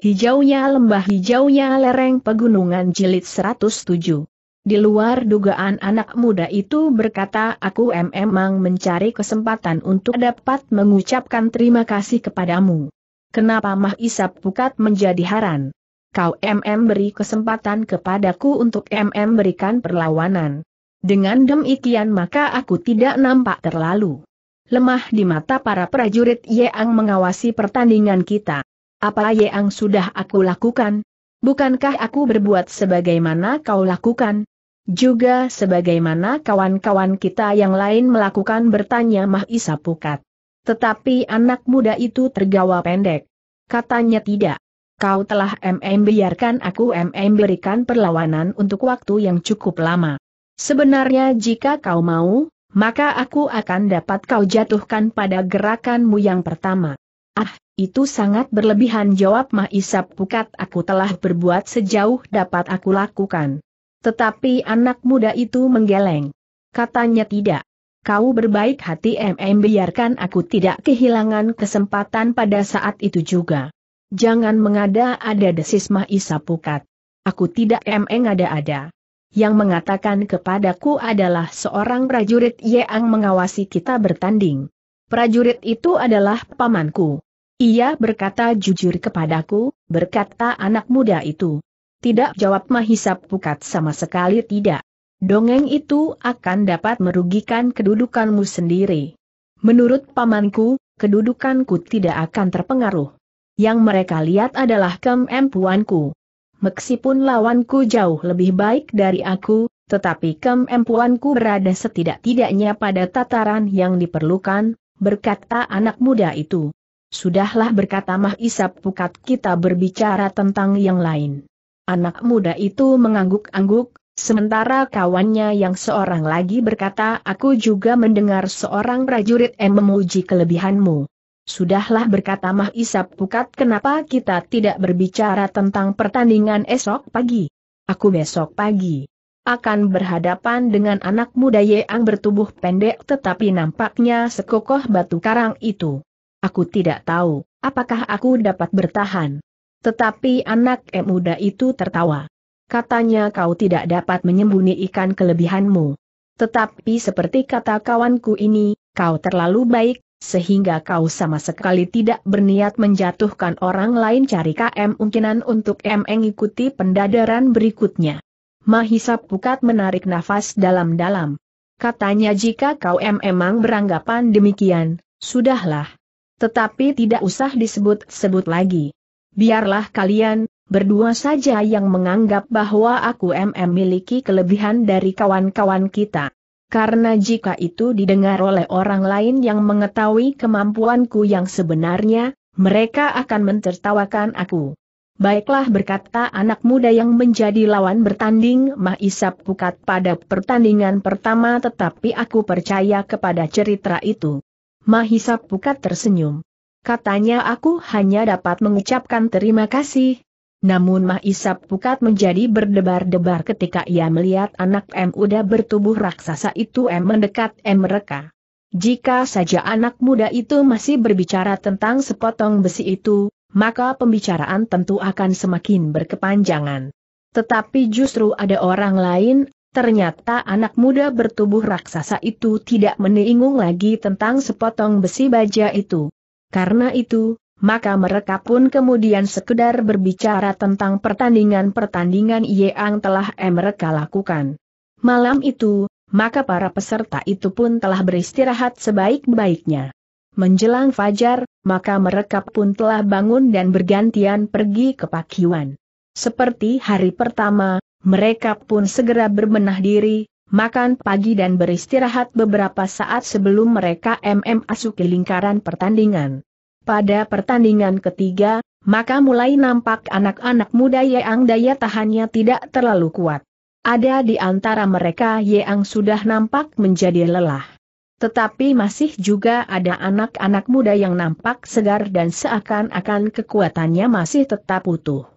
Hijaunya lembah hijaunya lereng pegunungan jilid 107. Di luar dugaan anak muda itu berkata aku memang mencari kesempatan untuk dapat mengucapkan terima kasih kepadamu. Kenapa Mah Isap Pukat menjadi haran? Kau MM beri kesempatan kepadaku untuk MM berikan perlawanan. Dengan demikian maka aku tidak nampak terlalu lemah di mata para prajurit yang mengawasi pertandingan kita. Apa yang sudah aku lakukan? Bukankah aku berbuat sebagaimana kau lakukan? Juga sebagaimana kawan-kawan kita yang lain melakukan bertanya Mahisa Pukat. Tetapi anak muda itu tergawa pendek. Katanya tidak. Kau telah MM biarkan aku MM berikan perlawanan untuk waktu yang cukup lama. Sebenarnya jika kau mau, maka aku akan dapat kau jatuhkan pada gerakanmu yang pertama. Ah, itu sangat berlebihan jawab Mah Isap Pukat aku telah berbuat sejauh dapat aku lakukan. Tetapi anak muda itu menggeleng. Katanya tidak. Kau berbaik hati MM biarkan aku tidak kehilangan kesempatan pada saat itu juga. Jangan mengada-ada desis Mah Isap Pukat. Aku tidak MM ada-ada. Yang mengatakan kepadaku adalah seorang prajurit yang mengawasi kita bertanding. Prajurit itu adalah pamanku. Ia berkata jujur kepadaku, berkata anak muda itu. Tidak jawab mahisap Pukat sama sekali tidak. Dongeng itu akan dapat merugikan kedudukanmu sendiri. Menurut pamanku, kedudukanku tidak akan terpengaruh. Yang mereka lihat adalah kemampuanku. Meksipun lawanku jauh lebih baik dari aku, tetapi kemampuanku berada setidak-tidaknya pada tataran yang diperlukan, berkata anak muda itu. Sudahlah berkata Mah Isap Pukat kita berbicara tentang yang lain. Anak muda itu mengangguk-angguk, sementara kawannya yang seorang lagi berkata aku juga mendengar seorang prajurit M memuji kelebihanmu. Sudahlah berkata Mah Isap Pukat kenapa kita tidak berbicara tentang pertandingan esok pagi. Aku besok pagi akan berhadapan dengan anak muda yang bertubuh pendek tetapi nampaknya sekokoh batu karang itu. Aku tidak tahu, apakah aku dapat bertahan. Tetapi anak e muda itu tertawa. Katanya kau tidak dapat menyembunyikan kelebihanmu. Tetapi seperti kata kawanku ini, kau terlalu baik, sehingga kau sama sekali tidak berniat menjatuhkan orang lain cari KM mungkinan untuk M mengikuti pendadaran berikutnya. Mahisa Pukat menarik nafas dalam-dalam. Katanya jika kau M memang beranggapan demikian, sudahlah, tetapi tidak usah disebut-sebut lagi. Biarlah kalian, berdua saja yang menganggap bahwa aku MM miliki kelebihan dari kawan-kawan kita. Karena jika itu didengar oleh orang lain yang mengetahui kemampuanku yang sebenarnya, mereka akan mentertawakan aku. Baiklah berkata anak muda yang menjadi lawan bertanding Mahisap Pukat pada pertandingan pertama tetapi aku percaya kepada cerita itu. Mahisa Pukat tersenyum. Katanya aku hanya dapat mengucapkan terima kasih. Namun Mahisa Pukat menjadi berdebar-debar ketika ia melihat anak M muda bertubuh raksasa itu M mendekat M mereka. Jika saja anak muda itu masih berbicara tentang sepotong besi itu, maka pembicaraan tentu akan semakin berkepanjangan. Tetapi justru ada orang lain Ternyata anak muda bertubuh raksasa itu tidak menyinggung lagi tentang sepotong besi baja itu. Karena itu, maka mereka pun kemudian sekedar berbicara tentang pertandingan-pertandingan yang telah eh, mereka lakukan. Malam itu, maka para peserta itu pun telah beristirahat sebaik-baiknya. Menjelang fajar, maka mereka pun telah bangun dan bergantian pergi ke pakiwan. Seperti hari pertama, mereka pun segera berbenah diri, makan pagi dan beristirahat beberapa saat sebelum mereka MM asuki lingkaran pertandingan. Pada pertandingan ketiga, maka mulai nampak anak-anak muda yang daya tahannya tidak terlalu kuat. Ada di antara mereka yang sudah nampak menjadi lelah. Tetapi masih juga ada anak-anak muda yang nampak segar dan seakan-akan kekuatannya masih tetap utuh.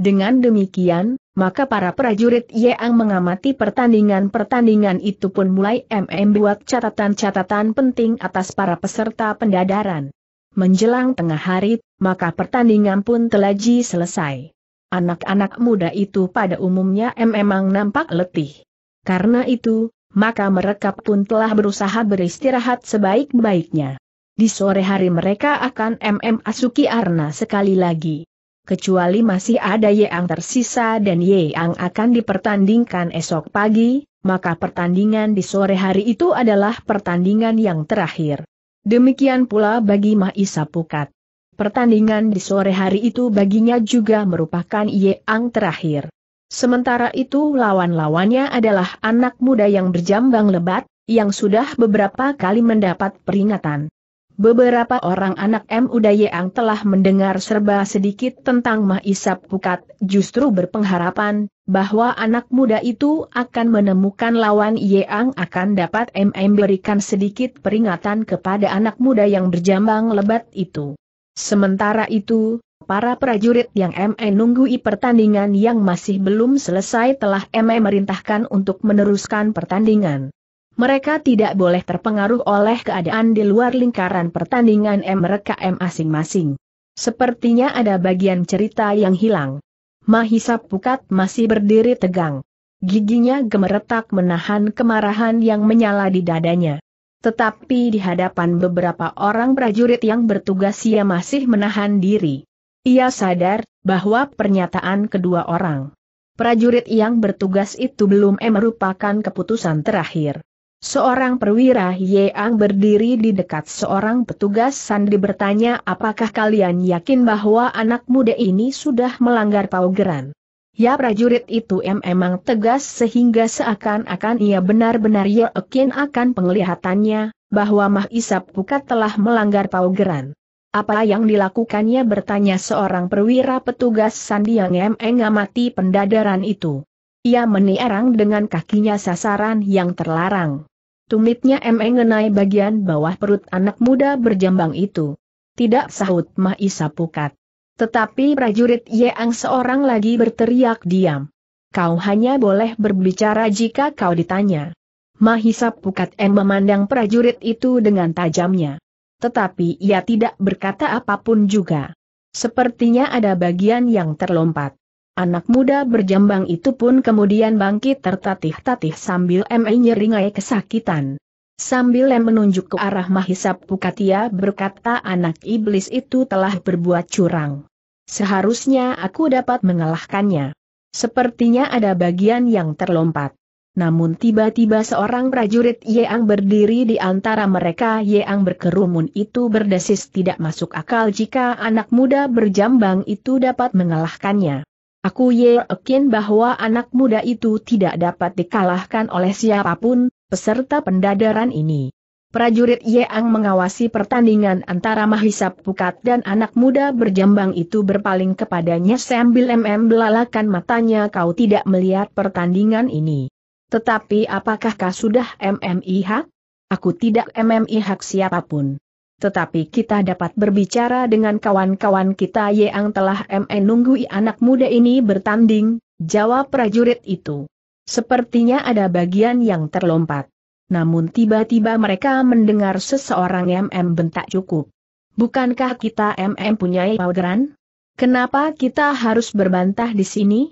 Dengan demikian, maka para prajurit yang mengamati pertandingan-pertandingan itu pun mulai MM buat catatan-catatan penting atas para peserta pendadaran. Menjelang tengah hari, maka pertandingan pun telaji selesai. Anak-anak muda itu pada umumnya memang nampak letih. Karena itu, maka mereka pun telah berusaha beristirahat sebaik-baiknya. Di sore hari mereka akan MM Asuki Arna sekali lagi kecuali masih ada yang tersisa dan yang akan dipertandingkan esok pagi, maka pertandingan di sore hari itu adalah pertandingan yang terakhir. Demikian pula bagi Mahisa Pukat. Pertandingan di sore hari itu baginya juga merupakan yang terakhir. Sementara itu lawan-lawannya adalah anak muda yang berjambang lebat, yang sudah beberapa kali mendapat peringatan. Beberapa orang anak muda Yeang telah mendengar serba sedikit tentang Mahisap Pukat justru berpengharapan bahwa anak muda itu akan menemukan lawan Yeang akan dapat MM berikan sedikit peringatan kepada anak muda yang berjambang lebat itu. Sementara itu, para prajurit yang M.M. nunggui pertandingan yang masih belum selesai telah M.M. merintahkan untuk meneruskan pertandingan mereka tidak boleh terpengaruh oleh keadaan di luar lingkaran pertandingan mereka masing-masing. Sepertinya ada bagian cerita yang hilang. Mahisa Pukat masih berdiri tegang. Giginya gemeretak menahan kemarahan yang menyala di dadanya. Tetapi di hadapan beberapa orang prajurit yang bertugas ia masih menahan diri. Ia sadar bahwa pernyataan kedua orang prajurit yang bertugas itu belum merupakan keputusan terakhir. Seorang perwira Yeang berdiri di dekat seorang petugas sandi bertanya apakah kalian yakin bahwa anak muda ini sudah melanggar paugeran. Ya prajurit itu memang tegas sehingga seakan-akan ia benar-benar yakin akan penglihatannya, bahwa Mah Isap Pukat telah melanggar paugeran. Apa yang dilakukannya bertanya seorang perwira petugas sandi yang mengamati pendadaran itu. Ia meniarang dengan kakinya sasaran yang terlarang. Tumitnya mengenai bagian bawah perut anak muda berjambang itu. Tidak sahut Isa Pukat. Tetapi prajurit Yeang seorang lagi berteriak diam. Kau hanya boleh berbicara jika kau ditanya. Mahisa Pukat M memandang prajurit itu dengan tajamnya. Tetapi ia tidak berkata apapun juga. Sepertinya ada bagian yang terlompat. Anak muda berjambang itu pun kemudian bangkit tertatih-tatih sambil M.I. nyeringai kesakitan. Sambil M menunjuk ke arah Mahisap Pukatia berkata anak iblis itu telah berbuat curang. Seharusnya aku dapat mengalahkannya. Sepertinya ada bagian yang terlompat. Namun tiba-tiba seorang prajurit Yeang berdiri di antara mereka Yeang berkerumun itu berdesis tidak masuk akal jika anak muda berjambang itu dapat mengalahkannya. Aku yakin bahwa anak muda itu tidak dapat dikalahkan oleh siapapun, peserta pendadaran ini. Prajurit Yeang mengawasi pertandingan antara Mahisa Pukat dan anak muda berjambang itu berpaling kepadanya sambil mm belalakan matanya kau tidak melihat pertandingan ini. Tetapi apakah kau sudah MMIH? Aku tidak MMIH siapapun. Tetapi kita dapat berbicara dengan kawan-kawan kita yang telah e nunggu anak muda ini bertanding, jawab prajurit itu. Sepertinya ada bagian yang terlompat. Namun tiba-tiba mereka mendengar seseorang MM bentak cukup. Bukankah kita MM e punya paugeran? Kenapa kita harus berbantah di sini?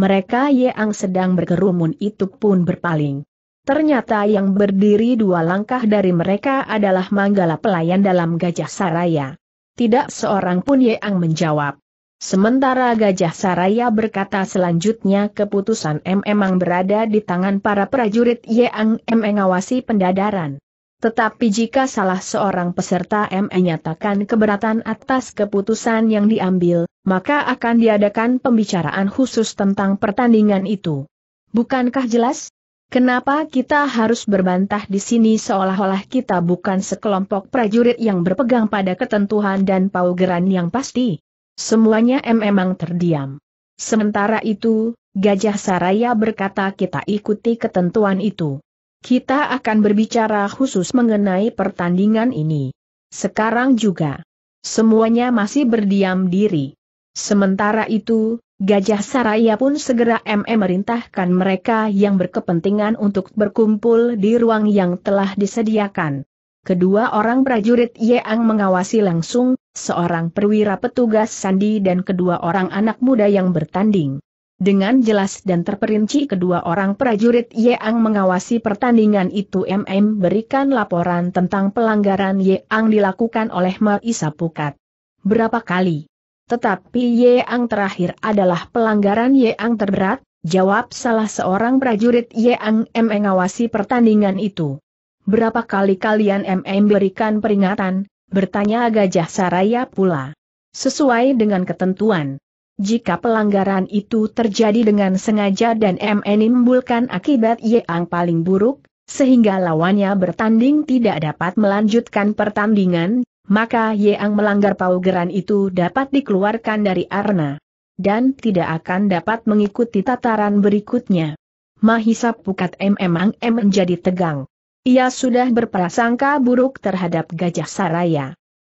Mereka yang sedang berkerumun itu pun berpaling. Ternyata yang berdiri dua langkah dari mereka adalah manggala pelayan dalam Gajah Saraya. Tidak seorang pun Yeang menjawab. Sementara Gajah Saraya berkata selanjutnya keputusan M memang berada di tangan para prajurit yang M mengawasi pendadaran. Tetapi jika salah seorang peserta M menyatakan keberatan atas keputusan yang diambil, maka akan diadakan pembicaraan khusus tentang pertandingan itu. Bukankah jelas? Kenapa kita harus berbantah di sini seolah-olah kita bukan sekelompok prajurit yang berpegang pada ketentuan dan paugeran yang pasti? Semuanya em memang terdiam. Sementara itu, Gajah Saraya berkata kita ikuti ketentuan itu. Kita akan berbicara khusus mengenai pertandingan ini. Sekarang juga. Semuanya masih berdiam diri. Sementara itu, Gajah Saraya pun segera MM merintahkan mereka yang berkepentingan untuk berkumpul di ruang yang telah disediakan. Kedua orang prajurit Yeang mengawasi langsung, seorang perwira petugas sandi dan kedua orang anak muda yang bertanding. Dengan jelas dan terperinci kedua orang prajurit Yeang mengawasi pertandingan itu MM berikan laporan tentang pelanggaran Yeang dilakukan oleh Maisa Pukat. Berapa kali? Tetapi Yeang terakhir adalah pelanggaran Yeang terberat, jawab salah seorang prajurit Yang M mengawasi pertandingan itu. Berapa kali kalian MM berikan peringatan, bertanya Gajah Saraya pula. Sesuai dengan ketentuan. Jika pelanggaran itu terjadi dengan sengaja dan M menimbulkan akibat Yeang paling buruk, sehingga lawannya bertanding tidak dapat melanjutkan pertandingan, maka Yeang melanggar paugeran itu dapat dikeluarkan dari arna. Dan tidak akan dapat mengikuti tataran berikutnya. Mahisa Pukat memang menjadi tegang. Ia sudah berprasangka buruk terhadap Gajah Saraya.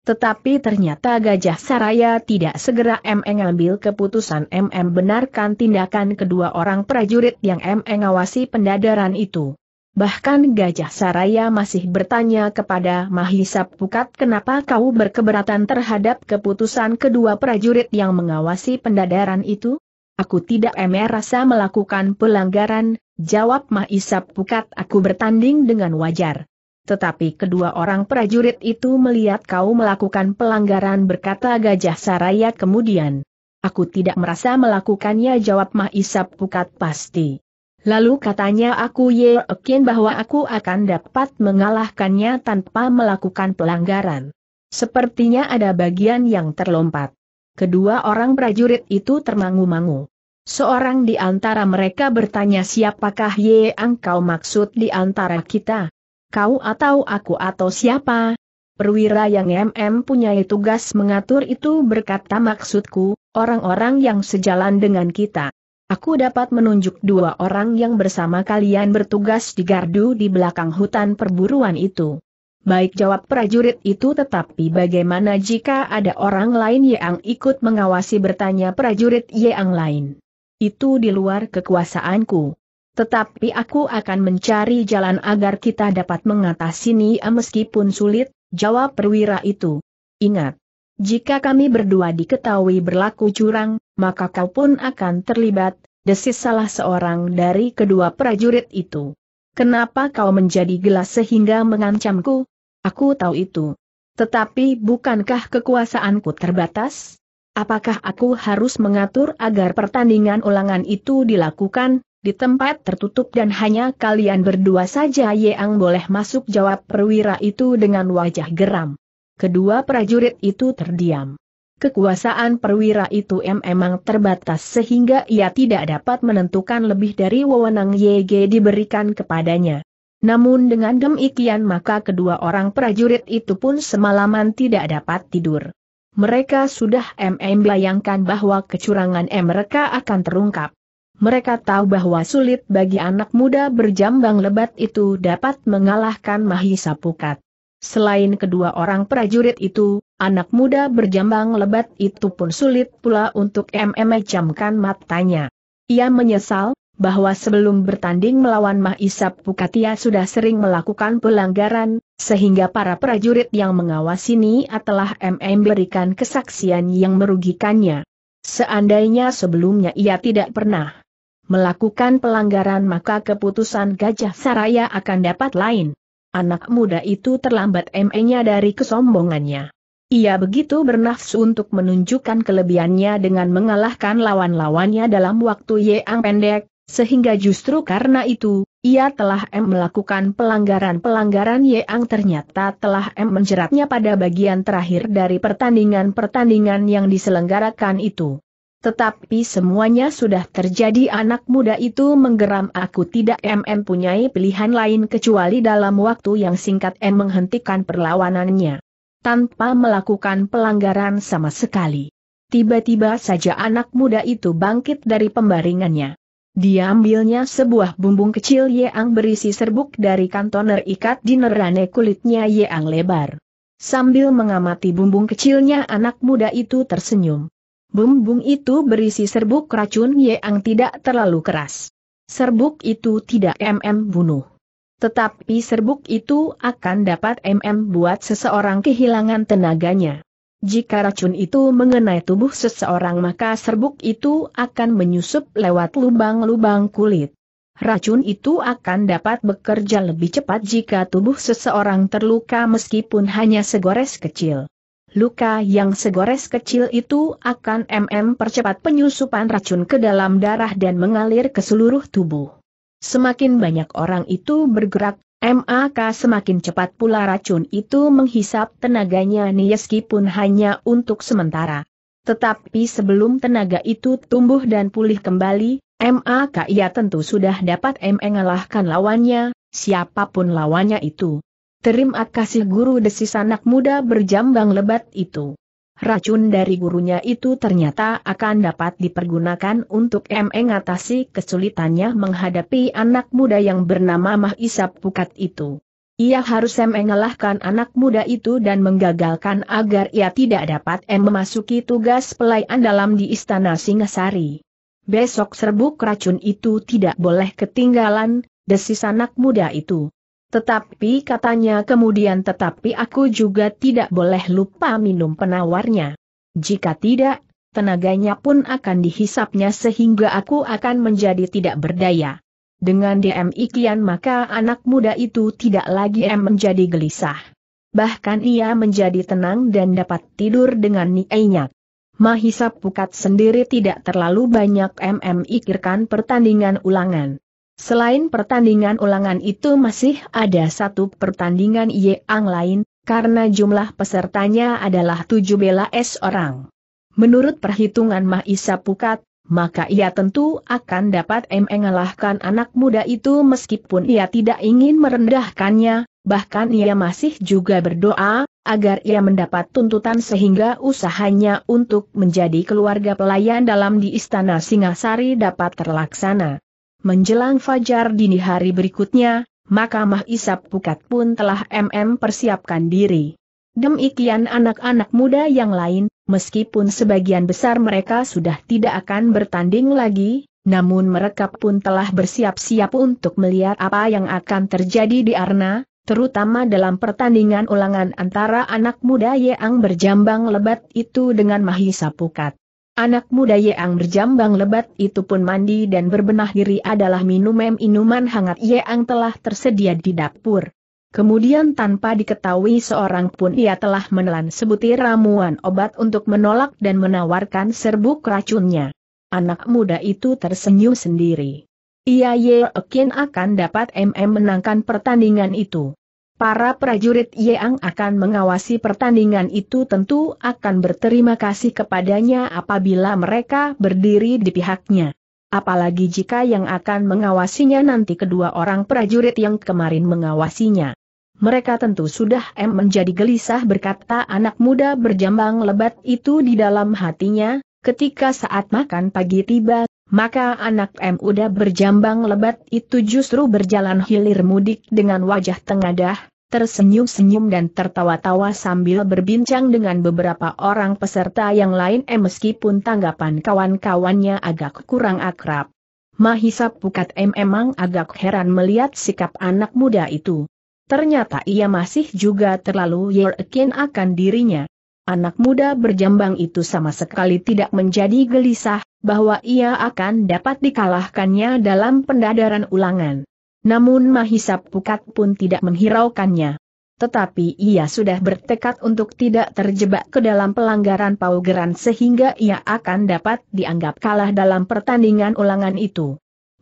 Tetapi ternyata Gajah Saraya tidak segera M mengambil keputusan M benarkan tindakan kedua orang prajurit yang M mengawasi pendadaran itu. Bahkan Gajah Saraya masih bertanya kepada Mahisa Pukat kenapa kau berkeberatan terhadap keputusan kedua prajurit yang mengawasi pendadaran itu? Aku tidak rasa melakukan pelanggaran, jawab Mahisa Pukat aku bertanding dengan wajar. Tetapi kedua orang prajurit itu melihat kau melakukan pelanggaran berkata Gajah Saraya kemudian. Aku tidak merasa melakukannya jawab Mahisa Pukat pasti. Lalu katanya aku yakin bahwa aku akan dapat mengalahkannya tanpa melakukan pelanggaran. Sepertinya ada bagian yang terlompat. Kedua orang prajurit itu termangu-mangu. Seorang di antara mereka bertanya siapakah ye kau maksud di antara kita? Kau atau aku atau siapa? Perwira yang MM punya tugas mengatur itu berkata maksudku, orang-orang yang sejalan dengan kita. Aku dapat menunjuk dua orang yang bersama kalian bertugas di gardu di belakang hutan perburuan itu. Baik jawab prajurit itu tetapi bagaimana jika ada orang lain yang ikut mengawasi bertanya prajurit yang lain. Itu di luar kekuasaanku. Tetapi aku akan mencari jalan agar kita dapat mengatasi ini meskipun sulit, jawab perwira itu. Ingat, jika kami berdua diketahui berlaku curang, maka kau pun akan terlibat, desis salah seorang dari kedua prajurit itu. Kenapa kau menjadi gelas sehingga mengancamku? Aku tahu itu. Tetapi bukankah kekuasaanku terbatas? Apakah aku harus mengatur agar pertandingan ulangan itu dilakukan, di tempat tertutup dan hanya kalian berdua saja yang boleh masuk jawab perwira itu dengan wajah geram kedua prajurit itu terdiam. Kekuasaan perwira itu memang terbatas sehingga ia tidak dapat menentukan lebih dari wewenang YG diberikan kepadanya. Namun dengan demikian maka kedua orang prajurit itu pun semalaman tidak dapat tidur. Mereka sudah MM bayangkan bahwa kecurangan M mereka akan terungkap. Mereka tahu bahwa sulit bagi anak muda berjambang lebat itu dapat mengalahkan Mahisa Pukat. Selain kedua orang prajurit itu, anak muda berjambang lebat itu pun sulit pula untuk memecamkan matanya. Ia menyesal, bahwa sebelum bertanding melawan Mahisap Pukatia sudah sering melakukan pelanggaran, sehingga para prajurit yang mengawasi ini telah MM berikan kesaksian yang merugikannya. Seandainya sebelumnya ia tidak pernah melakukan pelanggaran maka keputusan Gajah Saraya akan dapat lain. Anak muda itu terlambat ME-nya dari kesombongannya. Ia begitu bernafsu untuk menunjukkan kelebihannya dengan mengalahkan lawan-lawannya dalam waktu yang pendek, sehingga justru karena itu, ia telah M melakukan pelanggaran-pelanggaran yang ternyata telah M menjeratnya pada bagian terakhir dari pertandingan-pertandingan yang diselenggarakan itu. Tetapi semuanya sudah terjadi anak muda itu menggeram aku tidak MM punyai pilihan lain kecuali dalam waktu yang singkat M menghentikan perlawanannya. Tanpa melakukan pelanggaran sama sekali. Tiba-tiba saja anak muda itu bangkit dari pembaringannya. Diambilnya sebuah bumbung kecil yang berisi serbuk dari kantoner ikat di nerane kulitnya yang lebar. Sambil mengamati bumbung kecilnya anak muda itu tersenyum. Bumbung itu berisi serbuk racun yang tidak terlalu keras. Serbuk itu tidak mm bunuh. Tetapi serbuk itu akan dapat mm buat seseorang kehilangan tenaganya. Jika racun itu mengenai tubuh seseorang maka serbuk itu akan menyusup lewat lubang-lubang kulit. Racun itu akan dapat bekerja lebih cepat jika tubuh seseorang terluka meskipun hanya segores kecil luka yang segores kecil itu akan MM percepat penyusupan racun ke dalam darah dan mengalir ke seluruh tubuh. Semakin banyak orang itu bergerak, maka semakin cepat pula racun itu menghisap tenaganya pun hanya untuk sementara. Tetapi sebelum tenaga itu tumbuh dan pulih kembali, maka ia tentu sudah dapat mengalahkan lawannya, siapapun lawannya itu. Terima kasih guru desis anak muda berjambang lebat itu. Racun dari gurunya itu ternyata akan dapat dipergunakan untuk mengatasi kesulitannya menghadapi anak muda yang bernama Mah Pukat itu. Ia harus mengalahkan anak muda itu dan menggagalkan agar ia tidak dapat memasuki tugas pelayan dalam di Istana Singasari. Besok serbuk racun itu tidak boleh ketinggalan, desis anak muda itu. Tetapi katanya kemudian tetapi aku juga tidak boleh lupa minum penawarnya. Jika tidak, tenaganya pun akan dihisapnya sehingga aku akan menjadi tidak berdaya. Dengan DM Ikian maka anak muda itu tidak lagi em menjadi gelisah. Bahkan ia menjadi tenang dan dapat tidur dengan nyenyak. Mahisap Pukat sendiri tidak terlalu banyak MM ikirkan pertandingan ulangan. Selain pertandingan ulangan itu masih ada satu pertandingan yang lain, karena jumlah pesertanya adalah 17 orang. Menurut perhitungan Mahisa Pukat, maka ia tentu akan dapat mengalahkan anak muda itu meskipun ia tidak ingin merendahkannya, bahkan ia masih juga berdoa, agar ia mendapat tuntutan sehingga usahanya untuk menjadi keluarga pelayan dalam di Istana Singasari dapat terlaksana. Menjelang fajar dini hari berikutnya, Mahkamah Isap Pukat pun telah MM persiapkan diri. Demikian anak-anak muda yang lain, meskipun sebagian besar mereka sudah tidak akan bertanding lagi, namun mereka pun telah bersiap-siap untuk melihat apa yang akan terjadi di Arna, terutama dalam pertandingan ulangan antara anak muda yang berjambang lebat itu dengan Mahisa Pukat. Anak muda Yang berjambang lebat itu pun mandi dan berbenah diri adalah minum minuman hangat Yang telah tersedia di dapur. Kemudian tanpa diketahui seorang pun ia telah menelan sebutir ramuan obat untuk menolak dan menawarkan serbuk racunnya. Anak muda itu tersenyum sendiri. Ia yakin akan dapat MM menangkan pertandingan itu. Para prajurit yang akan mengawasi pertandingan itu tentu akan berterima kasih kepadanya apabila mereka berdiri di pihaknya. Apalagi jika yang akan mengawasinya nanti kedua orang prajurit yang kemarin mengawasinya. Mereka tentu sudah M menjadi gelisah berkata anak muda berjambang lebat itu di dalam hatinya, ketika saat makan pagi tiba maka anak M. udah berjambang lebat itu justru berjalan hilir mudik dengan wajah tengadah, tersenyum-senyum dan tertawa-tawa sambil berbincang dengan beberapa orang peserta yang lain eh meskipun tanggapan kawan-kawannya agak kurang akrab. Mahisa Pukat M emang agak heran melihat sikap anak muda itu. Ternyata ia masih juga terlalu yakin akan dirinya. Anak muda berjambang itu sama sekali tidak menjadi gelisah, bahwa ia akan dapat dikalahkannya dalam pendadaran ulangan. Namun Mahisa Pukat pun tidak menghiraukannya. Tetapi ia sudah bertekad untuk tidak terjebak ke dalam pelanggaran paugeran sehingga ia akan dapat dianggap kalah dalam pertandingan ulangan itu.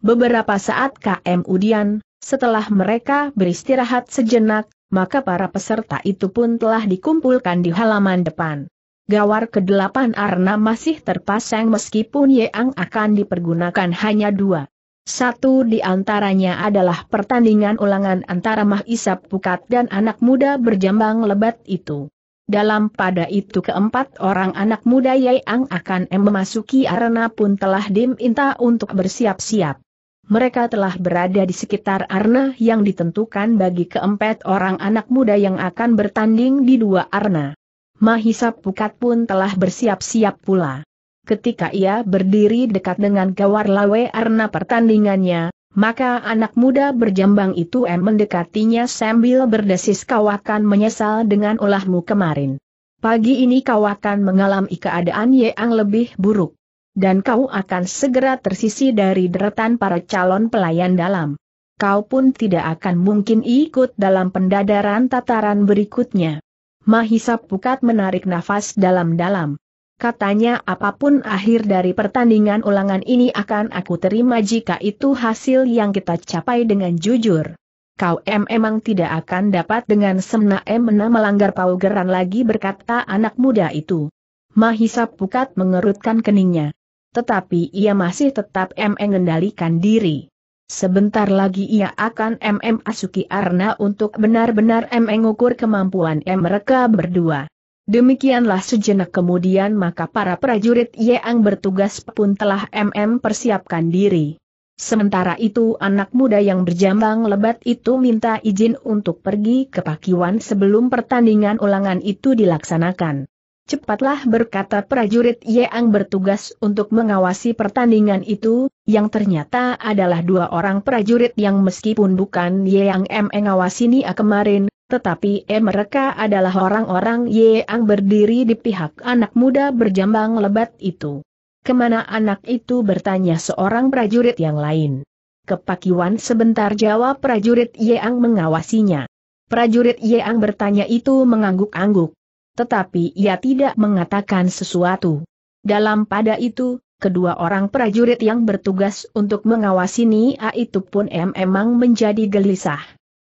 Beberapa saat KM Udian, setelah mereka beristirahat sejenak, maka para peserta itu pun telah dikumpulkan di halaman depan. Gawar ke kedelapan arna masih terpasang meskipun Yeang akan dipergunakan hanya dua. Satu di antaranya adalah pertandingan ulangan antara Mahisap Pukat dan anak muda berjambang lebat itu. Dalam pada itu keempat orang anak muda Yeang akan memasuki arena pun telah diminta untuk bersiap-siap. Mereka telah berada di sekitar arena yang ditentukan bagi keempat orang anak muda yang akan bertanding di dua arena. Mahisa Pukat pun telah bersiap-siap pula. Ketika ia berdiri dekat dengan lawe Arna pertandingannya, maka anak muda berjambang itu em mendekatinya sambil berdesis kawakan menyesal dengan ulahmu kemarin. Pagi ini kawakan mengalami keadaan yang lebih buruk. Dan kau akan segera tersisi dari deretan para calon pelayan dalam. Kau pun tidak akan mungkin ikut dalam pendadaran tataran berikutnya. Mahisa Pukat menarik nafas dalam-dalam. Katanya apapun akhir dari pertandingan ulangan ini akan aku terima jika itu hasil yang kita capai dengan jujur. Kau em emang tidak akan dapat dengan semena-mena melanggar paugeran lagi berkata anak muda itu. Mahisa Pukat mengerutkan keningnya. Tetapi ia masih tetap mengendalikan diri. Sebentar lagi ia akan MM Asuki Arna untuk benar-benar mengukur kemampuan M mereka berdua. Demikianlah sejenak kemudian maka para prajurit yang bertugas pun telah MM persiapkan diri. Sementara itu anak muda yang berjambang lebat itu minta izin untuk pergi ke Pakiwan sebelum pertandingan ulangan itu dilaksanakan. Cepatlah berkata prajurit Yeang bertugas untuk mengawasi pertandingan itu, yang ternyata adalah dua orang prajurit yang meskipun bukan yang M mengawasi Nia kemarin, tetapi eh mereka adalah orang-orang Yeang berdiri di pihak anak muda berjambang lebat itu. Kemana anak itu bertanya seorang prajurit yang lain. Kepakiwan sebentar jawab prajurit Yeang mengawasinya. Prajurit Yeang bertanya itu mengangguk-angguk tetapi ia tidak mengatakan sesuatu. Dalam pada itu, kedua orang prajurit yang bertugas untuk mengawasi Nia itu pun memang menjadi gelisah.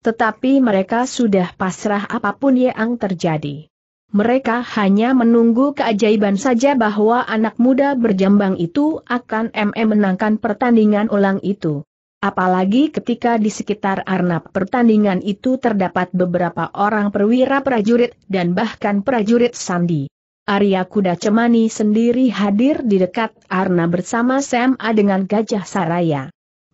Tetapi mereka sudah pasrah apapun yang terjadi. Mereka hanya menunggu keajaiban saja bahwa anak muda berjambang itu akan MM menangkan pertandingan ulang itu. Apalagi ketika di sekitar arnab pertandingan itu terdapat beberapa orang perwira prajurit dan bahkan prajurit sandi. Arya Kuda Cemani sendiri hadir di dekat Arnab bersama SMA dengan Gajah Saraya.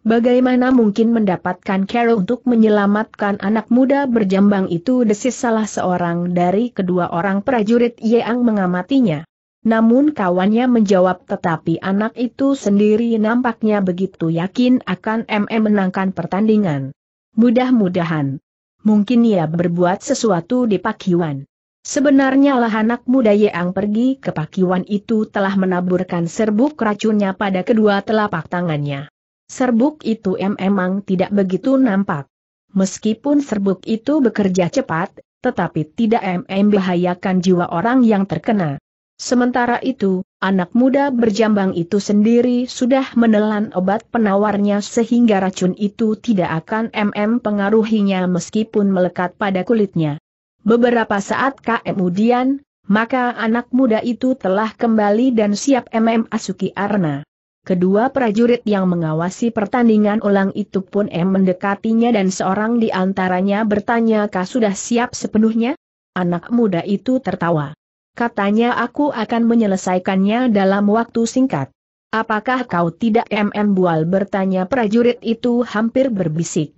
Bagaimana mungkin mendapatkan Carol untuk menyelamatkan anak muda berjambang itu desis salah seorang dari kedua orang prajurit yang mengamatinya. Namun kawannya menjawab tetapi anak itu sendiri nampaknya begitu yakin akan MM menangkan pertandingan. Mudah-mudahan. Mungkin ia berbuat sesuatu di Pakiwan. Sebenarnya lah anak muda yang pergi ke Pakiwan itu telah menaburkan serbuk racunnya pada kedua telapak tangannya. Serbuk itu memang tidak begitu nampak. Meskipun serbuk itu bekerja cepat, tetapi tidak mm membahayakan jiwa orang yang terkena. Sementara itu, anak muda berjambang itu sendiri sudah menelan obat penawarnya sehingga racun itu tidak akan MM pengaruhinya meskipun melekat pada kulitnya. Beberapa saat kemudian, maka anak muda itu telah kembali dan siap MM Asuki Arna. Kedua prajurit yang mengawasi pertandingan ulang itu pun M mendekatinya dan seorang di antaranya bertanya kah sudah siap sepenuhnya? Anak muda itu tertawa. Katanya aku akan menyelesaikannya dalam waktu singkat. Apakah kau tidak MM Bual bertanya prajurit itu hampir berbisik.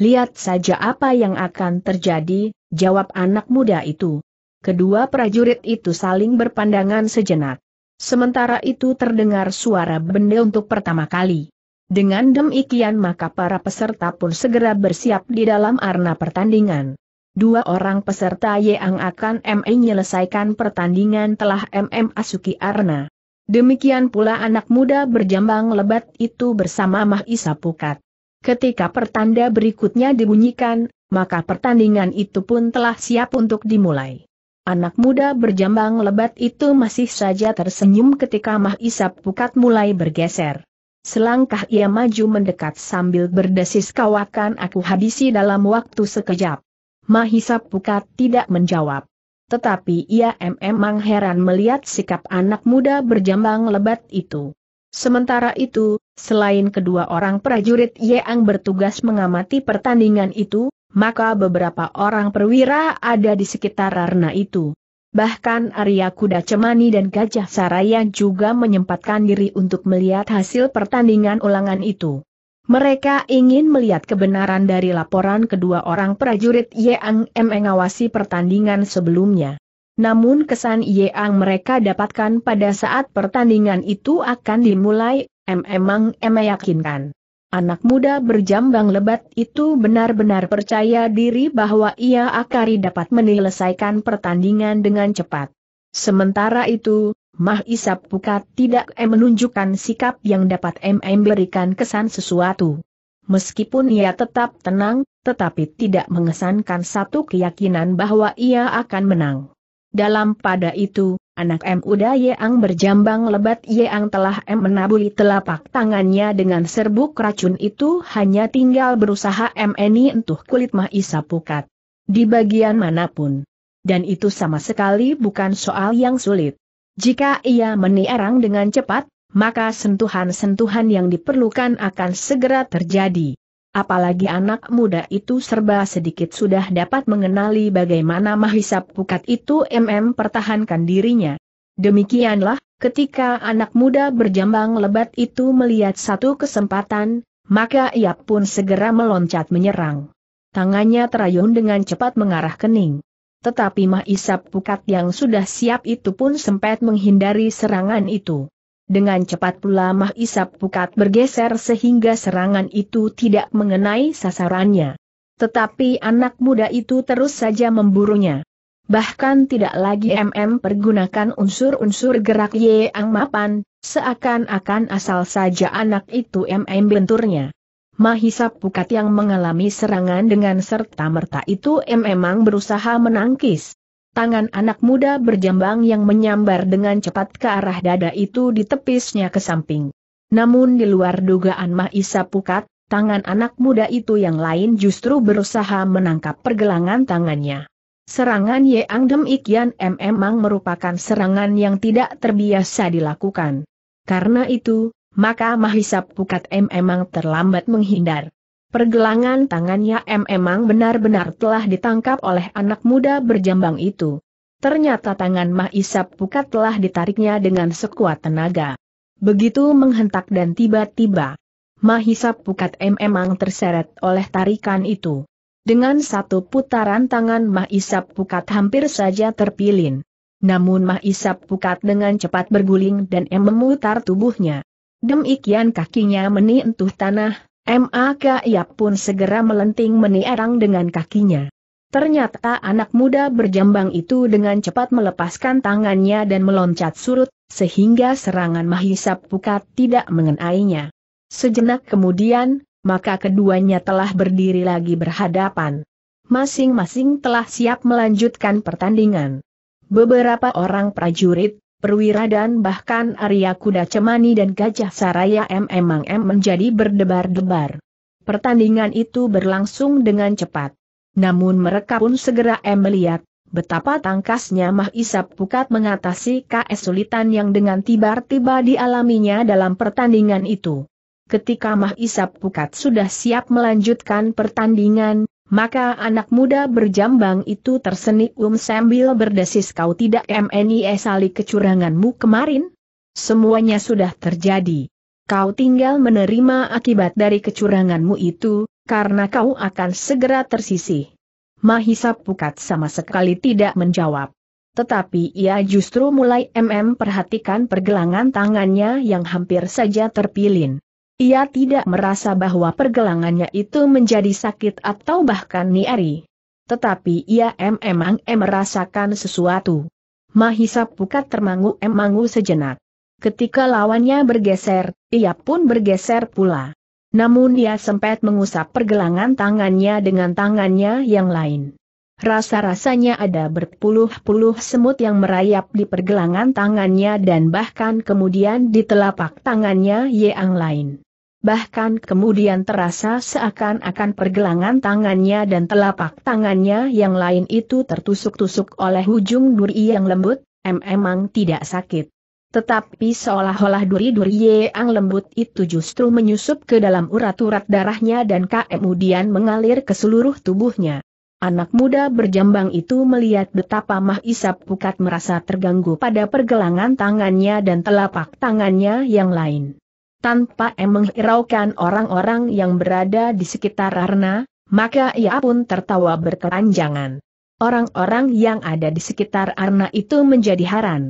Lihat saja apa yang akan terjadi, jawab anak muda itu. Kedua prajurit itu saling berpandangan sejenak. Sementara itu terdengar suara benda untuk pertama kali. Dengan demikian maka para peserta pun segera bersiap di dalam arena pertandingan dua orang peserta yang akan ME menyelesaikan pertandingan telah MM Asuki Arna. Demikian pula anak muda berjambang lebat itu bersama Mahisa Pukat. Ketika pertanda berikutnya dibunyikan, maka pertandingan itu pun telah siap untuk dimulai. Anak muda berjambang lebat itu masih saja tersenyum ketika Mahisa Pukat mulai bergeser. Selangkah ia maju mendekat sambil berdesis kawakan aku habisi dalam waktu sekejap. Mahisa Pukat tidak menjawab. Tetapi ia memang heran melihat sikap anak muda berjambang lebat itu. Sementara itu, selain kedua orang prajurit Yeang bertugas mengamati pertandingan itu, maka beberapa orang perwira ada di sekitar arena itu. Bahkan Arya Kuda Cemani dan Gajah Saraya juga menyempatkan diri untuk melihat hasil pertandingan ulangan itu. Mereka ingin melihat kebenaran dari laporan kedua orang prajurit Yeang M mengawasi pertandingan sebelumnya. Namun kesan Yeang mereka dapatkan pada saat pertandingan itu akan dimulai, M emang M meyakinkan. Anak muda berjambang lebat itu benar-benar percaya diri bahwa ia akari dapat menyelesaikan pertandingan dengan cepat. Sementara itu, Mah Isap Pukat tidak eh, menunjukkan sikap yang dapat MM berikan kesan sesuatu. Meskipun ia tetap tenang, tetapi tidak mengesankan satu keyakinan bahwa ia akan menang. Dalam pada itu, anak M. Uda Yeang berjambang lebat Yeang telah M. menabuli telapak tangannya dengan serbuk racun itu hanya tinggal berusaha M. Eni entuh kulit Mah Pukat. Di bagian manapun. Dan itu sama sekali bukan soal yang sulit. Jika ia meniarang dengan cepat, maka sentuhan-sentuhan yang diperlukan akan segera terjadi. Apalagi anak muda itu serba sedikit sudah dapat mengenali bagaimana mahisa pukat itu MM pertahankan dirinya. Demikianlah, ketika anak muda berjambang lebat itu melihat satu kesempatan, maka ia pun segera meloncat menyerang. Tangannya terayun dengan cepat mengarah kening tetapi Mahisap Pukat yang sudah siap itu pun sempat menghindari serangan itu. Dengan cepat pula Mahisap Pukat bergeser sehingga serangan itu tidak mengenai sasarannya. Tetapi anak muda itu terus saja memburunya. Bahkan tidak lagi MM pergunakan unsur-unsur gerak Yeang Mapan, seakan-akan asal saja anak itu MM benturnya. Mahisa Pukat yang mengalami serangan dengan serta-merta itu memang berusaha menangkis. Tangan anak muda berjambang yang menyambar dengan cepat ke arah dada itu ditepisnya ke samping. Namun di luar dugaan Mahisa Pukat, tangan anak muda itu yang lain justru berusaha menangkap pergelangan tangannya. Serangan Ang Dem Ikian memang merupakan serangan yang tidak terbiasa dilakukan. Karena itu, maka Mahisa Pukat M memang terlambat menghindar. Pergelangan tangannya M memang benar-benar telah ditangkap oleh anak muda berjambang itu. Ternyata tangan Mahisa Pukat telah ditariknya dengan sekuat tenaga. Begitu menghentak dan tiba-tiba, Mahisa Pukat M memang terseret oleh tarikan itu. Dengan satu putaran tangan Mahisa Pukat hampir saja terpilin. Namun Mahisa Pukat dengan cepat berguling dan M memutar tubuhnya. Demikian kakinya menyentuh tanah, maka ia pun segera melenting menierang dengan kakinya. Ternyata anak muda berjambang itu dengan cepat melepaskan tangannya dan meloncat surut, sehingga serangan Mahisa Pukat tidak mengenainya. Sejenak kemudian, maka keduanya telah berdiri lagi berhadapan. Masing-masing telah siap melanjutkan pertandingan. Beberapa orang prajurit, perwira dan bahkan Arya Kuda Cemani dan Gajah Saraya M menjadi berdebar-debar. Pertandingan itu berlangsung dengan cepat. Namun mereka pun segera M melihat betapa tangkasnya Mah Isap Pukat mengatasi kesulitan yang dengan tiba-tiba dialaminya dalam pertandingan itu. Ketika Mah Isap Pukat sudah siap melanjutkan pertandingan, maka anak muda berjambang itu tersenyum sambil berdesis kau tidak mnisali eh, kecuranganmu kemarin? Semuanya sudah terjadi. Kau tinggal menerima akibat dari kecuranganmu itu, karena kau akan segera tersisih. Mahisa Pukat sama sekali tidak menjawab. Tetapi ia justru mulai MM perhatikan pergelangan tangannya yang hampir saja terpilin. Ia tidak merasa bahwa pergelangannya itu menjadi sakit atau bahkan nyeri. Tetapi ia memang merasakan sesuatu. Mahisa Pukat termangu-emangu sejenak. Ketika lawannya bergeser, ia pun bergeser pula. Namun ia sempat mengusap pergelangan tangannya dengan tangannya yang lain. Rasa-rasanya ada berpuluh-puluh semut yang merayap di pergelangan tangannya dan bahkan kemudian di telapak tangannya yang lain bahkan kemudian terasa seakan-akan pergelangan tangannya dan telapak tangannya yang lain itu tertusuk-tusuk oleh ujung duri yang lembut, em emang tidak sakit. Tetapi seolah-olah duri-duri yang lembut itu justru menyusup ke dalam urat-urat darahnya dan kemudian mengalir ke seluruh tubuhnya. Anak muda berjambang itu melihat betapa Mah Isap Pukat merasa terganggu pada pergelangan tangannya dan telapak tangannya yang lain tanpa menghiraukan orang-orang yang berada di sekitar Arna, maka ia pun tertawa berkelanjangan. Orang-orang yang ada di sekitar Arna itu menjadi haran.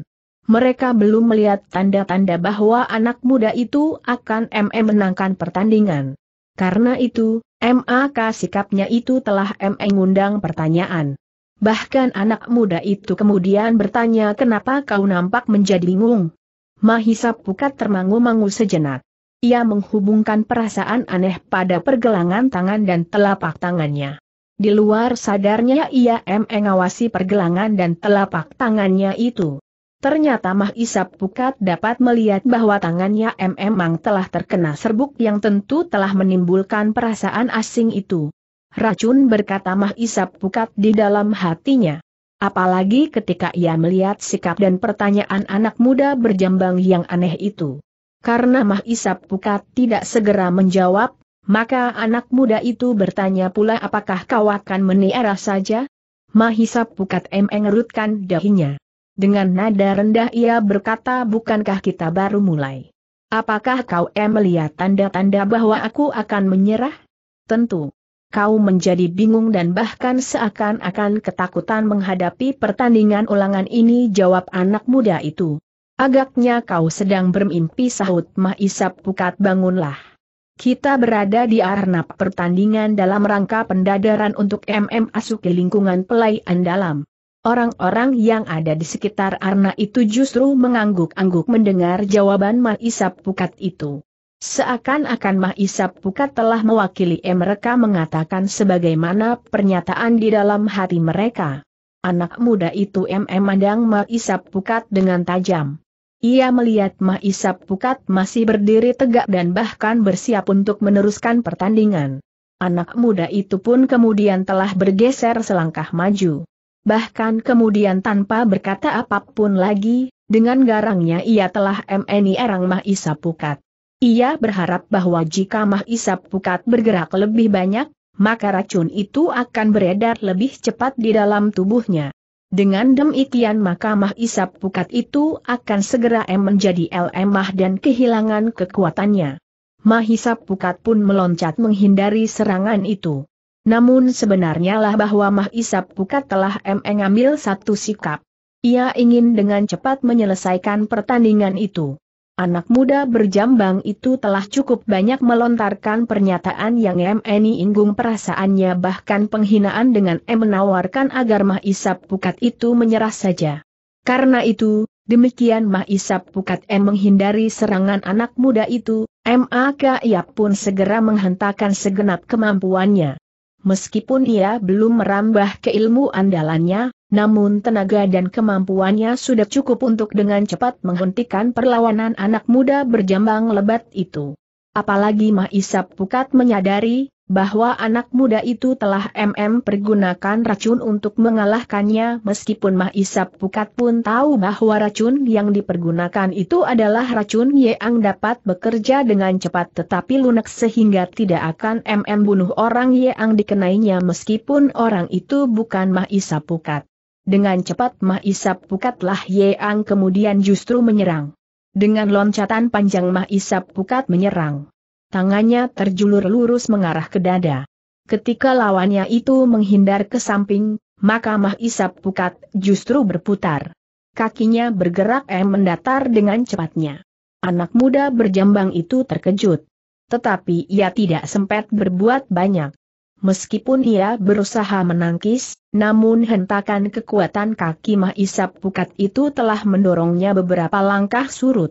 Mereka belum melihat tanda-tanda bahwa anak muda itu akan MM menangkan pertandingan. Karena itu, MAK sikapnya itu telah MM pertanyaan. Bahkan anak muda itu kemudian bertanya kenapa kau nampak menjadi bingung. Mahisa Pukat termangu-mangu sejenak. Ia menghubungkan perasaan aneh pada pergelangan tangan dan telapak tangannya. Di luar sadarnya ia mengawasi pergelangan dan telapak tangannya itu. Ternyata Mah Pukat dapat melihat bahwa tangannya memang telah terkena serbuk yang tentu telah menimbulkan perasaan asing itu. Racun berkata Mah Pukat di dalam hatinya. Apalagi ketika ia melihat sikap dan pertanyaan anak muda berjambang yang aneh itu. Karena Mah Isap Pukat tidak segera menjawab, maka anak muda itu bertanya pula apakah kau akan meniara saja? Mah Isap Pukat mengerutkan dahinya. Dengan nada rendah ia berkata bukankah kita baru mulai? Apakah kau melihat tanda-tanda bahwa aku akan menyerah? Tentu kau menjadi bingung dan bahkan seakan-akan ketakutan menghadapi pertandingan ulangan ini jawab anak muda itu. Agaknya kau sedang bermimpi sahut Mah Isap Pukat bangunlah. Kita berada di arnab pertandingan dalam rangka pendadaran untuk MM ke lingkungan pelayan dalam. Orang-orang yang ada di sekitar arena itu justru mengangguk-angguk mendengar jawaban Isap Pukat itu. Seakan-akan Mah Isap Pukat telah mewakili mereka mengatakan sebagaimana pernyataan di dalam hati mereka. Anak muda itu memandang Mah Isap Pukat dengan tajam. Ia melihat Mah Isap Pukat masih berdiri tegak dan bahkan bersiap untuk meneruskan pertandingan. Anak muda itu pun kemudian telah bergeser selangkah maju. Bahkan kemudian tanpa berkata apapun lagi, dengan garangnya ia telah MNI erang Mah Isap Pukat. Ia berharap bahwa jika mah isap Pukat bergerak lebih banyak, maka racun itu akan beredar lebih cepat di dalam tubuhnya. Dengan demikian maka mah isap Pukat itu akan segera em menjadi lemah dan kehilangan Mah Mahisap Pukat pun meloncat menghindari serangan itu. Namun sebenarnya lah bahwa Mahisap Pukat telah mengambil satu sikap. Ia ingin dengan cepat menyelesaikan pertandingan itu. Anak muda berjambang itu telah cukup banyak melontarkan pernyataan yang MNI inggung perasaannya bahkan penghinaan dengan M menawarkan agar Mah Isap Pukat itu menyerah saja. Karena itu, demikian Mah Isap Pukat M menghindari serangan anak muda itu, MAK ia pun segera menghentakkan segenap kemampuannya meskipun ia belum merambah ke ilmu andalannya, namun tenaga dan kemampuannya sudah cukup untuk dengan cepat menghentikan perlawanan anak muda berjambang lebat itu. Apalagi Mahisap Pukat menyadari, bahwa anak muda itu telah MM pergunakan racun untuk mengalahkannya meskipun Mah Isap Pukat pun tahu bahwa racun yang dipergunakan itu adalah racun Yeang dapat bekerja dengan cepat tetapi lunak sehingga tidak akan MM bunuh orang Yeang dikenainya meskipun orang itu bukan Mah Isap Pukat. Dengan cepat Mah Isap Pukatlah Yeang kemudian justru menyerang. Dengan loncatan panjang Mah Isap Pukat menyerang tangannya terjulur lurus mengarah ke dada. Ketika lawannya itu menghindar ke samping, maka Mah Isap Pukat justru berputar. Kakinya bergerak em mendatar dengan cepatnya. Anak muda berjambang itu terkejut. Tetapi ia tidak sempat berbuat banyak. Meskipun ia berusaha menangkis, namun hentakan kekuatan kaki Mah Isap Pukat itu telah mendorongnya beberapa langkah surut.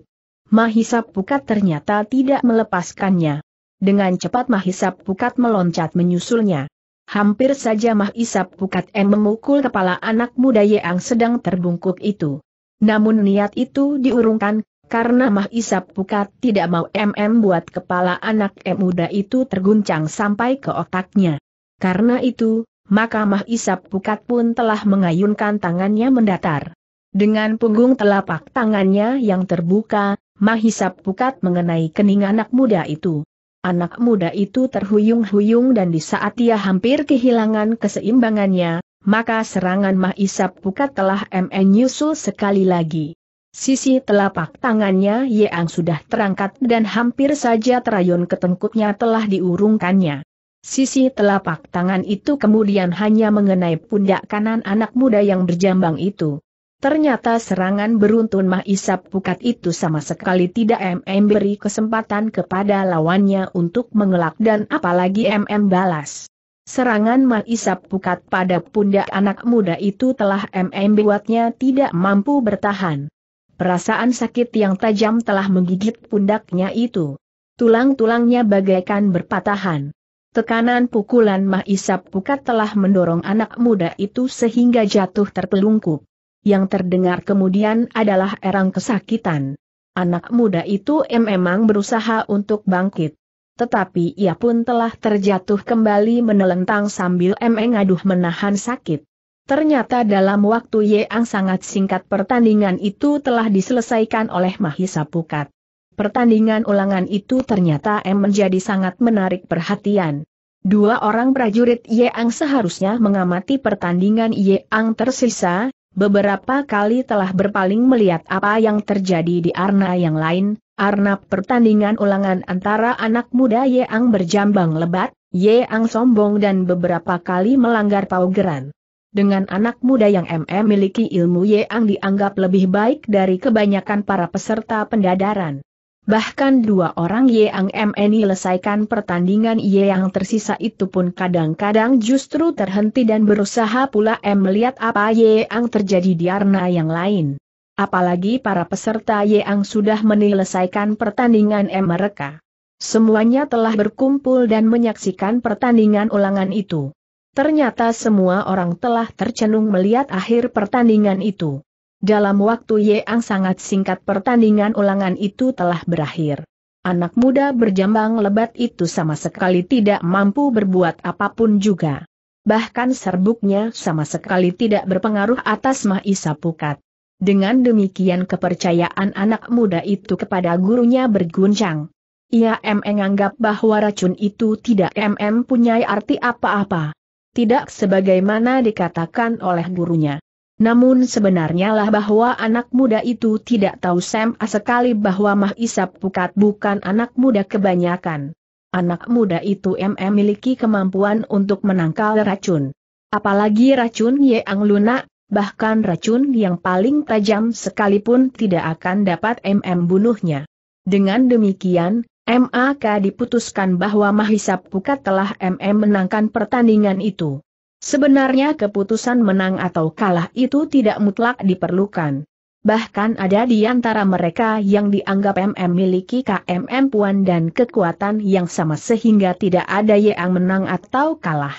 Mahisa Pukat ternyata tidak melepaskannya. Dengan cepat Mahisa Pukat meloncat menyusulnya. Hampir saja Mahisa Pukat M memukul kepala anak muda yang sedang terbungkuk itu. Namun niat itu diurungkan, karena Mahisa Pukat tidak mau MM buat kepala anak M muda itu terguncang sampai ke otaknya. Karena itu, maka Mahisa Pukat pun telah mengayunkan tangannya mendatar. Dengan punggung telapak tangannya yang terbuka, Mahisa pukat mengenai kening anak muda itu. Anak muda itu terhuyung-huyung dan di saat ia hampir kehilangan keseimbangannya, maka serangan Mahisa pukat telah menyusul sekali lagi. Sisi telapak tangannya Yeang sudah terangkat dan hampir saja terayun ketengkutnya telah diurungkannya. Sisi telapak tangan itu kemudian hanya mengenai pundak kanan anak muda yang berjambang itu. Ternyata serangan beruntun Mahisap Pukat itu sama sekali tidak MM beri kesempatan kepada lawannya untuk mengelak dan apalagi MM balas. Serangan Mahisap Pukat pada pundak anak muda itu telah MM buatnya tidak mampu bertahan. Perasaan sakit yang tajam telah menggigit pundaknya itu. Tulang-tulangnya bagaikan berpatahan. Tekanan pukulan Mahisap Pukat telah mendorong anak muda itu sehingga jatuh terpelungkup. Yang terdengar kemudian adalah erang kesakitan. Anak muda itu memang berusaha untuk bangkit. Tetapi ia pun telah terjatuh kembali menelentang sambil mengaduh menahan sakit. Ternyata dalam waktu yang sangat singkat pertandingan itu telah diselesaikan oleh Mahisa Pukat. Pertandingan ulangan itu ternyata M menjadi sangat menarik perhatian. Dua orang prajurit yeang seharusnya mengamati pertandingan yeang tersisa, Beberapa kali telah berpaling melihat apa yang terjadi di arna yang lain, arna pertandingan ulangan antara anak muda Yeang berjambang lebat, Yeang sombong dan beberapa kali melanggar paugeran. Dengan anak muda yang MM miliki ilmu Yeang dianggap lebih baik dari kebanyakan para peserta pendadaran. Bahkan dua orang Yang MN selesaikan pertandingan yang tersisa itu pun kadang-kadang justru terhenti dan berusaha pula M melihat apa yang terjadi di arena yang lain. Apalagi para peserta yang sudah menyelesaikan pertandingan M mereka. Semuanya telah berkumpul dan menyaksikan pertandingan ulangan itu. Ternyata semua orang telah tercenung melihat akhir pertandingan itu. Dalam waktu yang sangat singkat pertandingan ulangan itu telah berakhir. Anak muda berjambang lebat itu sama sekali tidak mampu berbuat apapun juga. Bahkan serbuknya sama sekali tidak berpengaruh atas Mahisa Pukat. Dengan demikian kepercayaan anak muda itu kepada gurunya berguncang. Ia menganggap bahwa racun itu tidak mempunyai punya arti apa-apa. Tidak sebagaimana dikatakan oleh gurunya. Namun sebenarnya lah bahwa anak muda itu tidak tahu Sam sekali bahwa Mah Isap Pukat bukan anak muda kebanyakan. Anak muda itu memiliki kemampuan untuk menangkal racun. Apalagi racun Ye Ang Luna, bahkan racun yang paling tajam sekalipun tidak akan dapat MM bunuhnya. Dengan demikian, MAK diputuskan bahwa Mahisap Pukat telah MM menangkan pertandingan itu. Sebenarnya keputusan menang atau kalah itu tidak mutlak diperlukan. Bahkan ada di antara mereka yang dianggap MM miliki KMM puan dan kekuatan yang sama sehingga tidak ada yang menang atau kalah.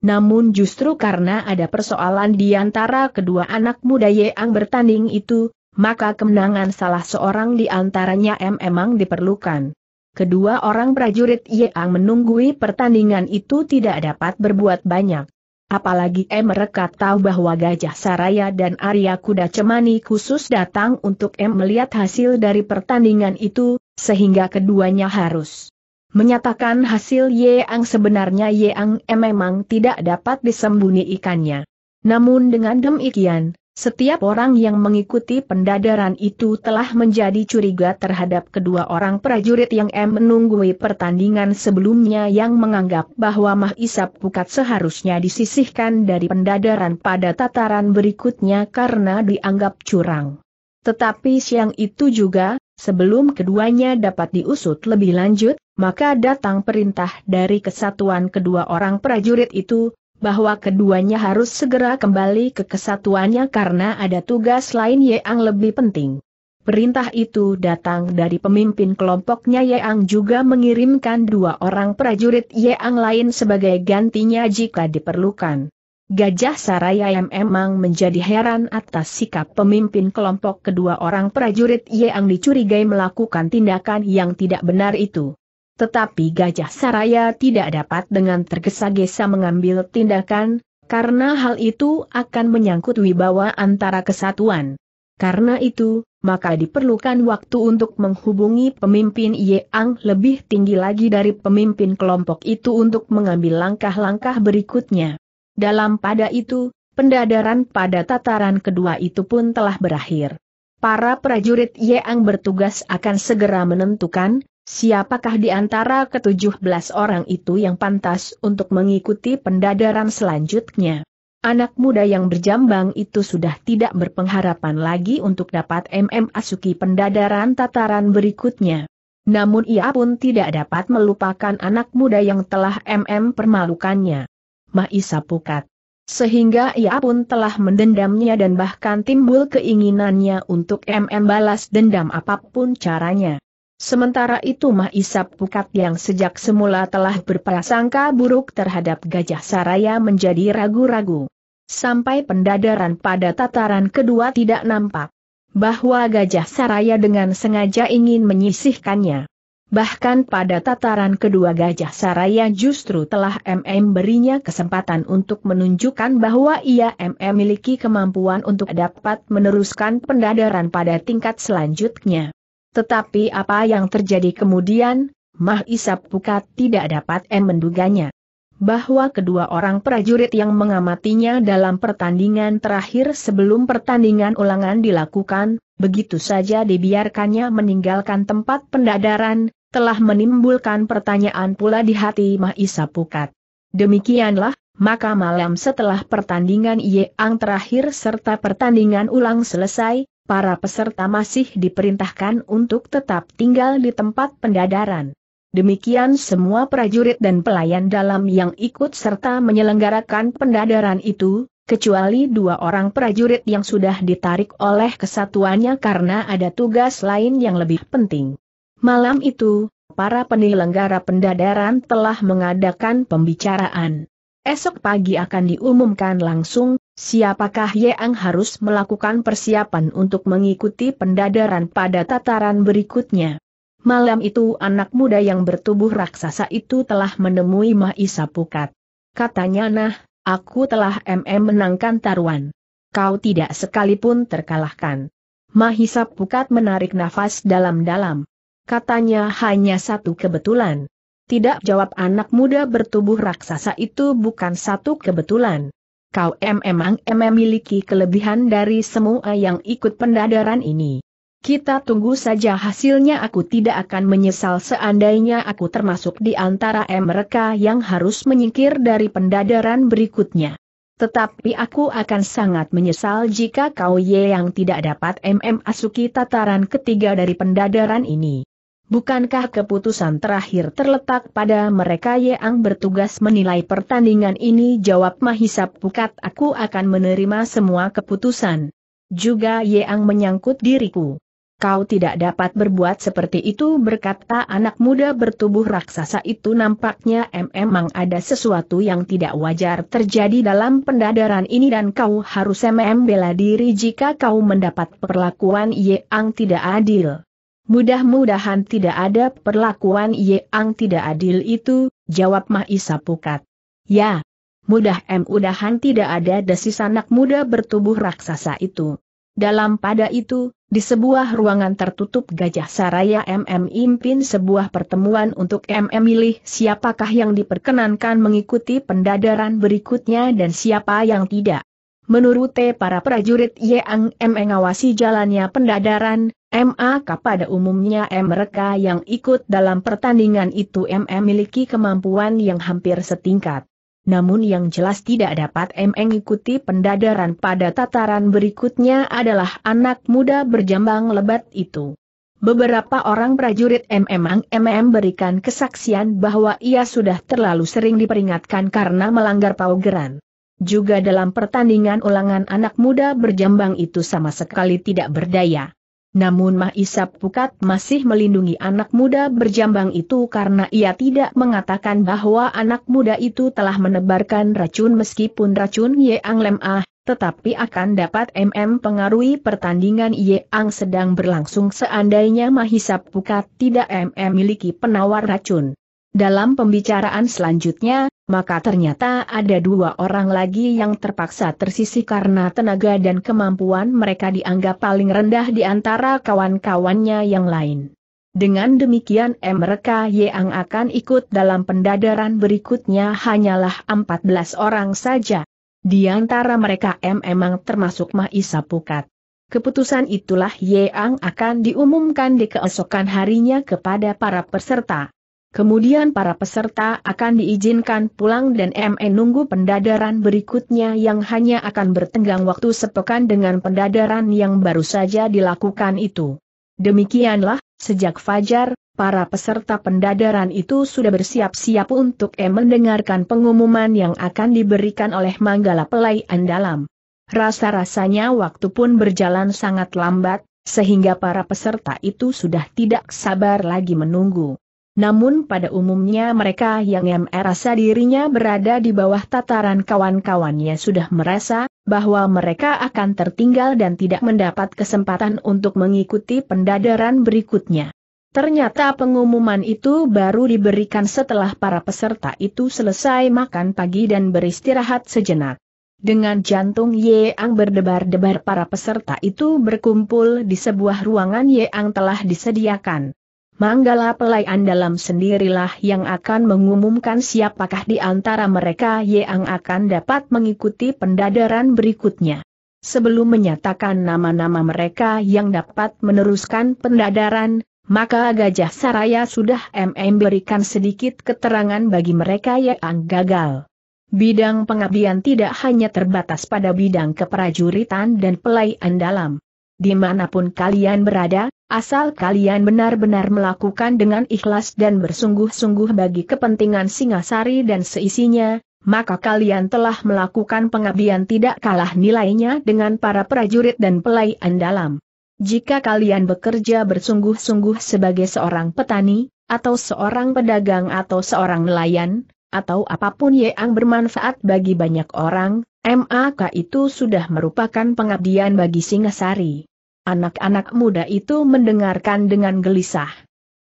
Namun justru karena ada persoalan di antara kedua anak muda yang bertanding itu, maka kemenangan salah seorang di antaranya memang diperlukan. Kedua orang prajurit yang menunggui pertandingan itu tidak dapat berbuat banyak. Apalagi eh mereka tahu bahwa Gajah Saraya dan Arya Kuda Cemani khusus datang untuk M e melihat hasil dari pertandingan itu, sehingga keduanya harus menyatakan hasil Yeang sebenarnya Yeang M e memang tidak dapat disembunyikannya. Namun dengan demikian, setiap orang yang mengikuti pendadaran itu telah menjadi curiga terhadap kedua orang prajurit yang M menunggui pertandingan sebelumnya yang menganggap bahwa Mahisap Pukat seharusnya disisihkan dari pendadaran pada tataran berikutnya karena dianggap curang. Tetapi siang itu juga, sebelum keduanya dapat diusut lebih lanjut, maka datang perintah dari kesatuan kedua orang prajurit itu, bahwa keduanya harus segera kembali ke kesatuannya karena ada tugas lain yang lebih penting. Perintah itu datang dari pemimpin kelompoknya Yang juga mengirimkan dua orang prajurit Yeang lain sebagai gantinya jika diperlukan. Gajah Saraya memang menjadi heran atas sikap pemimpin kelompok kedua orang prajurit Yang dicurigai melakukan tindakan yang tidak benar itu. Tetapi Gajah Saraya tidak dapat dengan tergesa-gesa mengambil tindakan, karena hal itu akan menyangkut wibawa antara kesatuan. Karena itu, maka diperlukan waktu untuk menghubungi pemimpin Yeang lebih tinggi lagi dari pemimpin kelompok itu untuk mengambil langkah-langkah berikutnya. Dalam pada itu, pendadaran pada tataran kedua itu pun telah berakhir. Para prajurit Yeang bertugas akan segera menentukan Siapakah di antara ketujuh belas orang itu yang pantas untuk mengikuti pendadaran selanjutnya? Anak muda yang berjambang itu sudah tidak berpengharapan lagi untuk dapat MM Asuki pendadaran tataran berikutnya. Namun ia pun tidak dapat melupakan anak muda yang telah MM permalukannya. Maisa Pukat. Sehingga ia pun telah mendendamnya dan bahkan timbul keinginannya untuk MM balas dendam apapun caranya. Sementara itu Mahisap Pukat yang sejak semula telah berprasangka buruk terhadap Gajah Saraya menjadi ragu-ragu. Sampai pendadaran pada tataran kedua tidak nampak. Bahwa Gajah Saraya dengan sengaja ingin menyisihkannya. Bahkan pada tataran kedua Gajah Saraya justru telah MM berinya kesempatan untuk menunjukkan bahwa ia MM memiliki kemampuan untuk dapat meneruskan pendadaran pada tingkat selanjutnya. Tetapi apa yang terjadi kemudian, Mah Isap Pukat tidak dapat M menduganya. Bahwa kedua orang prajurit yang mengamatinya dalam pertandingan terakhir sebelum pertandingan ulangan dilakukan, begitu saja dibiarkannya meninggalkan tempat pendadaran, telah menimbulkan pertanyaan pula di hati Mah Isap Pukat. Demikianlah, maka malam setelah pertandingan Yeang terakhir serta pertandingan ulang selesai, para peserta masih diperintahkan untuk tetap tinggal di tempat pendadaran. Demikian semua prajurit dan pelayan dalam yang ikut serta menyelenggarakan pendadaran itu, kecuali dua orang prajurit yang sudah ditarik oleh kesatuannya karena ada tugas lain yang lebih penting. Malam itu, para penyelenggara pendadaran telah mengadakan pembicaraan. Esok pagi akan diumumkan langsung siapakah Yeang harus melakukan persiapan untuk mengikuti pendadaran pada tataran berikutnya. Malam itu anak muda yang bertubuh raksasa itu telah menemui Mahisa Pukat. Katanya nah, aku telah MM menangkan taruhan. Kau tidak sekalipun terkalahkan. Mahisa Pukat menarik nafas dalam-dalam. Katanya hanya satu kebetulan. Tidak jawab anak muda bertubuh raksasa itu bukan satu kebetulan kau em emang em memiliki kelebihan dari semua yang ikut pendadaran ini. Kita tunggu saja hasilnya aku tidak akan menyesal seandainya aku termasuk di antara mereka yang harus menyingkir dari pendadaran berikutnya. Tetapi aku akan sangat menyesal jika kau Ye yang tidak dapat MM asuki tataran ketiga dari pendadaran ini. Bukankah keputusan terakhir terletak pada mereka yang bertugas menilai pertandingan ini? Jawab Mahisa Pukat, aku akan menerima semua keputusan. Juga yang menyangkut diriku. Kau tidak dapat berbuat seperti itu berkata anak muda bertubuh raksasa itu nampaknya memang ada sesuatu yang tidak wajar terjadi dalam pendadaran ini dan kau harus mm bela diri jika kau mendapat perlakuan yang tidak adil. Mudah-mudahan tidak ada perlakuan yang tidak adil itu, jawab Mahisa Pukat. Ya, mudah mudahan tidak ada desis anak muda bertubuh raksasa itu. Dalam pada itu, di sebuah ruangan tertutup Gajah Saraya MM impin sebuah pertemuan untuk MM milih siapakah yang diperkenankan mengikuti pendadaran berikutnya dan siapa yang tidak. Menurut para prajurit Yang M mengawasi jalannya pendadaran, MAK pada umumnya M mereka yang ikut dalam pertandingan itu M memiliki kemampuan yang hampir setingkat. Namun yang jelas tidak dapat M mengikuti pendadaran pada tataran berikutnya adalah anak muda berjambang lebat itu. Beberapa orang prajurit M MM berikan kesaksian bahwa ia sudah terlalu sering diperingatkan karena melanggar paugeran. Juga dalam pertandingan ulangan anak muda berjambang itu sama sekali tidak berdaya. Namun Mahisa Pukat masih melindungi anak muda berjambang itu karena ia tidak mengatakan bahwa anak muda itu telah menebarkan racun meskipun racun Yeang Lem Ah, tetapi akan dapat MM pengaruhi pertandingan Yeang sedang berlangsung seandainya Mahisa Pukat tidak MM miliki penawar racun. Dalam pembicaraan selanjutnya, maka ternyata ada dua orang lagi yang terpaksa tersisih karena tenaga dan kemampuan mereka dianggap paling rendah di antara kawan-kawannya yang lain. Dengan demikian mereka yang akan ikut dalam pendadaran berikutnya hanyalah 14 orang saja. Di antara mereka M emang termasuk Mahisa Pukat. Keputusan itulah Yeang akan diumumkan di keesokan harinya kepada para peserta. Kemudian para peserta akan diizinkan pulang dan MN e nunggu pendadaran berikutnya yang hanya akan bertenggang waktu sepekan dengan pendadaran yang baru saja dilakukan itu. Demikianlah, sejak fajar, para peserta pendadaran itu sudah bersiap-siap untuk M e mendengarkan pengumuman yang akan diberikan oleh Manggala Pelai Andalam. Rasa-rasanya waktu pun berjalan sangat lambat, sehingga para peserta itu sudah tidak sabar lagi menunggu. Namun pada umumnya mereka yang merasa dirinya berada di bawah tataran kawan-kawannya sudah merasa bahwa mereka akan tertinggal dan tidak mendapat kesempatan untuk mengikuti pendadaran berikutnya. Ternyata pengumuman itu baru diberikan setelah para peserta itu selesai makan pagi dan beristirahat sejenak. Dengan jantung Yeang berdebar-debar para peserta itu berkumpul di sebuah ruangan Yeang telah disediakan. Manggala Pelayan dalam sendirilah yang akan mengumumkan siapakah di antara mereka yang akan dapat mengikuti pendadaran berikutnya. Sebelum menyatakan nama-nama mereka yang dapat meneruskan pendadaran, maka Gajah Saraya sudah MM berikan sedikit keterangan bagi mereka yang gagal. Bidang pengabdian tidak hanya terbatas pada bidang keprajuritan dan pelayan dalam dimanapun kalian berada, asal kalian benar-benar melakukan dengan ikhlas dan bersungguh-sungguh bagi kepentingan Singasari dan seisinya, maka kalian telah melakukan pengabdian tidak kalah nilainya dengan para prajurit dan pelayan dalam. Jika kalian bekerja bersungguh-sungguh sebagai seorang petani, atau seorang pedagang atau seorang nelayan, atau apapun yang bermanfaat bagi banyak orang, maka itu sudah merupakan pengabdian bagi Singasari. Anak-anak muda itu mendengarkan dengan gelisah.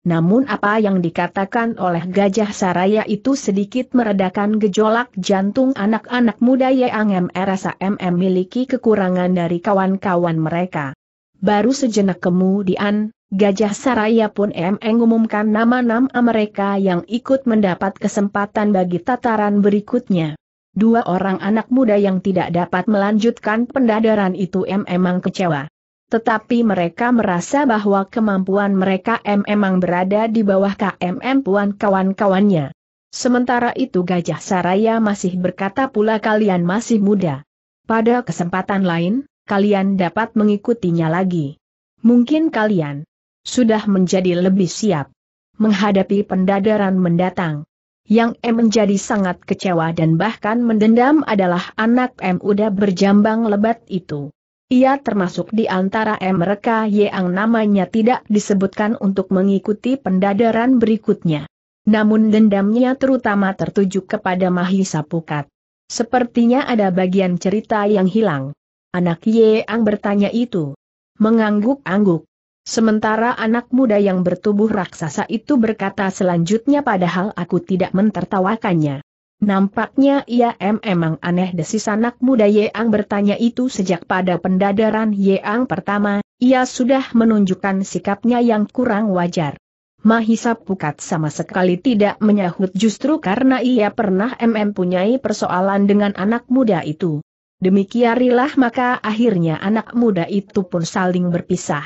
Namun apa yang dikatakan oleh Gajah Saraya itu sedikit meredakan gejolak jantung anak-anak muda yang Mm miliki kekurangan dari kawan-kawan mereka. Baru sejenak kemudian, Gajah Saraya pun mengumumkan nama-nama mereka yang ikut mendapat kesempatan bagi tataran berikutnya. Dua orang anak muda yang tidak dapat melanjutkan pendadaran itu memang kecewa. Tetapi mereka merasa bahwa kemampuan mereka memang berada di bawah KMM puan kawan-kawannya. Sementara itu Gajah Saraya masih berkata pula kalian masih muda. Pada kesempatan lain, kalian dapat mengikutinya lagi. Mungkin kalian sudah menjadi lebih siap menghadapi pendadaran mendatang. Yang M menjadi sangat kecewa dan bahkan mendendam adalah anak M udah berjambang lebat itu. Ia termasuk di antara mereka yang namanya tidak disebutkan untuk mengikuti pendadaran berikutnya. Namun dendamnya terutama tertuju kepada Mahisa Pukat. Sepertinya ada bagian cerita yang hilang. Anak Yeang bertanya itu. Mengangguk-angguk. Sementara anak muda yang bertubuh raksasa itu berkata selanjutnya padahal aku tidak mentertawakannya. Nampaknya ia memang aneh desis anak muda Yeang bertanya itu sejak pada pendadaran Yeang pertama, ia sudah menunjukkan sikapnya yang kurang wajar. Mahisa Pukat sama sekali tidak menyahut justru karena ia pernah mempunyai persoalan dengan anak muda itu. Demikianlah maka akhirnya anak muda itu pun saling berpisah.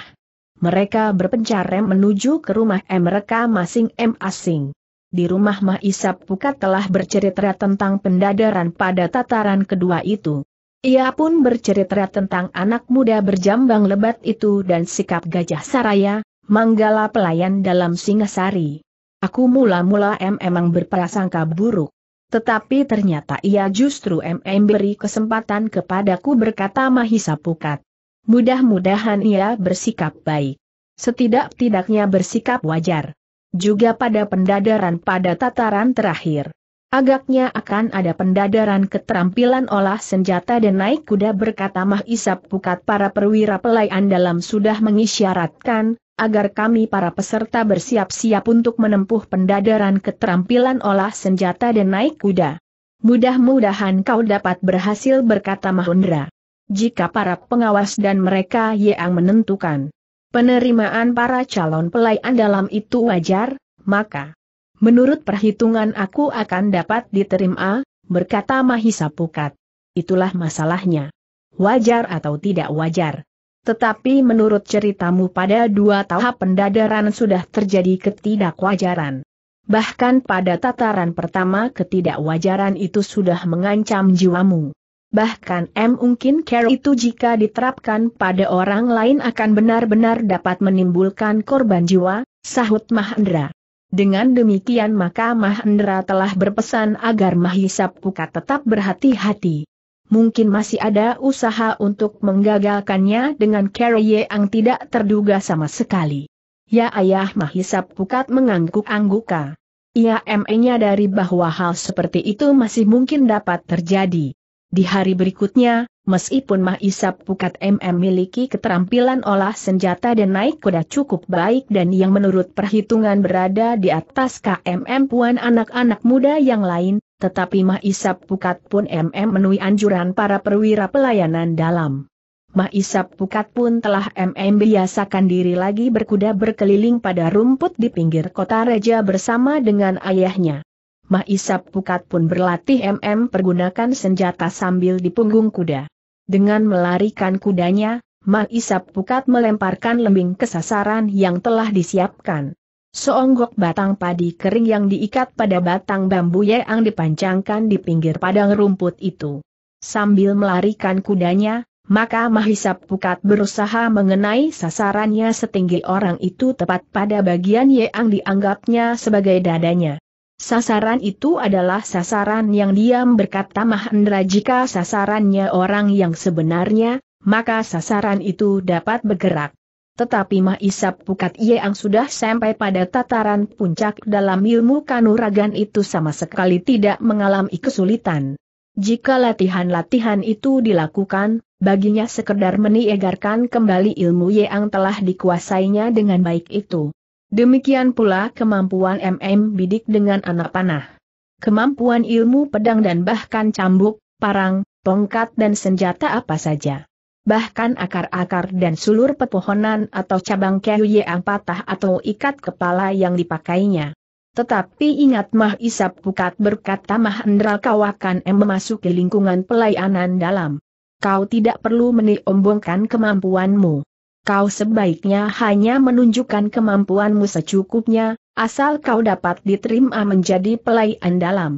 Mereka berpencar menuju ke rumah mereka masing-masing di rumah Mahisa Pukat telah bercerita tentang pendadaran pada tataran kedua itu. Ia pun bercerita tentang anak muda berjambang lebat itu dan sikap gajah saraya, manggala pelayan dalam singasari. Aku mula-mula memang berprasangka buruk. Tetapi ternyata ia justru MM beri kesempatan kepadaku berkata Mahisa Pukat. Mudah-mudahan ia bersikap baik. Setidak-tidaknya bersikap wajar juga pada pendadaran pada tataran terakhir. Agaknya akan ada pendadaran keterampilan olah senjata dan naik kuda berkata Mah Isap Pukat para perwira pelayan dalam sudah mengisyaratkan, agar kami para peserta bersiap-siap untuk menempuh pendadaran keterampilan olah senjata dan naik kuda. Mudah-mudahan kau dapat berhasil berkata Mahendra. Jika para pengawas dan mereka yang menentukan penerimaan para calon pelayan dalam itu wajar, maka menurut perhitungan aku akan dapat diterima, berkata Mahisa Pukat. Itulah masalahnya. Wajar atau tidak wajar. Tetapi menurut ceritamu pada dua tahap pendadaran sudah terjadi ketidakwajaran. Bahkan pada tataran pertama ketidakwajaran itu sudah mengancam jiwamu. Bahkan M mungkin care itu jika diterapkan pada orang lain akan benar-benar dapat menimbulkan korban jiwa, sahut Mahendra. Dengan demikian maka Mahendra telah berpesan agar Mahisa Pukat tetap berhati-hati. Mungkin masih ada usaha untuk menggagalkannya dengan care yang tidak terduga sama sekali. Ya ayah Mahisa Pukat mengangguk-angguka. Ia ya me-nya dari bahwa hal seperti itu masih mungkin dapat terjadi. Di hari berikutnya, meskipun Mahisap Pukat MM miliki keterampilan olah senjata dan naik kuda cukup baik dan yang menurut perhitungan berada di atas KMM puan anak-anak muda yang lain, tetapi Mahisap Pukat pun MM menui anjuran para perwira pelayanan dalam. Mahisap Pukat pun telah MM biasakan diri lagi berkuda berkeliling pada rumput di pinggir kota Raja bersama dengan ayahnya. Mahisap Pukat pun berlatih MM pergunakan senjata sambil di punggung kuda. Dengan melarikan kudanya, Mahisap Pukat melemparkan lembing ke sasaran yang telah disiapkan. Seonggok batang padi kering yang diikat pada batang bambu yang dipancangkan di pinggir padang rumput itu. Sambil melarikan kudanya, maka Mahisap Pukat berusaha mengenai sasarannya setinggi orang itu tepat pada bagian yang dianggapnya sebagai dadanya. Sasaran itu adalah sasaran yang diam berkata Mahendra jika sasarannya orang yang sebenarnya, maka sasaran itu dapat bergerak. Tetapi Mahisap Pukat Yeang sudah sampai pada tataran puncak dalam ilmu kanuragan itu sama sekali tidak mengalami kesulitan. Jika latihan-latihan itu dilakukan, baginya sekedar meniegarkan kembali ilmu yeang telah dikuasainya dengan baik itu. Demikian pula kemampuan MM Bidik dengan anak panah. Kemampuan ilmu pedang dan bahkan cambuk, parang, tongkat dan senjata apa saja. Bahkan akar-akar dan sulur pepohonan atau cabang kayu yang patah atau ikat kepala yang dipakainya. Tetapi ingat Mah Isap Pukat berkata Mahendra kau akan memasuki lingkungan pelayanan dalam. Kau tidak perlu meniombongkan kemampuanmu kau sebaiknya hanya menunjukkan kemampuanmu secukupnya, asal kau dapat diterima menjadi pelayan dalam.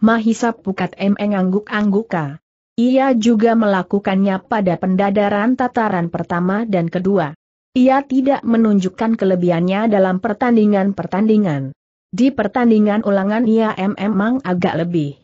Mahisa Pukat M. angguk angguka Ia juga melakukannya pada pendadaran tataran pertama dan kedua. Ia tidak menunjukkan kelebihannya dalam pertandingan-pertandingan. Di pertandingan ulangan ia memang agak lebih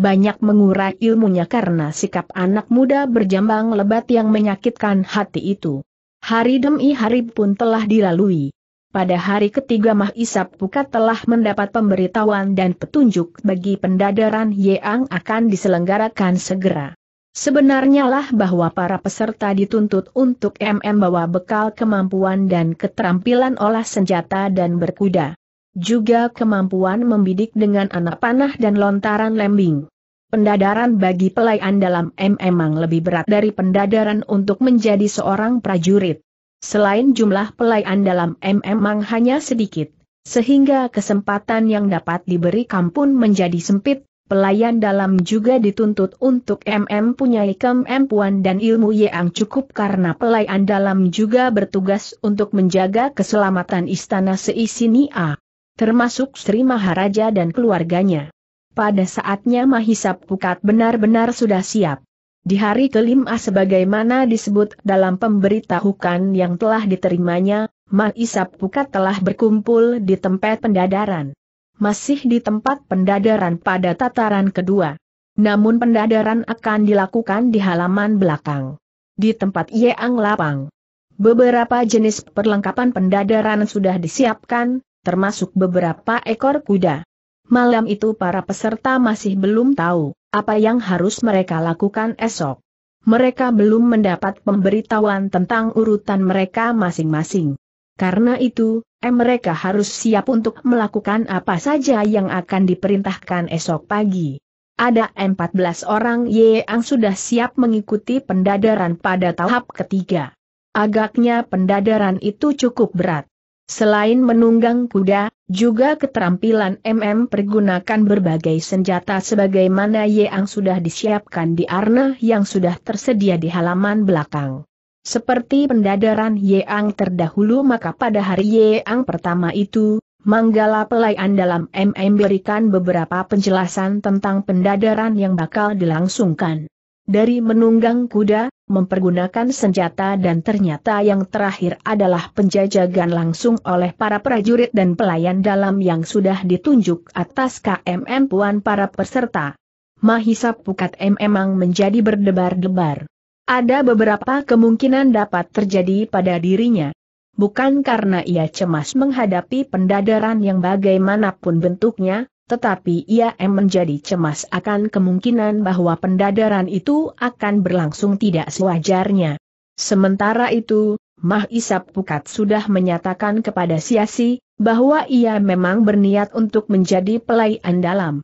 banyak mengurai ilmunya karena sikap anak muda berjambang lebat yang menyakitkan hati itu. Hari demi hari pun telah dilalui. Pada hari ketiga Mah Isap Pukat telah mendapat pemberitahuan dan petunjuk bagi pendadaran Yeang akan diselenggarakan segera. Sebenarnya lah bahwa para peserta dituntut untuk MM bawa bekal kemampuan dan keterampilan olah senjata dan berkuda. Juga kemampuan membidik dengan anak panah dan lontaran lembing. Pendadaran bagi pelayan dalam M memang lebih berat dari pendadaran untuk menjadi seorang prajurit. Selain jumlah pelayan dalam M memang hanya sedikit, sehingga kesempatan yang dapat diberi kampun menjadi sempit, Pelayan dalam juga dituntut untuk MM punya kemampuan dan ilmu yang cukup karena pelayan dalam juga bertugas untuk menjaga keselamatan istana seisi Nia, termasuk Sri Maharaja dan keluarganya. Pada saatnya Mahisap Pukat benar-benar sudah siap. Di hari kelima sebagaimana disebut dalam pemberitahukan yang telah diterimanya, Mahisap Pukat telah berkumpul di tempat pendadaran. Masih di tempat pendadaran pada tataran kedua. Namun pendadaran akan dilakukan di halaman belakang. Di tempat Yeang Lapang. Beberapa jenis perlengkapan pendadaran sudah disiapkan, termasuk beberapa ekor kuda malam itu para peserta masih belum tahu apa yang harus mereka lakukan esok. Mereka belum mendapat pemberitahuan tentang urutan mereka masing-masing. Karena itu, eh, mereka harus siap untuk melakukan apa saja yang akan diperintahkan esok pagi. Ada 14 orang yang sudah siap mengikuti pendadaran pada tahap ketiga. Agaknya pendadaran itu cukup berat. Selain menunggang kuda, juga keterampilan MM pergunakan berbagai senjata sebagaimana yang sudah disiapkan di arna yang sudah tersedia di halaman belakang. Seperti pendadaran Yeang terdahulu maka pada hari Yeang pertama itu, Manggala Pelayan dalam MM berikan beberapa penjelasan tentang pendadaran yang bakal dilangsungkan dari menunggang kuda, mempergunakan senjata dan ternyata yang terakhir adalah penjajagan langsung oleh para prajurit dan pelayan dalam yang sudah ditunjuk atas KMM Puan para peserta. Mahisa Pukat M memang menjadi berdebar-debar. Ada beberapa kemungkinan dapat terjadi pada dirinya. Bukan karena ia cemas menghadapi pendadaran yang bagaimanapun bentuknya, tetapi ia em menjadi cemas akan kemungkinan bahwa pendadaran itu akan berlangsung tidak sewajarnya. Sementara itu, Mah Isap Pukat sudah menyatakan kepada Siasi, bahwa ia memang berniat untuk menjadi pelayan dalam.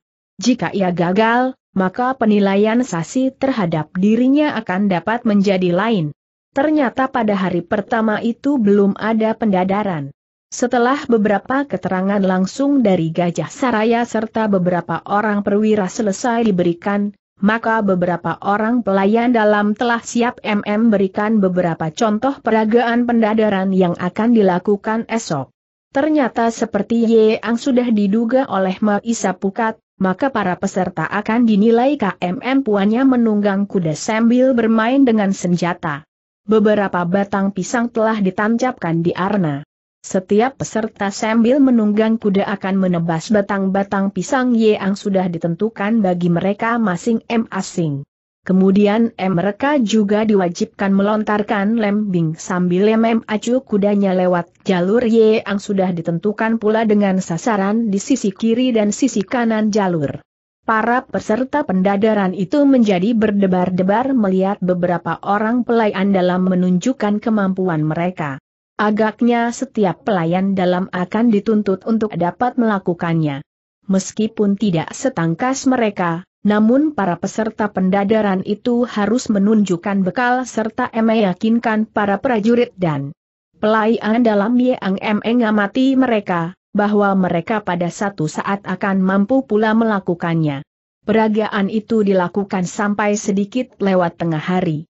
Jika ia gagal, maka penilaian Sasi terhadap dirinya akan dapat menjadi lain. Ternyata pada hari pertama itu belum ada pendadaran. Setelah beberapa keterangan langsung dari Gajah Saraya serta beberapa orang perwira selesai diberikan, maka beberapa orang pelayan dalam telah siap MM berikan beberapa contoh peragaan pendadaran yang akan dilakukan esok. Ternyata seperti yang sudah diduga oleh Maisa Pukat, maka para peserta akan dinilai KMM puannya menunggang kuda sambil bermain dengan senjata. Beberapa batang pisang telah ditancapkan di arna. Setiap peserta sambil menunggang kuda akan menebas batang-batang pisang yang sudah ditentukan bagi mereka masing-masing. Kemudian mereka juga diwajibkan melontarkan lembing sambil mem acu kudanya lewat jalur yang sudah ditentukan pula dengan sasaran di sisi kiri dan sisi kanan jalur. Para peserta pendadaran itu menjadi berdebar-debar melihat beberapa orang pelayan dalam menunjukkan kemampuan mereka. Agaknya setiap pelayan dalam akan dituntut untuk dapat melakukannya. Meskipun tidak setangkas mereka, namun para peserta pendadaran itu harus menunjukkan bekal serta meyakinkan para prajurit dan pelayan dalam yang mengamati mereka, bahwa mereka pada satu saat akan mampu pula melakukannya. Peragaan itu dilakukan sampai sedikit lewat tengah hari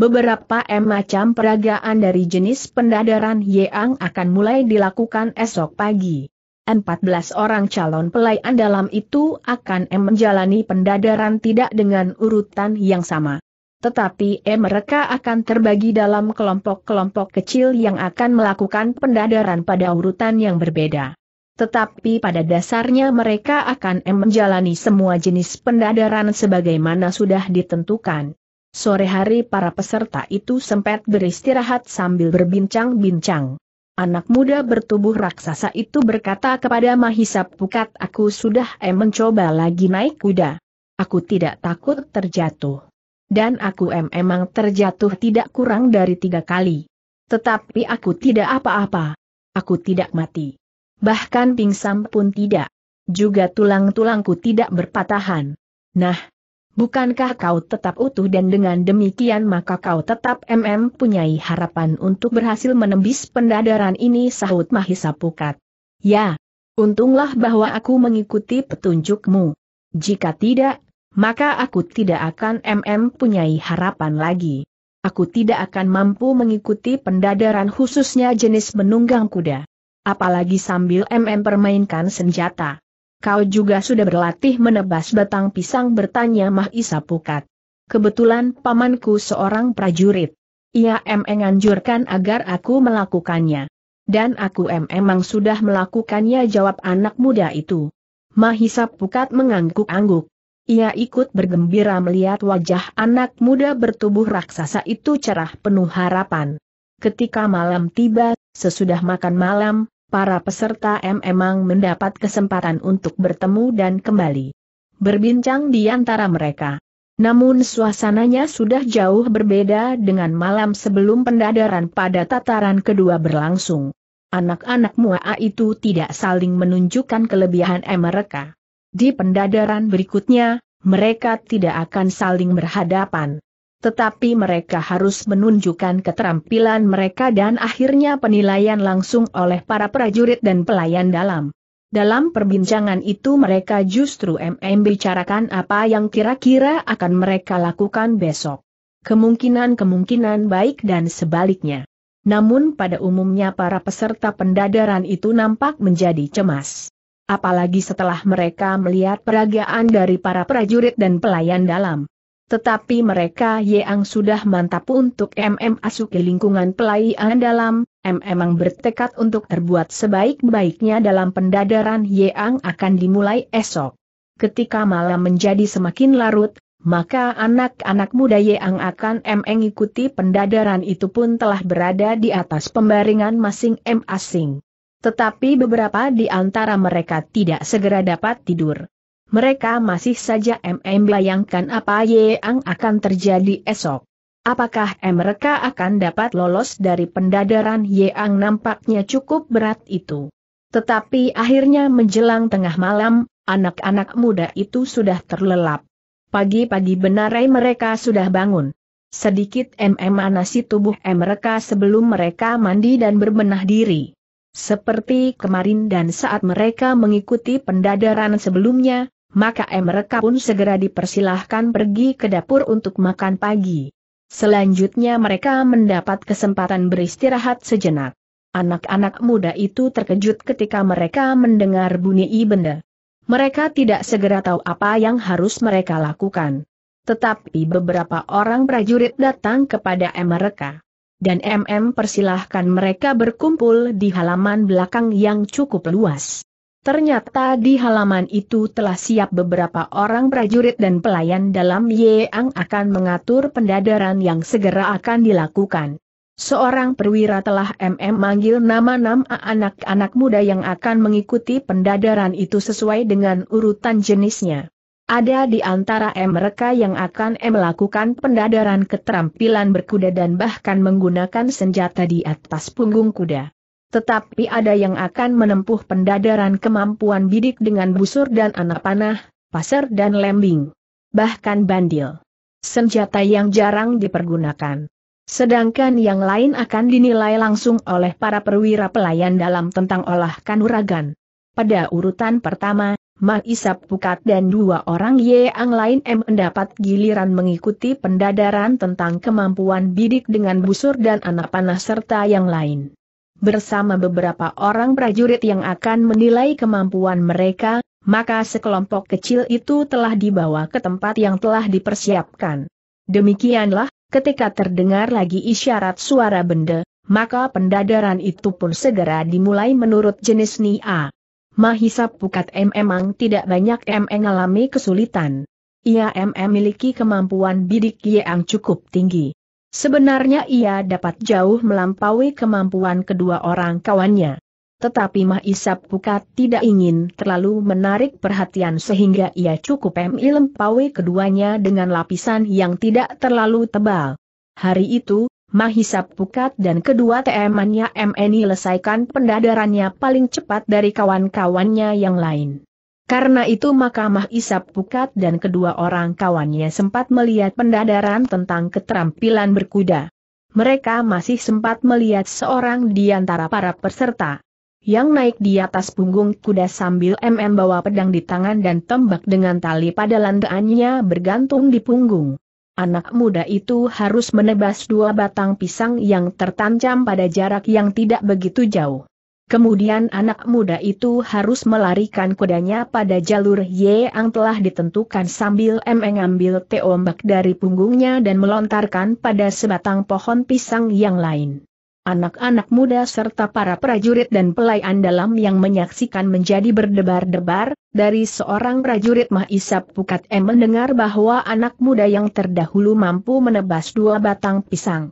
beberapa M macam peragaan dari jenis pendadaran yang akan mulai dilakukan esok pagi. 14 orang calon pelayan dalam itu akan M menjalani pendadaran tidak dengan urutan yang sama. Tetapi M mereka akan terbagi dalam kelompok-kelompok kecil yang akan melakukan pendadaran pada urutan yang berbeda. Tetapi pada dasarnya mereka akan M menjalani semua jenis pendadaran sebagaimana sudah ditentukan. Sore hari para peserta itu sempat beristirahat sambil berbincang-bincang. Anak muda bertubuh raksasa itu berkata kepada Mahisa Pukat aku sudah em mencoba lagi naik kuda. Aku tidak takut terjatuh. Dan aku em emang terjatuh tidak kurang dari tiga kali. Tetapi aku tidak apa-apa. Aku tidak mati. Bahkan pingsan pun tidak. Juga tulang-tulangku tidak berpatahan. Nah, Bukankah kau tetap utuh dan dengan demikian maka kau tetap MM punyai harapan untuk berhasil menembis pendadaran ini sahut Mahisa Pukat. Ya, untunglah bahwa aku mengikuti petunjukmu. Jika tidak, maka aku tidak akan MM punyai harapan lagi. Aku tidak akan mampu mengikuti pendadaran khususnya jenis menunggang kuda. Apalagi sambil MM permainkan senjata. Kau juga sudah berlatih menebas batang pisang bertanya Mahisa Pukat. Kebetulan pamanku seorang prajurit. Ia menganjurkan agar aku melakukannya. Dan aku emang sudah melakukannya jawab anak muda itu. Mahisa Pukat mengangguk-angguk. Ia ikut bergembira melihat wajah anak muda bertubuh raksasa itu cerah penuh harapan. Ketika malam tiba, sesudah makan malam, para peserta M memang mendapat kesempatan untuk bertemu dan kembali berbincang di antara mereka. Namun suasananya sudah jauh berbeda dengan malam sebelum pendadaran pada tataran kedua berlangsung. Anak-anak Mua'a itu tidak saling menunjukkan kelebihan M mereka. Di pendadaran berikutnya, mereka tidak akan saling berhadapan tetapi mereka harus menunjukkan keterampilan mereka dan akhirnya penilaian langsung oleh para prajurit dan pelayan dalam. Dalam perbincangan itu mereka justru MM bicarakan apa yang kira-kira akan mereka lakukan besok. Kemungkinan-kemungkinan baik dan sebaliknya. Namun pada umumnya para peserta pendadaran itu nampak menjadi cemas. Apalagi setelah mereka melihat peragaan dari para prajurit dan pelayan dalam. Tetapi mereka yang sudah mantap untuk MM asuki lingkungan pelayan dalam, M memang bertekad untuk terbuat sebaik-baiknya dalam pendadaran yang akan dimulai esok. Ketika malam menjadi semakin larut, maka anak-anak muda yang akan mengikuti pendadaran itu pun telah berada di atas pembaringan masing masing Tetapi beberapa di antara mereka tidak segera dapat tidur mereka masih saja MM bayangkan apa yang akan terjadi esok. Apakah mereka akan dapat lolos dari pendadaran yang nampaknya cukup berat itu? Tetapi akhirnya menjelang tengah malam, anak-anak muda itu sudah terlelap. Pagi-pagi benarai mereka sudah bangun. Sedikit MM anasi tubuh mereka sebelum mereka mandi dan berbenah diri. Seperti kemarin dan saat mereka mengikuti pendadaran sebelumnya, maka mereka pun segera dipersilahkan pergi ke dapur untuk makan pagi. Selanjutnya mereka mendapat kesempatan beristirahat sejenak. Anak-anak muda itu terkejut ketika mereka mendengar bunyi benda. Mereka tidak segera tahu apa yang harus mereka lakukan. Tetapi beberapa orang prajurit datang kepada mereka. Dan MM persilahkan mereka berkumpul di halaman belakang yang cukup luas. Ternyata di halaman itu telah siap beberapa orang prajurit dan pelayan dalam Ang akan mengatur pendadaran yang segera akan dilakukan. Seorang perwira telah MM manggil nama-nama anak-anak muda yang akan mengikuti pendadaran itu sesuai dengan urutan jenisnya. Ada di antara mereka yang akan melakukan pendadaran keterampilan berkuda dan bahkan menggunakan senjata di atas punggung kuda. Tetapi ada yang akan menempuh pendadaran kemampuan bidik dengan busur dan anak panah, pasar dan lembing. Bahkan bandil. Senjata yang jarang dipergunakan. Sedangkan yang lain akan dinilai langsung oleh para perwira pelayan dalam tentang olah kanuragan. Pada urutan pertama, Ma Isap Pukat dan dua orang Ye Ang lain M mendapat giliran mengikuti pendadaran tentang kemampuan bidik dengan busur dan anak panah serta yang lain bersama beberapa orang prajurit yang akan menilai kemampuan mereka, maka sekelompok kecil itu telah dibawa ke tempat yang telah dipersiapkan. Demikianlah, ketika terdengar lagi isyarat suara benda, maka pendadaran itu pun segera dimulai menurut jenis Nia. Mahisa Pukat M memang tidak banyak M mengalami kesulitan. Ia M memiliki kemampuan bidik yang cukup tinggi. Sebenarnya ia dapat jauh melampaui kemampuan kedua orang kawannya. Tetapi Mah Isap Pukat tidak ingin terlalu menarik perhatian sehingga ia cukup melampaui keduanya dengan lapisan yang tidak terlalu tebal. Hari itu, Mahisap Pukat dan kedua temannya MNI selesaikan pendadarannya paling cepat dari kawan-kawannya yang lain. Karena itu Mahkamah Isap Pukat dan kedua orang kawannya sempat melihat pendadaran tentang keterampilan berkuda. Mereka masih sempat melihat seorang di antara para peserta yang naik di atas punggung kuda sambil MM bawa pedang di tangan dan tembak dengan tali pada landaannya bergantung di punggung. Anak muda itu harus menebas dua batang pisang yang tertancam pada jarak yang tidak begitu jauh. Kemudian anak muda itu harus melarikan kudanya pada jalur Y yang telah ditentukan sambil mengambil teombak dari punggungnya dan melontarkan pada sebatang pohon pisang yang lain. Anak-anak muda serta para prajurit dan pelayan dalam yang menyaksikan menjadi berdebar-debar, dari seorang prajurit Mahisap Pukat M mendengar bahwa anak muda yang terdahulu mampu menebas dua batang pisang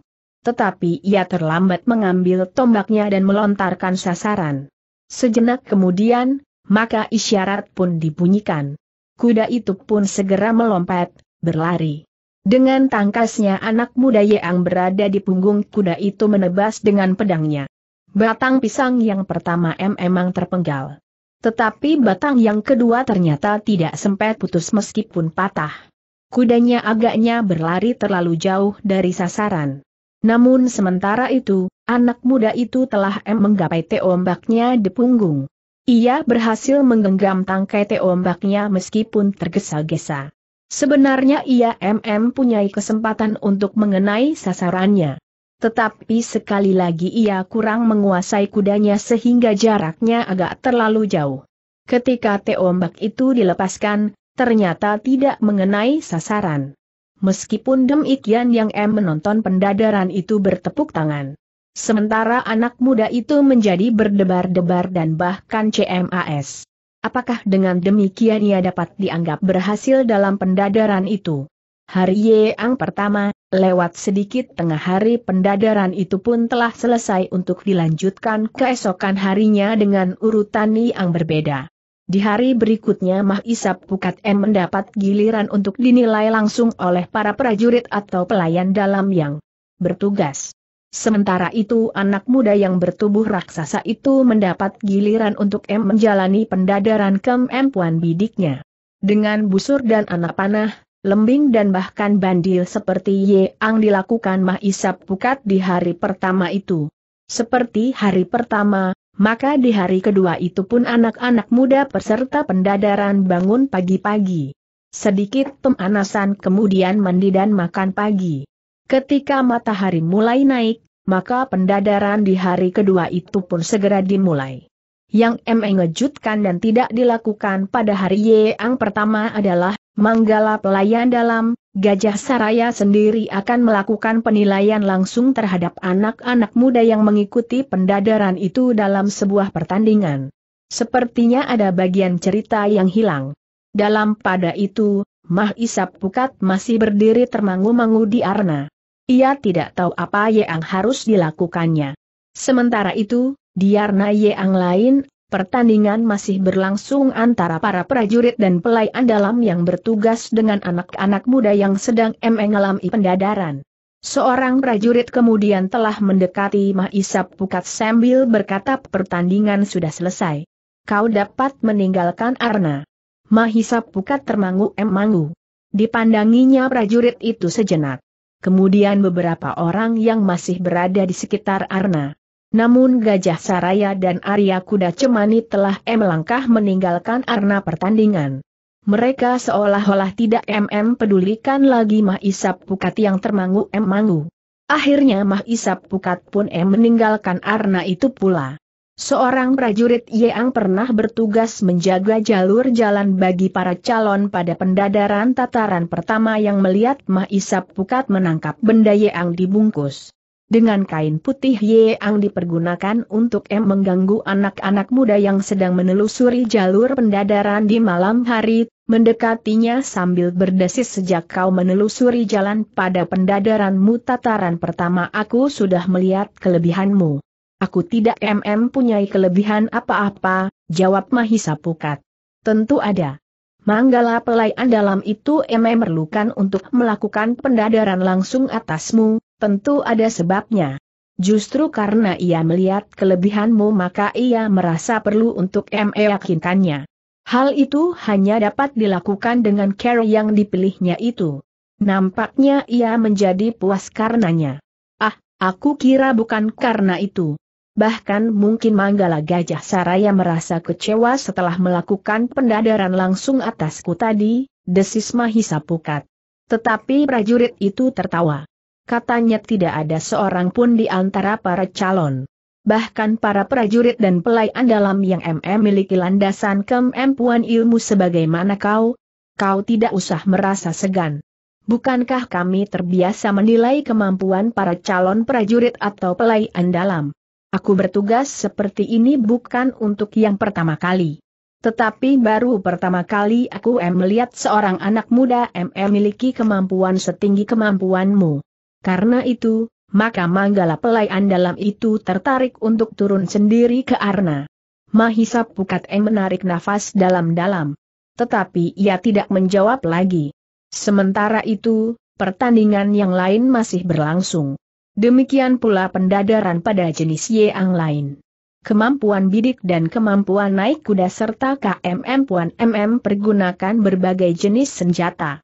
tetapi ia terlambat mengambil tombaknya dan melontarkan sasaran. Sejenak kemudian, maka isyarat pun dibunyikan. Kuda itu pun segera melompat, berlari. Dengan tangkasnya anak muda yang berada di punggung kuda itu menebas dengan pedangnya. Batang pisang yang pertama memang emang terpenggal. Tetapi batang yang kedua ternyata tidak sempat putus meskipun patah. Kudanya agaknya berlari terlalu jauh dari sasaran. Namun sementara itu, anak muda itu telah em menggapai teombaknya di punggung. Ia berhasil menggenggam tangkai teombaknya meskipun tergesa-gesa. Sebenarnya ia MM punyai kesempatan untuk mengenai sasarannya. Tetapi sekali lagi ia kurang menguasai kudanya sehingga jaraknya agak terlalu jauh. Ketika teombak itu dilepaskan, ternyata tidak mengenai sasaran. Meskipun demikian yang M menonton pendadaran itu bertepuk tangan. Sementara anak muda itu menjadi berdebar-debar dan bahkan CMAS. Apakah dengan demikian ia dapat dianggap berhasil dalam pendadaran itu? Hari yang pertama, lewat sedikit tengah hari pendadaran itu pun telah selesai untuk dilanjutkan keesokan harinya dengan urutan yang berbeda. Di hari berikutnya Mah Isap Pukat M mendapat giliran untuk dinilai langsung oleh para prajurit atau pelayan dalam yang bertugas. Sementara itu anak muda yang bertubuh raksasa itu mendapat giliran untuk M menjalani pendadaran kemampuan bidiknya. Dengan busur dan anak panah, lembing dan bahkan bandil seperti Ye Ang dilakukan Mah Isap Pukat di hari pertama itu. Seperti hari pertama, maka di hari kedua itu pun anak-anak muda peserta pendadaran bangun pagi-pagi. Sedikit pemanasan kemudian mandi dan makan pagi. Ketika matahari mulai naik, maka pendadaran di hari kedua itu pun segera dimulai. Yang mengejutkan dan tidak dilakukan pada hari yang pertama adalah Manggala pelayan dalam, Gajah Saraya sendiri akan melakukan penilaian langsung terhadap anak-anak muda yang mengikuti pendadaran itu dalam sebuah pertandingan. Sepertinya ada bagian cerita yang hilang. Dalam pada itu, Mah Isap Pukat masih berdiri termangu-mangu di arna. Ia tidak tahu apa yang harus dilakukannya. Sementara itu, di arna yang lain Pertandingan masih berlangsung antara para prajurit dan pelayan dalam yang bertugas dengan anak-anak muda yang sedang mengalami pendadaran. Seorang prajurit kemudian telah mendekati Mahisap Pukat sambil berkata pertandingan sudah selesai. Kau dapat meninggalkan Arna. Mahisap Pukat termangu-emangu. Dipandanginya prajurit itu sejenak. Kemudian beberapa orang yang masih berada di sekitar Arna. Namun Gajah Saraya dan Arya Kuda Cemani telah melangkah meninggalkan arena pertandingan. Mereka seolah-olah tidak mm pedulikan lagi Mah Isap Pukat yang termangu emangu. Akhirnya Mah Isap Pukat pun em meninggalkan arena itu pula. Seorang prajurit yang pernah bertugas menjaga jalur jalan bagi para calon pada pendadaran tataran pertama yang melihat Mah Isap Pukat menangkap benda yang dibungkus dengan kain putih yang dipergunakan untuk M mengganggu anak-anak muda yang sedang menelusuri jalur pendadaran di malam hari, mendekatinya sambil berdesis sejak kau menelusuri jalan pada pendadaranmu tataran pertama aku sudah melihat kelebihanmu. Aku tidak MM punyai kelebihan apa-apa, jawab Mahisa Pukat. Tentu ada. Manggala pelayan dalam itu MM perlukan untuk melakukan pendadaran langsung atasmu, Tentu ada sebabnya. Justru karena ia melihat kelebihanmu maka ia merasa perlu untuk meyakinkannya. Hal itu hanya dapat dilakukan dengan cara yang dipilihnya itu. Nampaknya ia menjadi puas karenanya. Ah, aku kira bukan karena itu. Bahkan mungkin Manggala Gajah Saraya merasa kecewa setelah melakukan pendadaran langsung atasku tadi, desis Mahisa Pukat. Tetapi prajurit itu tertawa katanya tidak ada seorang pun di antara para calon. Bahkan para prajurit dan pelayan dalam yang MM miliki landasan kemampuan ilmu sebagaimana kau, kau tidak usah merasa segan. Bukankah kami terbiasa menilai kemampuan para calon prajurit atau pelayan dalam? Aku bertugas seperti ini bukan untuk yang pertama kali. Tetapi baru pertama kali aku em melihat seorang anak muda MM miliki kemampuan setinggi kemampuanmu. Karena itu, maka Manggala Pelayan dalam itu tertarik untuk turun sendiri ke Arna. Mahisa Pukat M menarik nafas dalam-dalam. Tetapi ia tidak menjawab lagi. Sementara itu, pertandingan yang lain masih berlangsung. Demikian pula pendadaran pada jenis yang lain. Kemampuan bidik dan kemampuan naik kuda serta KMM Puan MM pergunakan berbagai jenis senjata.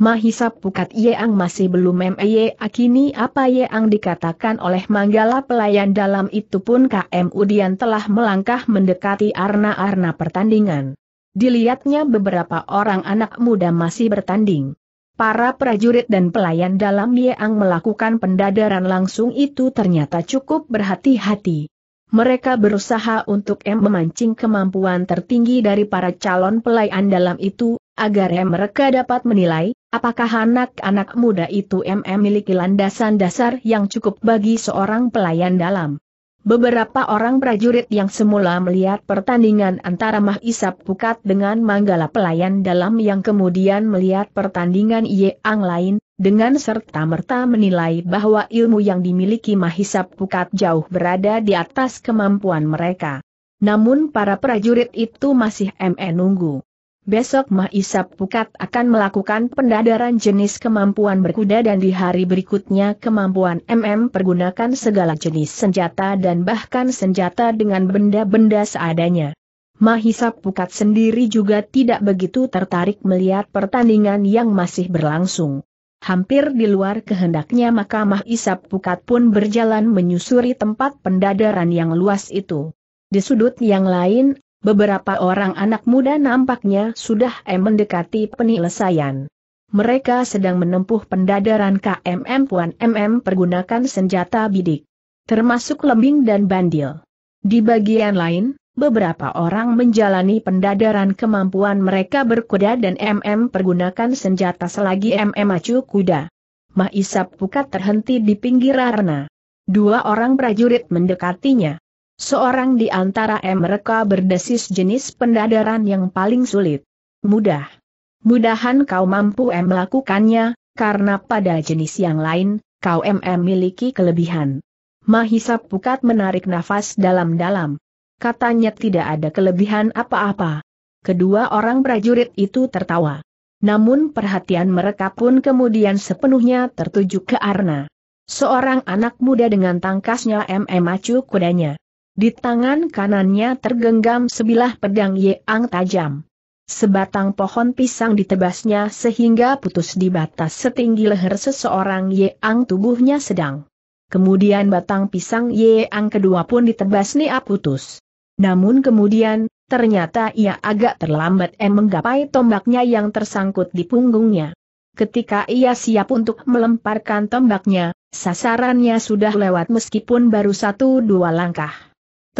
Mahisa pukat Yeang masih belum meye akini apa Yeang dikatakan oleh Manggala pelayan dalam itu pun KM Udian telah melangkah mendekati arna-arna pertandingan. Dilihatnya beberapa orang anak muda masih bertanding. Para prajurit dan pelayan dalam Yeang melakukan pendadaran langsung itu ternyata cukup berhati-hati. Mereka berusaha untuk M memancing kemampuan tertinggi dari para calon pelayan dalam itu, agar M mereka dapat menilai, Apakah anak-anak muda itu memiliki landasan dasar yang cukup bagi seorang pelayan dalam? Beberapa orang prajurit yang semula melihat pertandingan antara Mahisa Pukat dengan Manggala pelayan dalam yang kemudian melihat pertandingan Ye Ang lain, dengan serta-merta menilai bahwa ilmu yang dimiliki Mahisa Pukat jauh berada di atas kemampuan mereka. Namun para prajurit itu masih menunggu besok Mah Isap Pukat akan melakukan pendadaran jenis kemampuan berkuda dan di hari berikutnya kemampuan MM pergunakan segala jenis senjata dan bahkan senjata dengan benda-benda seadanya. Mahisap Pukat sendiri juga tidak begitu tertarik melihat pertandingan yang masih berlangsung. Hampir di luar kehendaknya maka Mahisap Pukat pun berjalan menyusuri tempat pendadaran yang luas itu. Di sudut yang lain, Beberapa orang anak muda nampaknya sudah eh, mendekati penyelesaian. Mereka sedang menempuh pendadaran KMM Puan MM pergunakan senjata bidik. Termasuk lembing dan bandil. Di bagian lain, beberapa orang menjalani pendadaran kemampuan mereka berkuda dan MM pergunakan senjata selagi MM acu kuda. Mahisap Pukat terhenti di pinggir arena. Dua orang prajurit mendekatinya. Seorang di antara mereka berdesis jenis pendadaran yang paling sulit. Mudah. Mudahan kau mampu melakukannya, karena pada jenis yang lain, kau memiliki kelebihan. Mahisa Pukat menarik nafas dalam-dalam. Katanya tidak ada kelebihan apa-apa. Kedua orang prajurit itu tertawa. Namun perhatian mereka pun kemudian sepenuhnya tertuju ke Arna. Seorang anak muda dengan tangkasnya MM acu kudanya. Di tangan kanannya tergenggam sebilah pedang yang tajam. Sebatang pohon pisang ditebasnya sehingga putus di batas setinggi leher seseorang yang tubuhnya sedang. Kemudian batang pisang yang kedua pun ditebas Nia putus. Namun kemudian, ternyata ia agak terlambat dan menggapai tombaknya yang tersangkut di punggungnya. Ketika ia siap untuk melemparkan tombaknya, sasarannya sudah lewat meskipun baru satu dua langkah.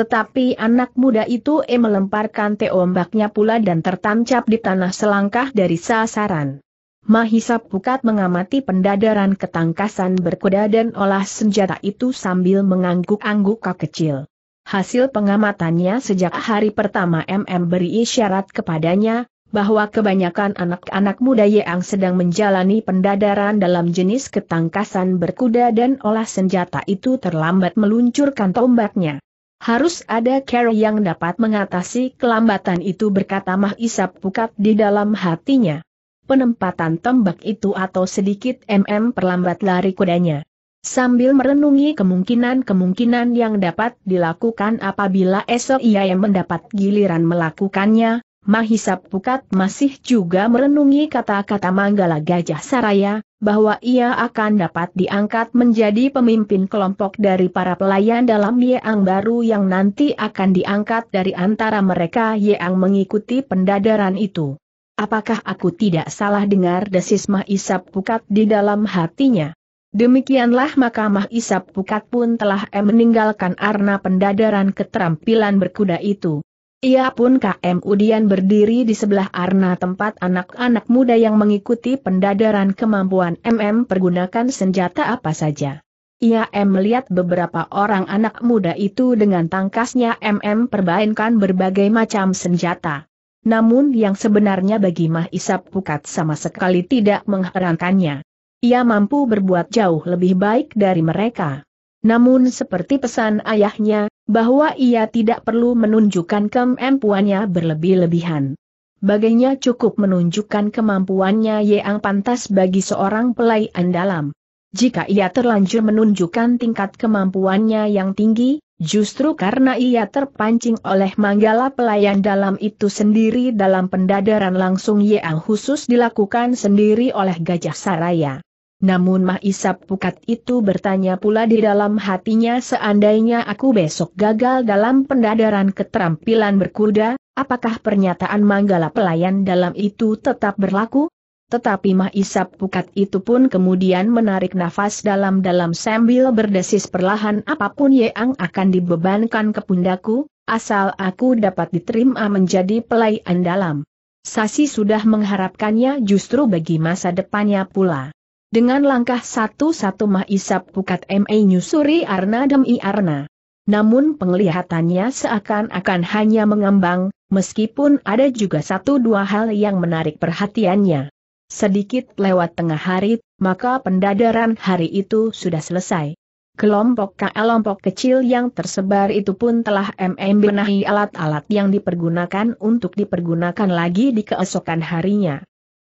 Tetapi anak muda itu E melemparkan teombaknya pula dan tertancap di tanah selangkah dari sasaran. Mahisa Pukat mengamati pendadaran ketangkasan berkuda dan olah senjata itu sambil mengangguk-angguk kecil. Hasil pengamatannya sejak hari pertama MM beri isyarat kepadanya, bahwa kebanyakan anak-anak muda yang sedang menjalani pendadaran dalam jenis ketangkasan berkuda dan olah senjata itu terlambat meluncurkan tombaknya. Harus ada cara yang dapat mengatasi kelambatan itu berkata Mah Isap Pukat di dalam hatinya. Penempatan tembak itu atau sedikit mm perlambat lari kudanya. Sambil merenungi kemungkinan-kemungkinan yang dapat dilakukan apabila esok ia yang mendapat giliran melakukannya, Mahisa Pukat masih juga merenungi kata-kata Manggala Gajah Saraya, bahwa ia akan dapat diangkat menjadi pemimpin kelompok dari para pelayan dalam Yeang baru yang nanti akan diangkat dari antara mereka Yeang mengikuti pendadaran itu. Apakah aku tidak salah dengar desis Mahisa Pukat di dalam hatinya? Demikianlah maka Mahisa Pukat pun telah meninggalkan arna pendadaran keterampilan berkuda itu. Ia pun KM Udian berdiri di sebelah arna tempat anak-anak muda yang mengikuti pendadaran kemampuan MM pergunakan senjata apa saja. Ia M melihat beberapa orang anak muda itu dengan tangkasnya MM perbainkan berbagai macam senjata. Namun yang sebenarnya bagi Mah Isap Pukat sama sekali tidak mengherankannya. Ia mampu berbuat jauh lebih baik dari mereka. Namun seperti pesan ayahnya, bahwa ia tidak perlu menunjukkan kemampuannya berlebih-lebihan. baginya cukup menunjukkan kemampuannya yang pantas bagi seorang pelayan dalam. Jika ia terlanjur menunjukkan tingkat kemampuannya yang tinggi, justru karena ia terpancing oleh manggala pelayan dalam itu sendiri dalam pendadaran langsung yang khusus dilakukan sendiri oleh Gajah Saraya. Namun Mahisap Pukat itu bertanya pula di dalam hatinya seandainya aku besok gagal dalam pendadaran keterampilan berkuda, apakah pernyataan Manggala pelayan dalam itu tetap berlaku? Tetapi Mahisap Pukat itu pun kemudian menarik nafas dalam-dalam sambil berdesis perlahan apapun Yeang akan dibebankan ke pundaku, asal aku dapat diterima menjadi pelayan dalam. Sasi sudah mengharapkannya justru bagi masa depannya pula. Dengan langkah satu-satu Mahisap Pukat M.A. nyusuri Arna demi Arna. Namun penglihatannya seakan-akan hanya mengembang, meskipun ada juga satu dua hal yang menarik perhatiannya. Sedikit lewat tengah hari, maka pendadaran hari itu sudah selesai. Kelompok-kelompok kecil yang tersebar itu pun telah MM benahi alat-alat yang dipergunakan untuk dipergunakan lagi di keesokan harinya.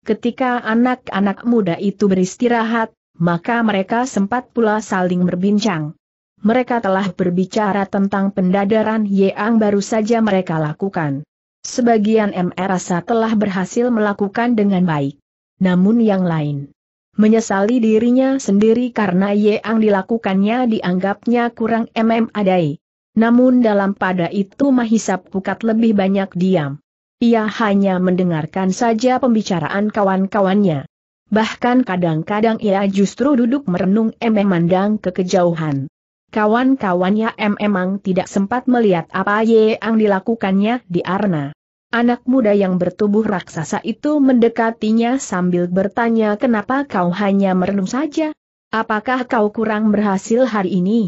Ketika anak-anak muda itu beristirahat, maka mereka sempat pula saling berbincang. Mereka telah berbicara tentang pendadaran Yeang baru saja mereka lakukan. Sebagian M telah berhasil melakukan dengan baik. Namun yang lain menyesali dirinya sendiri karena Yeang dilakukannya dianggapnya kurang MM adai. Namun dalam pada itu mahisap Pukat lebih banyak diam. Ia hanya mendengarkan saja pembicaraan kawan-kawannya. Bahkan kadang-kadang ia justru duduk merenung memandang ke kejauhan. Kawan-kawannya emang tidak sempat melihat apa yang dilakukannya di Arna. Anak muda yang bertubuh raksasa itu mendekatinya sambil bertanya kenapa kau hanya merenung saja? Apakah kau kurang berhasil hari ini?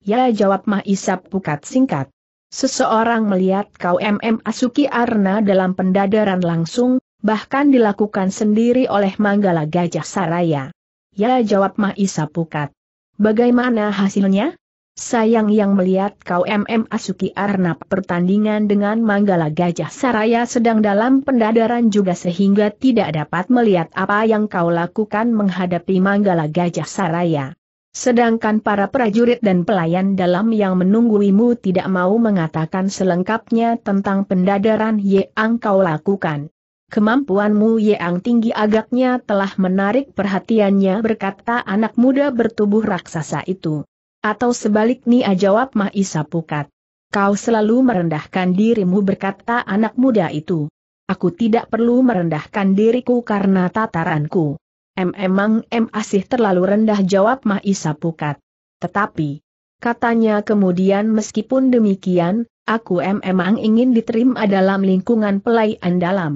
Ya jawab Mahisap Pukat singkat. Seseorang melihat kau MM Asuki Arna dalam pendadaran langsung, bahkan dilakukan sendiri oleh Manggala Gajah Saraya. Ya jawab Mahisa Pukat. Bagaimana hasilnya? Sayang yang melihat kau MM Asuki Arna pertandingan dengan Manggala Gajah Saraya sedang dalam pendadaran juga sehingga tidak dapat melihat apa yang kau lakukan menghadapi Manggala Gajah Saraya. Sedangkan para prajurit dan pelayan dalam yang menungguimu tidak mau mengatakan selengkapnya tentang pendadaran yang kau lakukan. Kemampuanmu yang tinggi agaknya telah menarik perhatiannya berkata anak muda bertubuh raksasa itu. Atau sebaliknya jawab Mahisa Pukat. Kau selalu merendahkan dirimu berkata anak muda itu. Aku tidak perlu merendahkan diriku karena tataranku. Em emang em asih terlalu rendah jawab Isa Pukat. Tetapi, katanya kemudian meskipun demikian, aku em emang ingin diterima dalam lingkungan pelayan dalam.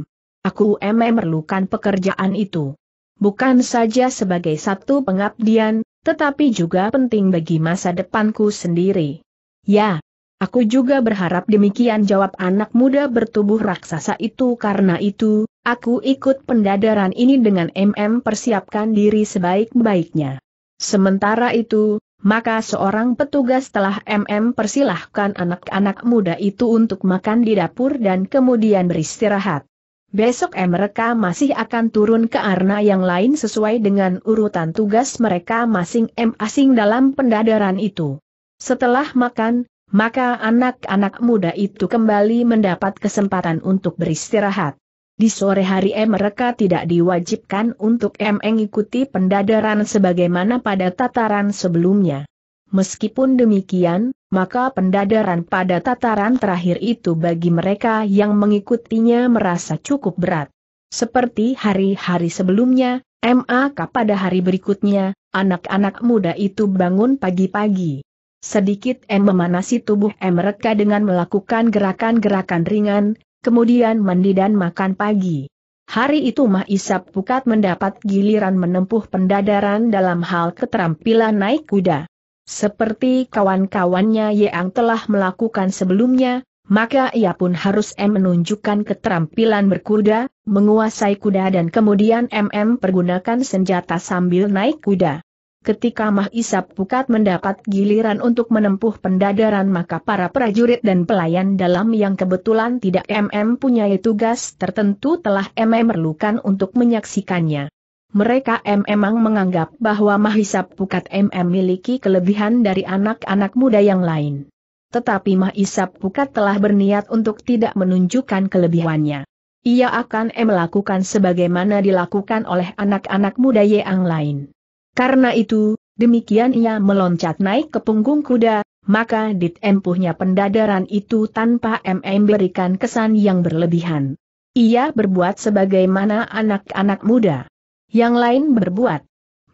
Aku em memerlukan pekerjaan itu. Bukan saja sebagai satu pengabdian, tetapi juga penting bagi masa depanku sendiri. Ya, Aku juga berharap demikian jawab anak muda bertubuh raksasa itu karena itu, aku ikut pendadaran ini dengan MM persiapkan diri sebaik-baiknya. Sementara itu, maka seorang petugas telah MM persilahkan anak-anak muda itu untuk makan di dapur dan kemudian beristirahat. Besok mereka masih akan turun ke arna yang lain sesuai dengan urutan tugas mereka masing-masing dalam pendadaran itu. Setelah makan, maka anak-anak muda itu kembali mendapat kesempatan untuk beristirahat. Di sore hari mereka tidak diwajibkan untuk mengikuti pendadaran sebagaimana pada tataran sebelumnya. Meskipun demikian, maka pendadaran pada tataran terakhir itu bagi mereka yang mengikutinya merasa cukup berat. Seperti hari-hari sebelumnya, MAK pada hari berikutnya, anak-anak muda itu bangun pagi-pagi Sedikit M memanasi tubuh M mereka dengan melakukan gerakan-gerakan ringan, kemudian mandi dan makan pagi. Hari itu Mah Isap Pukat mendapat giliran menempuh pendadaran dalam hal keterampilan naik kuda. Seperti kawan-kawannya yang telah melakukan sebelumnya, maka ia pun harus M menunjukkan keterampilan berkuda, menguasai kuda dan kemudian MM pergunakan senjata sambil naik kuda. Ketika Mah Isap Pukat mendapat giliran untuk menempuh pendadaran maka para prajurit dan pelayan dalam yang kebetulan tidak MM punya tugas tertentu telah MM memerlukan untuk menyaksikannya. Mereka MM memang menganggap bahwa Mah Isap Pukat MM miliki kelebihan dari anak-anak muda yang lain. Tetapi Mah Isap Pukat telah berniat untuk tidak menunjukkan kelebihannya. Ia akan melakukan sebagaimana dilakukan oleh anak-anak muda yang lain. Karena itu, demikian ia meloncat naik ke punggung kuda, maka ditempuhnya pendadaran itu tanpa MM berikan kesan yang berlebihan. Ia berbuat sebagaimana anak-anak muda. Yang lain berbuat.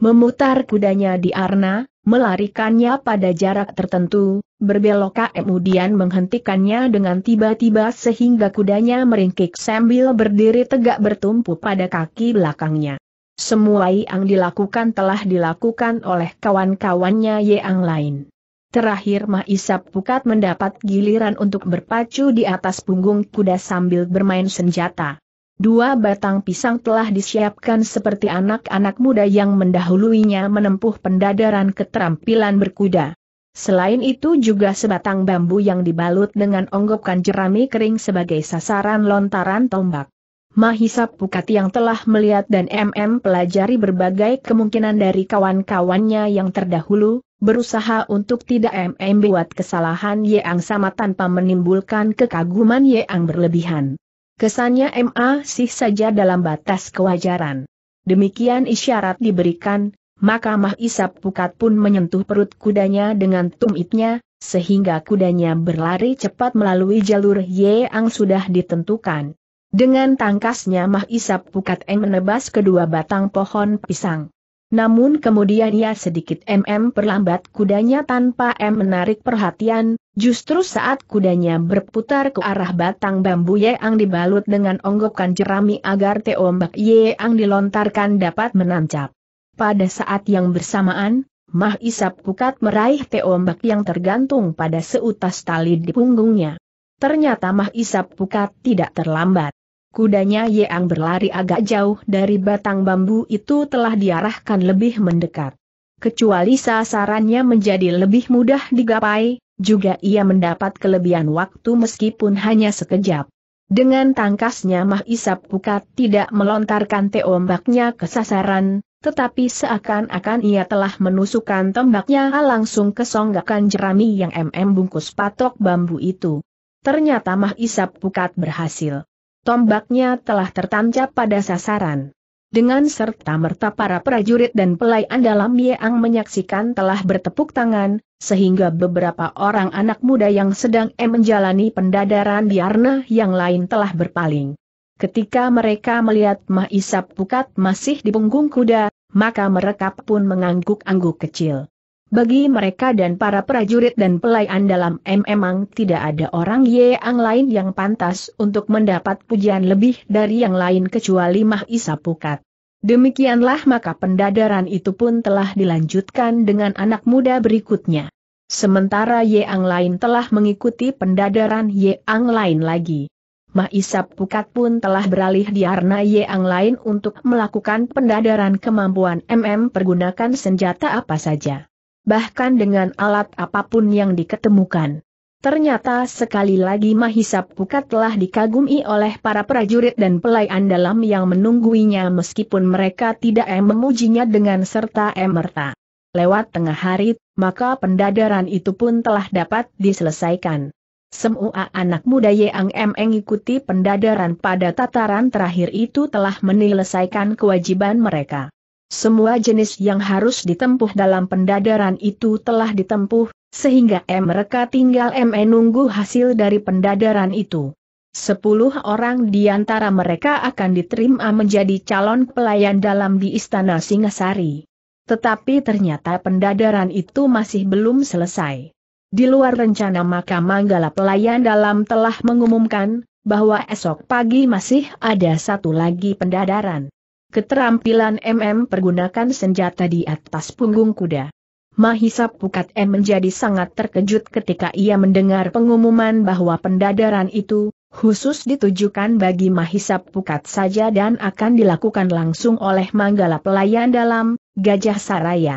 Memutar kudanya di arna, melarikannya pada jarak tertentu, berbelok kemudian menghentikannya dengan tiba-tiba sehingga kudanya meringkik sambil berdiri tegak bertumpu pada kaki belakangnya. Semua yang dilakukan telah dilakukan oleh kawan-kawannya yang lain. Terakhir Mahisap Pukat mendapat giliran untuk berpacu di atas punggung kuda sambil bermain senjata. Dua batang pisang telah disiapkan seperti anak-anak muda yang mendahuluinya menempuh pendadaran keterampilan berkuda. Selain itu juga sebatang bambu yang dibalut dengan onggokan jerami kering sebagai sasaran lontaran tombak. Mahisa Pukat yang telah melihat dan MM pelajari berbagai kemungkinan dari kawan-kawannya yang terdahulu, berusaha untuk tidak MM buat kesalahan yang sama tanpa menimbulkan kekaguman yang berlebihan. Kesannya MA sih saja dalam batas kewajaran. Demikian isyarat diberikan, maka Mahisa Pukat pun menyentuh perut kudanya dengan tumitnya, sehingga kudanya berlari cepat melalui jalur yang sudah ditentukan. Dengan tangkasnya Mah Isap Pukat Eng menebas kedua batang pohon pisang. Namun kemudian ia sedikit mm perlambat kudanya tanpa m menarik perhatian, justru saat kudanya berputar ke arah batang bambu yang dibalut dengan onggokan jerami agar teombak Yeang dilontarkan dapat menancap. Pada saat yang bersamaan, Mah Isap Pukat meraih teombak yang tergantung pada seutas tali di punggungnya. Ternyata Mah Isap Pukat tidak terlambat. Kudanya Yeang berlari agak jauh dari batang bambu itu telah diarahkan lebih mendekat. Kecuali sasarannya menjadi lebih mudah digapai, juga ia mendapat kelebihan waktu meskipun hanya sekejap. Dengan tangkasnya Mah Isap Pukat tidak melontarkan teombaknya ke sasaran, tetapi seakan-akan ia telah menusukkan tombaknya langsung ke songgakan jerami yang mm bungkus patok bambu itu. Ternyata Mah Isap Pukat berhasil tombaknya telah tertancap pada sasaran. Dengan serta-merta para prajurit dan pelayan dalam Yeang menyaksikan telah bertepuk tangan, sehingga beberapa orang anak muda yang sedang em menjalani pendadaran di Arna yang lain telah berpaling. Ketika mereka melihat Mahisap Pukat masih di punggung kuda, maka mereka pun mengangguk-angguk kecil. Bagi mereka dan para prajurit dan pelayan dalam M memang tidak ada orang yang lain yang pantas untuk mendapat pujian lebih dari yang lain kecuali Mahisa Pukat. Demikianlah maka pendadaran itu pun telah dilanjutkan dengan anak muda berikutnya. Sementara yang lain telah mengikuti pendadaran yang lain lagi. Mahisap Pukat pun telah beralih Arna yang lain untuk melakukan pendadaran kemampuan MM pergunakan senjata apa saja bahkan dengan alat apapun yang diketemukan. Ternyata sekali lagi Mahisa Pukat telah dikagumi oleh para prajurit dan pelayan dalam yang menungguinya meskipun mereka tidak memujinya dengan serta emerta. Lewat tengah hari, maka pendadaran itu pun telah dapat diselesaikan. Semua anak muda yang mengikuti pendadaran pada tataran terakhir itu telah menyelesaikan kewajiban mereka. Semua jenis yang harus ditempuh dalam pendadaran itu telah ditempuh, sehingga mereka tinggal menunggu hasil dari pendadaran itu. Sepuluh orang di antara mereka akan diterima menjadi calon pelayan dalam di Istana Singasari. Tetapi ternyata pendadaran itu masih belum selesai. Di luar rencana maka Manggala pelayan dalam telah mengumumkan, bahwa esok pagi masih ada satu lagi pendadaran. Keterampilan MM pergunakan senjata di atas punggung kuda. Mahisa Pukat M menjadi sangat terkejut ketika ia mendengar pengumuman bahwa pendadaran itu, khusus ditujukan bagi Mahisa Pukat saja dan akan dilakukan langsung oleh Manggala Pelayan dalam, Gajah Saraya.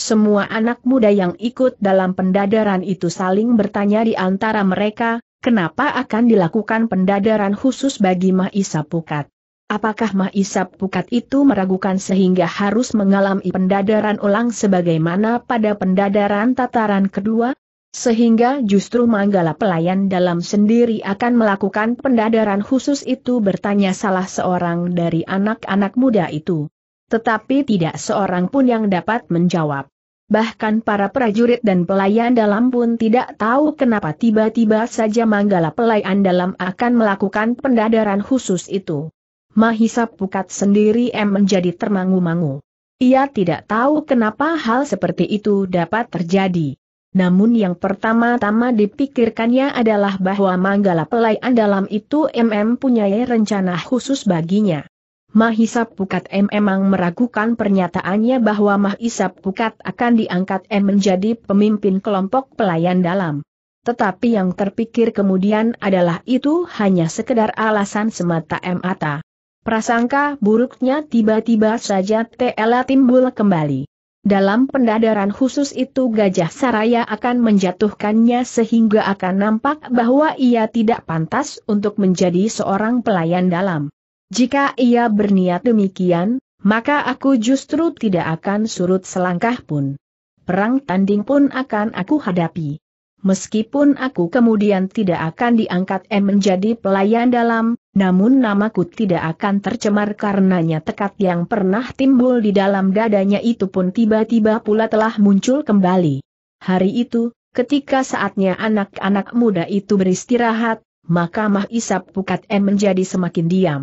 Semua anak muda yang ikut dalam pendadaran itu saling bertanya di antara mereka, kenapa akan dilakukan pendadaran khusus bagi Mahisa Pukat. Apakah Mahisap Pukat itu meragukan sehingga harus mengalami pendadaran ulang sebagaimana pada pendadaran tataran kedua? Sehingga justru Manggala pelayan dalam sendiri akan melakukan pendadaran khusus itu bertanya salah seorang dari anak-anak muda itu. Tetapi tidak seorang pun yang dapat menjawab. Bahkan para prajurit dan pelayan dalam pun tidak tahu kenapa tiba-tiba saja Manggala pelayan dalam akan melakukan pendadaran khusus itu. Mahisa Pukat sendiri M menjadi termangu-mangu. Ia tidak tahu kenapa hal seperti itu dapat terjadi. Namun yang pertama-tama dipikirkannya adalah bahwa Manggala pelayan dalam itu MM punya rencana khusus baginya. Mahisa Pukat M memang meragukan pernyataannya bahwa Mahisa Pukat akan diangkat M menjadi pemimpin kelompok pelayan dalam. Tetapi yang terpikir kemudian adalah itu hanya sekedar alasan semata M Prasangka buruknya tiba-tiba saja Tela timbul kembali. Dalam pendadaran khusus itu Gajah Saraya akan menjatuhkannya sehingga akan nampak bahwa ia tidak pantas untuk menjadi seorang pelayan dalam. Jika ia berniat demikian, maka aku justru tidak akan surut selangkah pun. Perang tanding pun akan aku hadapi. Meskipun aku kemudian tidak akan diangkat M menjadi pelayan dalam, namun namaku tidak akan tercemar karenanya tekat yang pernah timbul di dalam dadanya itu pun tiba-tiba pula telah muncul kembali. Hari itu, ketika saatnya anak-anak muda itu beristirahat, maka Mah Isap Pukat M menjadi semakin diam.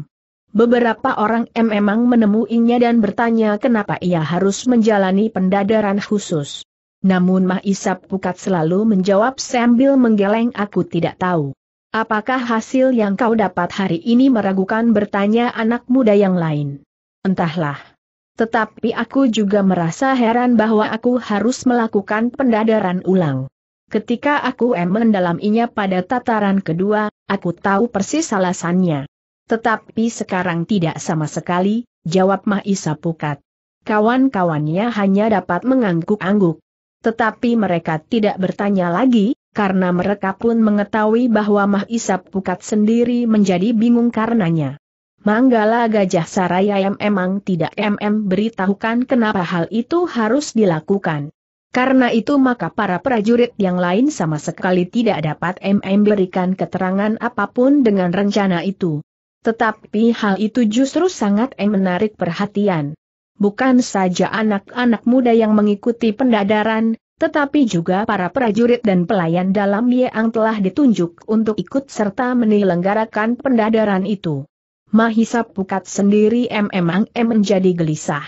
Beberapa orang M memang menemuinya dan bertanya kenapa ia harus menjalani pendadaran khusus. Namun Mahisa Pukat selalu menjawab sambil menggeleng aku tidak tahu. Apakah hasil yang kau dapat hari ini meragukan bertanya anak muda yang lain? Entahlah. Tetapi aku juga merasa heran bahwa aku harus melakukan pendadaran ulang. Ketika aku mendalaminya pada tataran kedua, aku tahu persis alasannya. Tetapi sekarang tidak sama sekali, jawab Mahisa Pukat. Kawan-kawannya hanya dapat mengangguk-angguk. Tetapi mereka tidak bertanya lagi, karena mereka pun mengetahui bahwa Mahisap Pukat sendiri menjadi bingung karenanya. Manggala Gajah Saraya yang emang tidak MM beritahukan kenapa hal itu harus dilakukan. Karena itu maka para prajurit yang lain sama sekali tidak dapat MM berikan keterangan apapun dengan rencana itu. Tetapi hal itu justru sangat menarik perhatian bukan saja anak-anak muda yang mengikuti pendadaran, tetapi juga para prajurit dan pelayan dalam yang telah ditunjuk untuk ikut serta menyelenggarakan pendadaran itu. Mahisa Pukat sendiri memang menjadi gelisah.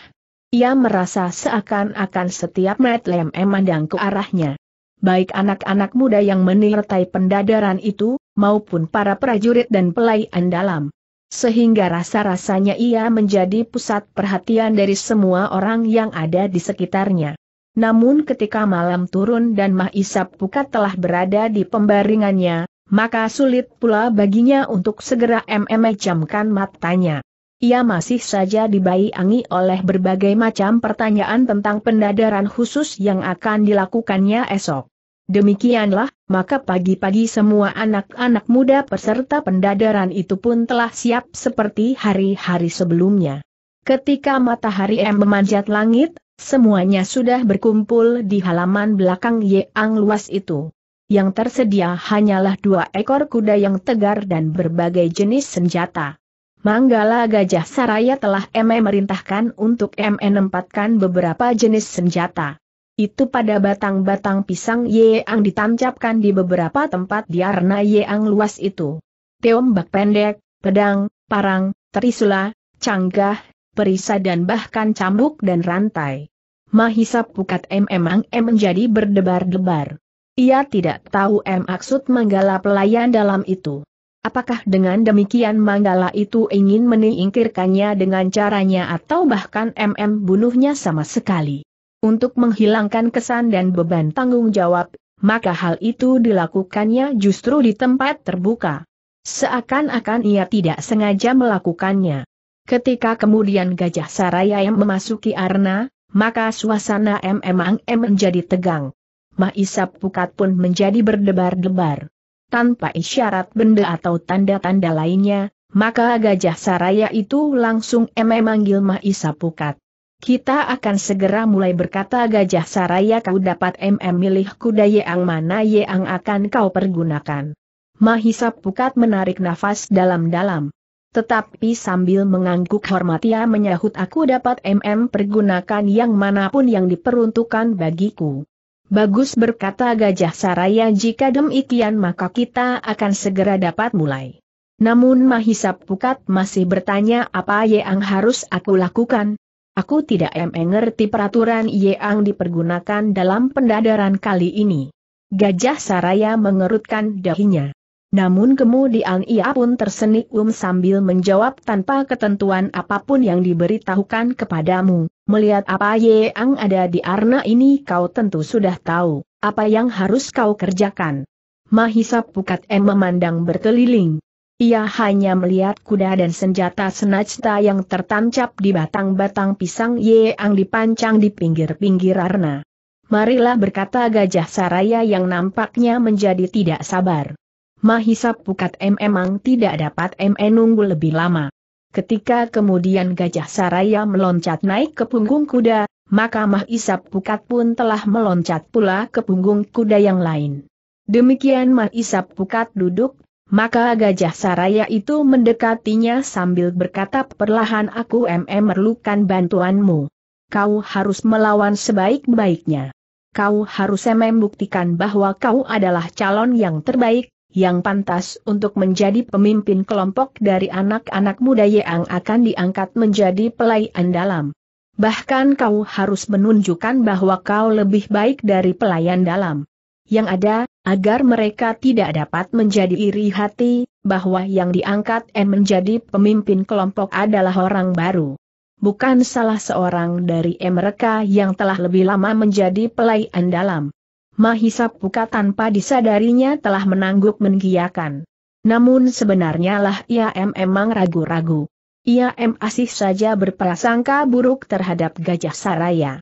Ia merasa seakan-akan setiap metlem memandang ke arahnya. Baik anak-anak muda yang menirtai pendadaran itu, maupun para prajurit dan pelayan dalam sehingga rasa-rasanya ia menjadi pusat perhatian dari semua orang yang ada di sekitarnya. Namun ketika malam turun dan Mahisap Pukat telah berada di pembaringannya, maka sulit pula baginya untuk segera memejamkan matanya. Ia masih saja dibayangi oleh berbagai macam pertanyaan tentang pendadaran khusus yang akan dilakukannya esok. Demikianlah, maka pagi-pagi semua anak-anak muda peserta pendadaran itu pun telah siap seperti hari-hari sebelumnya. Ketika matahari M memanjat langit, semuanya sudah berkumpul di halaman belakang Ye Ang luas itu. Yang tersedia hanyalah dua ekor kuda yang tegar dan berbagai jenis senjata. Manggala Gajah Saraya telah M merintahkan untuk M menempatkan beberapa jenis senjata. Itu pada batang-batang pisang Yeang ditancapkan di beberapa tempat di arena Yeang luas itu. Teombak pendek, pedang, parang, terisula, canggah, perisa dan bahkan cambuk dan rantai. Mahisa Pukat M memang M menjadi berdebar-debar. Ia tidak tahu M maksud manggala pelayan dalam itu. Apakah dengan demikian manggala itu ingin menyingkirkannya dengan caranya atau bahkan MM bunuhnya sama sekali? Untuk menghilangkan kesan dan beban tanggung jawab, maka hal itu dilakukannya justru di tempat terbuka. Seakan-akan ia tidak sengaja melakukannya. Ketika kemudian Gajah Saraya yang memasuki arna, maka suasana memang menjadi tegang. Mahisap Pukat pun menjadi berdebar-debar. Tanpa isyarat benda atau tanda-tanda lainnya, maka Gajah Saraya itu langsung memanggil Mahisap Pukat. Kita akan segera mulai berkata Gajah Saraya kau dapat MM milih kuda yang mana yang akan kau pergunakan. Mahisa Pukat menarik nafas dalam-dalam. Tetapi sambil mengangguk hormat ia menyahut aku dapat MM pergunakan yang manapun yang diperuntukkan bagiku. Bagus berkata Gajah Saraya jika demikian maka kita akan segera dapat mulai. Namun Mahisa Pukat masih bertanya apa yang harus aku lakukan, Aku tidak mengerti peraturan yang dipergunakan dalam pendadaran kali ini. Gajah Saraya mengerutkan dahinya. Namun kemudian ia pun tersenyum um sambil menjawab tanpa ketentuan apapun yang diberitahukan kepadamu. Melihat apa yang ada di arna ini kau tentu sudah tahu, apa yang harus kau kerjakan. Mahisap Pukat M memandang berkeliling. Ia hanya melihat kuda dan senjata senjata yang tertancap di batang-batang pisang yang dipancang di pinggir-pinggir arna. Marilah berkata gajah saraya yang nampaknya menjadi tidak sabar. Mahisap Pukat M emang tidak dapat M nunggu lebih lama. Ketika kemudian gajah saraya meloncat naik ke punggung kuda, maka Mahisap Pukat pun telah meloncat pula ke punggung kuda yang lain. Demikian Mahisap Pukat duduk, maka gajah saraya itu mendekatinya sambil berkata perlahan aku mm merlukan bantuanmu. Kau harus melawan sebaik-baiknya. Kau harus membuktikan bahwa kau adalah calon yang terbaik, yang pantas untuk menjadi pemimpin kelompok dari anak-anak muda yang akan diangkat menjadi pelayan dalam. Bahkan kau harus menunjukkan bahwa kau lebih baik dari pelayan dalam. Yang ada, agar mereka tidak dapat menjadi iri hati, bahwa yang diangkat M menjadi pemimpin kelompok adalah orang baru. Bukan salah seorang dari M mereka yang telah lebih lama menjadi pelayan dalam. Mahisa Puka tanpa disadarinya telah menangguk menggiakan. Namun sebenarnya lah ia emang ragu-ragu. Ia M asih saja berprasangka buruk terhadap Gajah Saraya.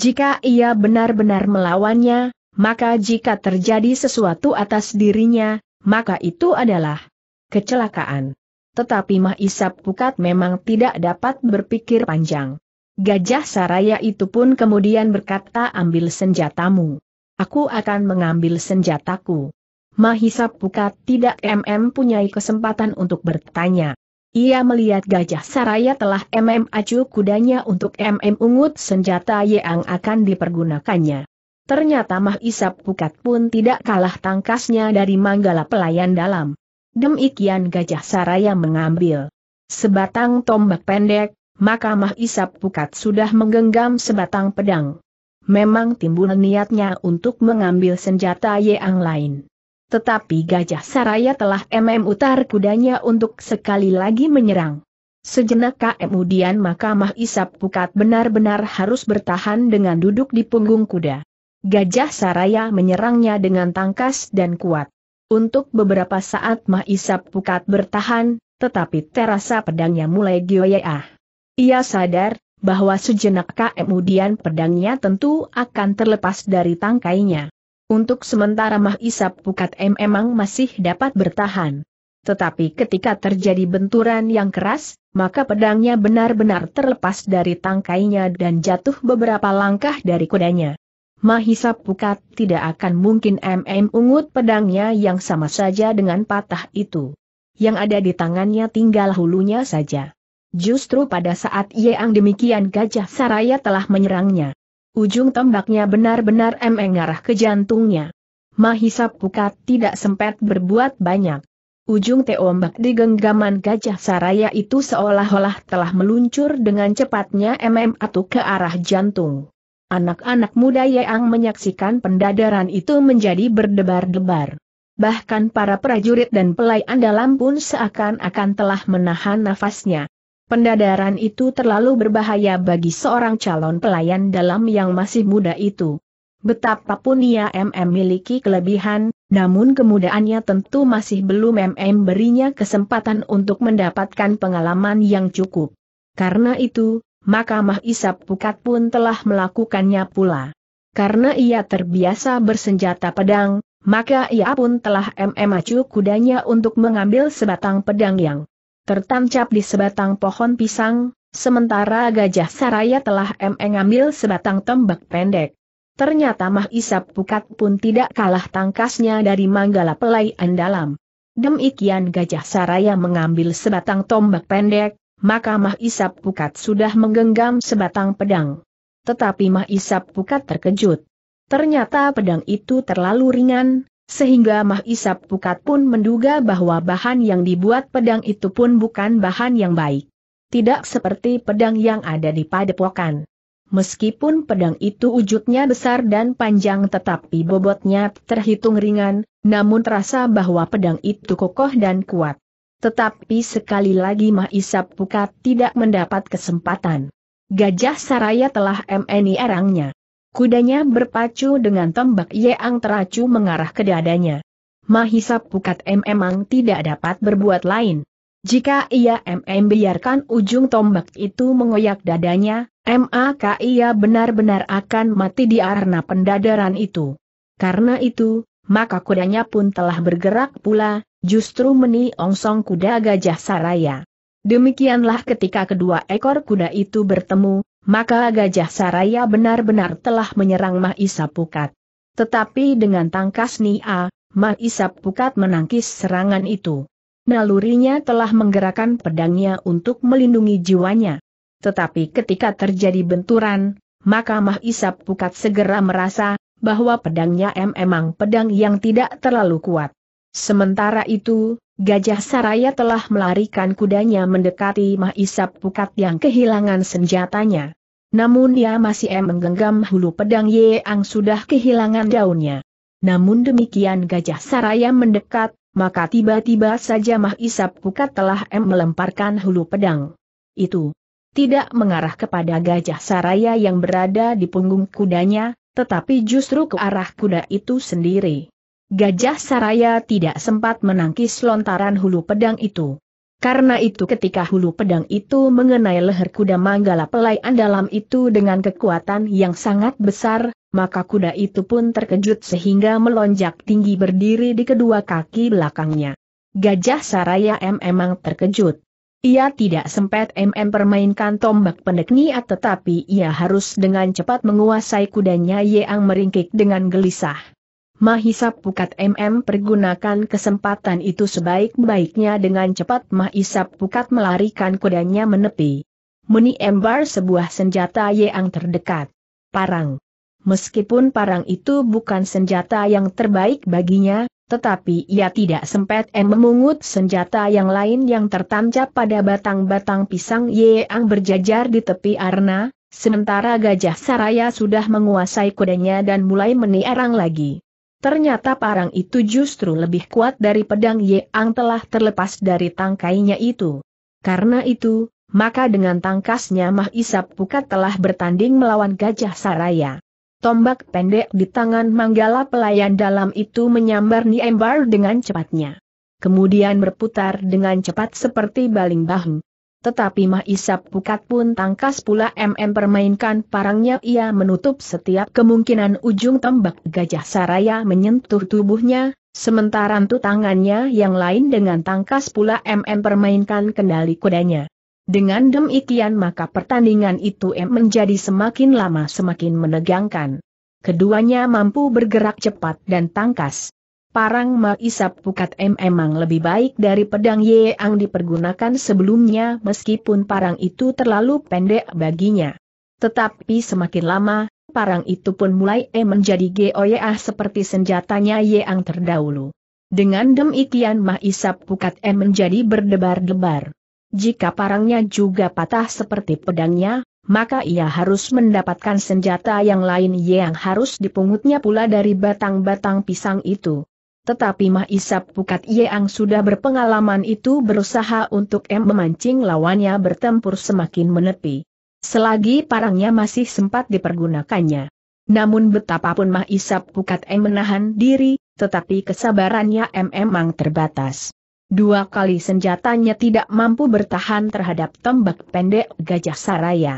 Jika ia benar-benar melawannya, maka jika terjadi sesuatu atas dirinya, maka itu adalah kecelakaan. Tetapi Mahisap Pukat memang tidak dapat berpikir panjang. Gajah Saraya itu pun kemudian berkata ambil senjatamu. Aku akan mengambil senjataku. Mahisap Pukat tidak MM punyai kesempatan untuk bertanya. Ia melihat Gajah Saraya telah MM acu kudanya untuk MM ungut senjata yang akan dipergunakannya. Ternyata Mah Isap Pukat pun tidak kalah tangkasnya dari Manggala pelayan dalam. Demikian Gajah Saraya mengambil sebatang tombak pendek, maka Mah Isap Pukat sudah menggenggam sebatang pedang. Memang timbul niatnya untuk mengambil senjata yang lain. Tetapi Gajah Saraya telah MM utar kudanya untuk sekali lagi menyerang. Sejenak kemudian maka Mah Isap Pukat benar-benar harus bertahan dengan duduk di punggung kuda. Gajah Saraya menyerangnya dengan tangkas dan kuat. Untuk beberapa saat Mahisap Pukat bertahan, tetapi terasa pedangnya mulai goyah. Ia sadar, bahwa sejenak kemudian pedangnya tentu akan terlepas dari tangkainya. Untuk sementara Mahisap Pukat M memang masih dapat bertahan. Tetapi ketika terjadi benturan yang keras, maka pedangnya benar-benar terlepas dari tangkainya dan jatuh beberapa langkah dari kudanya. Mahisa Pukat tidak akan mungkin MM ungut pedangnya yang sama saja dengan patah itu. Yang ada di tangannya tinggal hulunya saja. Justru pada saat Yeang demikian gajah saraya telah menyerangnya. Ujung tembaknya benar-benar MM ngarah ke jantungnya. Mahisa Pukat tidak sempat berbuat banyak. Ujung teombak di genggaman gajah saraya itu seolah-olah telah meluncur dengan cepatnya MM atau ke arah jantung. Anak-anak muda yang menyaksikan pendadaran itu menjadi berdebar-debar. Bahkan para prajurit dan pelayan dalam pun seakan-akan telah menahan nafasnya. Pendadaran itu terlalu berbahaya bagi seorang calon pelayan dalam yang masih muda itu. Betapapun ia mm memiliki kelebihan, namun kemudaannya tentu masih belum MM berinya kesempatan untuk mendapatkan pengalaman yang cukup. Karena itu, maka Mahisap Pukat pun telah melakukannya pula. Karena ia terbiasa bersenjata pedang, maka ia pun telah memacu kudanya untuk mengambil sebatang pedang yang tertancap di sebatang pohon pisang, sementara Gajah Saraya telah mengambil sebatang tembak pendek. Ternyata Mahisap Pukat pun tidak kalah tangkasnya dari Manggala Pelai Andalam. Demikian Gajah Saraya mengambil sebatang tombak pendek, maka Mah Isap Pukat sudah menggenggam sebatang pedang. Tetapi Mah Isap Pukat terkejut. Ternyata pedang itu terlalu ringan, sehingga Mah Isap Pukat pun menduga bahwa bahan yang dibuat pedang itu pun bukan bahan yang baik. Tidak seperti pedang yang ada di padepokan. Meskipun pedang itu wujudnya besar dan panjang tetapi bobotnya terhitung ringan, namun terasa bahwa pedang itu kokoh dan kuat. Tetapi sekali lagi Mahisap Pukat tidak mendapat kesempatan. Gajah Saraya telah MNI erangnya. Kudanya berpacu dengan tombak Yeang teracu mengarah ke dadanya. Mahisap Pukat memang tidak dapat berbuat lain. Jika ia MM biarkan ujung tombak itu mengoyak dadanya, maka ia benar-benar akan mati di arena pendadaran itu. Karena itu, maka kudanya pun telah bergerak pula, justru meniongsong kuda gajah saraya. Demikianlah ketika kedua ekor kuda itu bertemu, maka gajah saraya benar-benar telah menyerang Mahisa Pukat. Tetapi dengan tangkas Nia, Mahisa Pukat menangkis serangan itu. Nalurinya telah menggerakkan pedangnya untuk melindungi jiwanya. Tetapi ketika terjadi benturan, maka Mahisa Pukat segera merasa bahwa pedangnya em emang pedang yang tidak terlalu kuat. Sementara itu, Gajah Saraya telah melarikan kudanya mendekati Mahisap Pukat yang kehilangan senjatanya. Namun ia masih menggenggam hulu pedang Yeang sudah kehilangan daunnya. Namun demikian Gajah Saraya mendekat, maka tiba-tiba saja Mahisap Pukat telah melemparkan hulu pedang. Itu tidak mengarah kepada Gajah Saraya yang berada di punggung kudanya, tetapi justru ke arah kuda itu sendiri. Gajah Saraya tidak sempat menangkis lontaran hulu pedang itu. Karena itu ketika hulu pedang itu mengenai leher kuda Manggala Pelai Andalam itu dengan kekuatan yang sangat besar, maka kuda itu pun terkejut sehingga melonjak tinggi berdiri di kedua kaki belakangnya. Gajah Saraya M memang terkejut. Ia tidak sempat MM permainkan tombak pendek niat tetapi ia harus dengan cepat menguasai kudanya yang meringkik dengan gelisah. Mahisa Pukat MM pergunakan kesempatan itu sebaik-baiknya dengan cepat Mahisa Pukat melarikan kudanya menepi. Muni embar sebuah senjata yang terdekat. Parang. Meskipun parang itu bukan senjata yang terbaik baginya, tetapi ia tidak sempat em memungut senjata yang lain yang tertancap pada batang-batang pisang yang berjajar di tepi arna, sementara gajah saraya sudah menguasai kudanya dan mulai meniarang lagi. Ternyata parang itu justru lebih kuat dari pedang Ang telah terlepas dari tangkainya itu. Karena itu, maka dengan tangkasnya Mah Isap Pukat telah bertanding melawan Gajah Saraya. Tombak pendek di tangan Manggala pelayan dalam itu menyambar Niembar dengan cepatnya. Kemudian berputar dengan cepat seperti baling bahu. Tetapi Mah Isap Pukat pun tangkas pula MM permainkan parangnya ia menutup setiap kemungkinan ujung tembak gajah saraya menyentuh tubuhnya, sementara tu tangannya yang lain dengan tangkas pula MM permainkan kendali kudanya. Dengan demikian maka pertandingan itu M menjadi semakin lama semakin menegangkan. Keduanya mampu bergerak cepat dan tangkas, Parang Maisap Pukat M memang lebih baik dari pedang Ye yang dipergunakan sebelumnya meskipun parang itu terlalu pendek baginya. Tetapi semakin lama, parang itu pun mulai e menjadi goyah seperti senjatanya Ye yang terdahulu. Dengan demikian Maisap Pukat M menjadi berdebar-debar. Jika parangnya juga patah seperti pedangnya, maka ia harus mendapatkan senjata yang lain yang harus dipungutnya pula dari batang-batang pisang itu. Tetapi Mah Isap Pukat Yeang sudah berpengalaman itu berusaha untuk M memancing lawannya bertempur semakin menepi. Selagi parangnya masih sempat dipergunakannya. Namun betapapun Mah Isap Pukat M menahan diri, tetapi kesabarannya M memang terbatas. Dua kali senjatanya tidak mampu bertahan terhadap tembak pendek Gajah Saraya.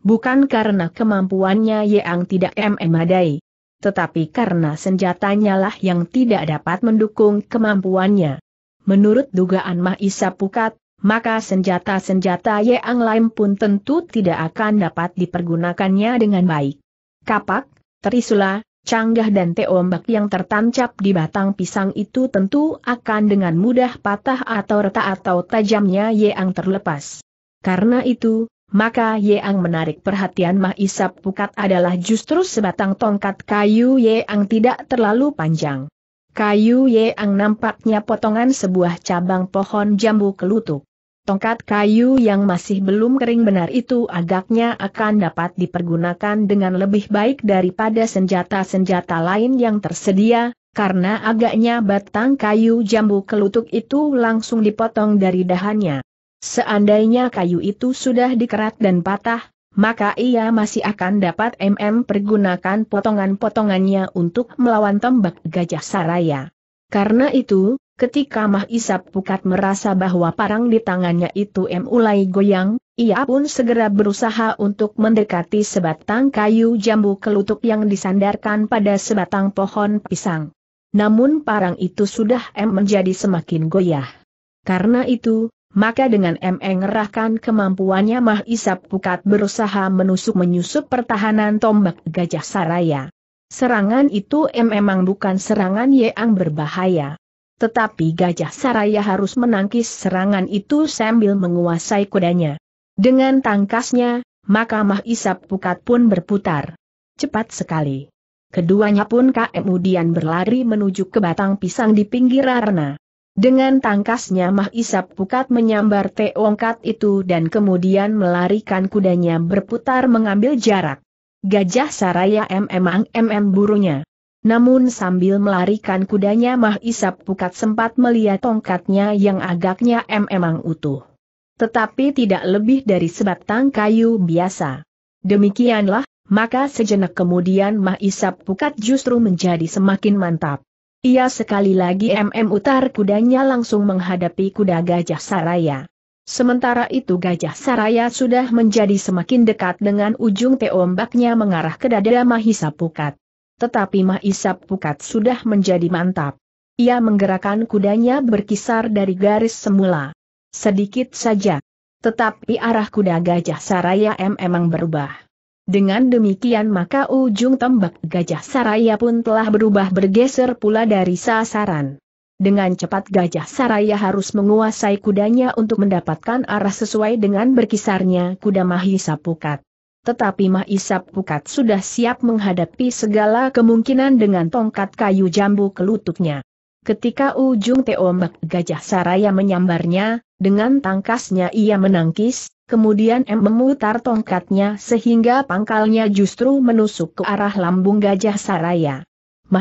Bukan karena kemampuannya Yeang tidak M memadai, tetapi karena senjatanya lah yang tidak dapat mendukung kemampuannya. Menurut dugaan Mahisa Pukat, maka senjata-senjata Yeang lain pun tentu tidak akan dapat dipergunakannya dengan baik. Kapak, Trisula, canggah dan teombak yang tertancap di batang pisang itu tentu akan dengan mudah patah atau retak atau tajamnya Yeang terlepas. Karena itu, maka Yeang menarik perhatian Isap Pukat adalah justru sebatang tongkat kayu Yeang tidak terlalu panjang. Kayu Yeang nampaknya potongan sebuah cabang pohon jambu kelutuk. Tongkat kayu yang masih belum kering benar itu agaknya akan dapat dipergunakan dengan lebih baik daripada senjata-senjata lain yang tersedia, karena agaknya batang kayu jambu kelutuk itu langsung dipotong dari dahannya. Seandainya kayu itu sudah dikerat dan patah, maka ia masih akan dapat MM pergunakan potongan-potongannya untuk melawan tombak gajah saraya. Karena itu, ketika Mah Isap Pukat merasa bahwa parang di tangannya itu M mulai goyang, ia pun segera berusaha untuk mendekati sebatang kayu jambu kelutuk yang disandarkan pada sebatang pohon pisang. Namun parang itu sudah M menjadi semakin goyah. Karena itu, maka dengan mengerahkan kemampuannya Mah Isap Pukat berusaha menusuk-menyusup pertahanan tombak Gajah Saraya. Serangan itu memang bukan serangan yang berbahaya. Tetapi Gajah Saraya harus menangkis serangan itu sambil menguasai kudanya. Dengan tangkasnya, maka Mah Isap Pukat pun berputar. Cepat sekali. Keduanya pun kemudian berlari menuju ke batang pisang di pinggir arena. Dengan tangkasnya Mah Isap Pukat menyambar Teongkat itu dan kemudian melarikan kudanya berputar mengambil jarak. Gajah Saraya memang MM burunya. Namun sambil melarikan kudanya Mah Isap Pukat sempat melihat tongkatnya yang agaknya memang utuh. Tetapi tidak lebih dari sebatang kayu biasa. Demikianlah, maka sejenak kemudian Mah Isap Pukat justru menjadi semakin mantap. Ia sekali lagi MM utar kudanya langsung menghadapi kuda Gajah Saraya. Sementara itu Gajah Saraya sudah menjadi semakin dekat dengan ujung teombaknya mengarah ke dada Mahisa Pukat. Tetapi Mahisa Pukat sudah menjadi mantap. Ia menggerakkan kudanya berkisar dari garis semula. Sedikit saja. Tetapi arah kuda Gajah Saraya memang berubah. Dengan demikian maka ujung tombak gajah saraya pun telah berubah bergeser pula dari sasaran. Dengan cepat gajah saraya harus menguasai kudanya untuk mendapatkan arah sesuai dengan berkisarnya kuda Mahisa Pukat. Tetapi Mahisa Pukat sudah siap menghadapi segala kemungkinan dengan tongkat kayu jambu ke lututnya. Ketika ujung teombak gajah saraya menyambarnya, dengan tangkasnya ia menangkis, Kemudian M memutar tongkatnya sehingga pangkalnya justru menusuk ke arah lambung gajah saraya.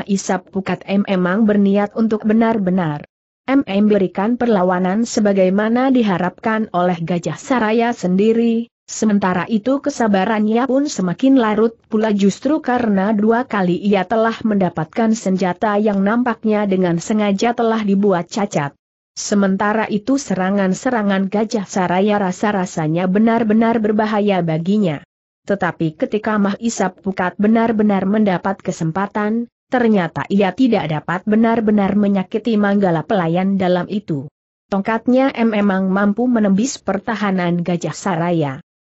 isap Pukat M emang berniat untuk benar-benar. M memberikan perlawanan sebagaimana diharapkan oleh gajah saraya sendiri, Sementara itu kesabarannya pun semakin larut pula justru karena dua kali ia telah mendapatkan senjata yang nampaknya dengan sengaja telah dibuat cacat. Sementara itu serangan-serangan gajah saraya rasa-rasanya benar-benar berbahaya baginya. Tetapi ketika Mah Isap Pukat benar-benar mendapat kesempatan, ternyata ia tidak dapat benar-benar menyakiti Manggala pelayan dalam itu. Tongkatnya memang mampu menembus pertahanan gajah saraya.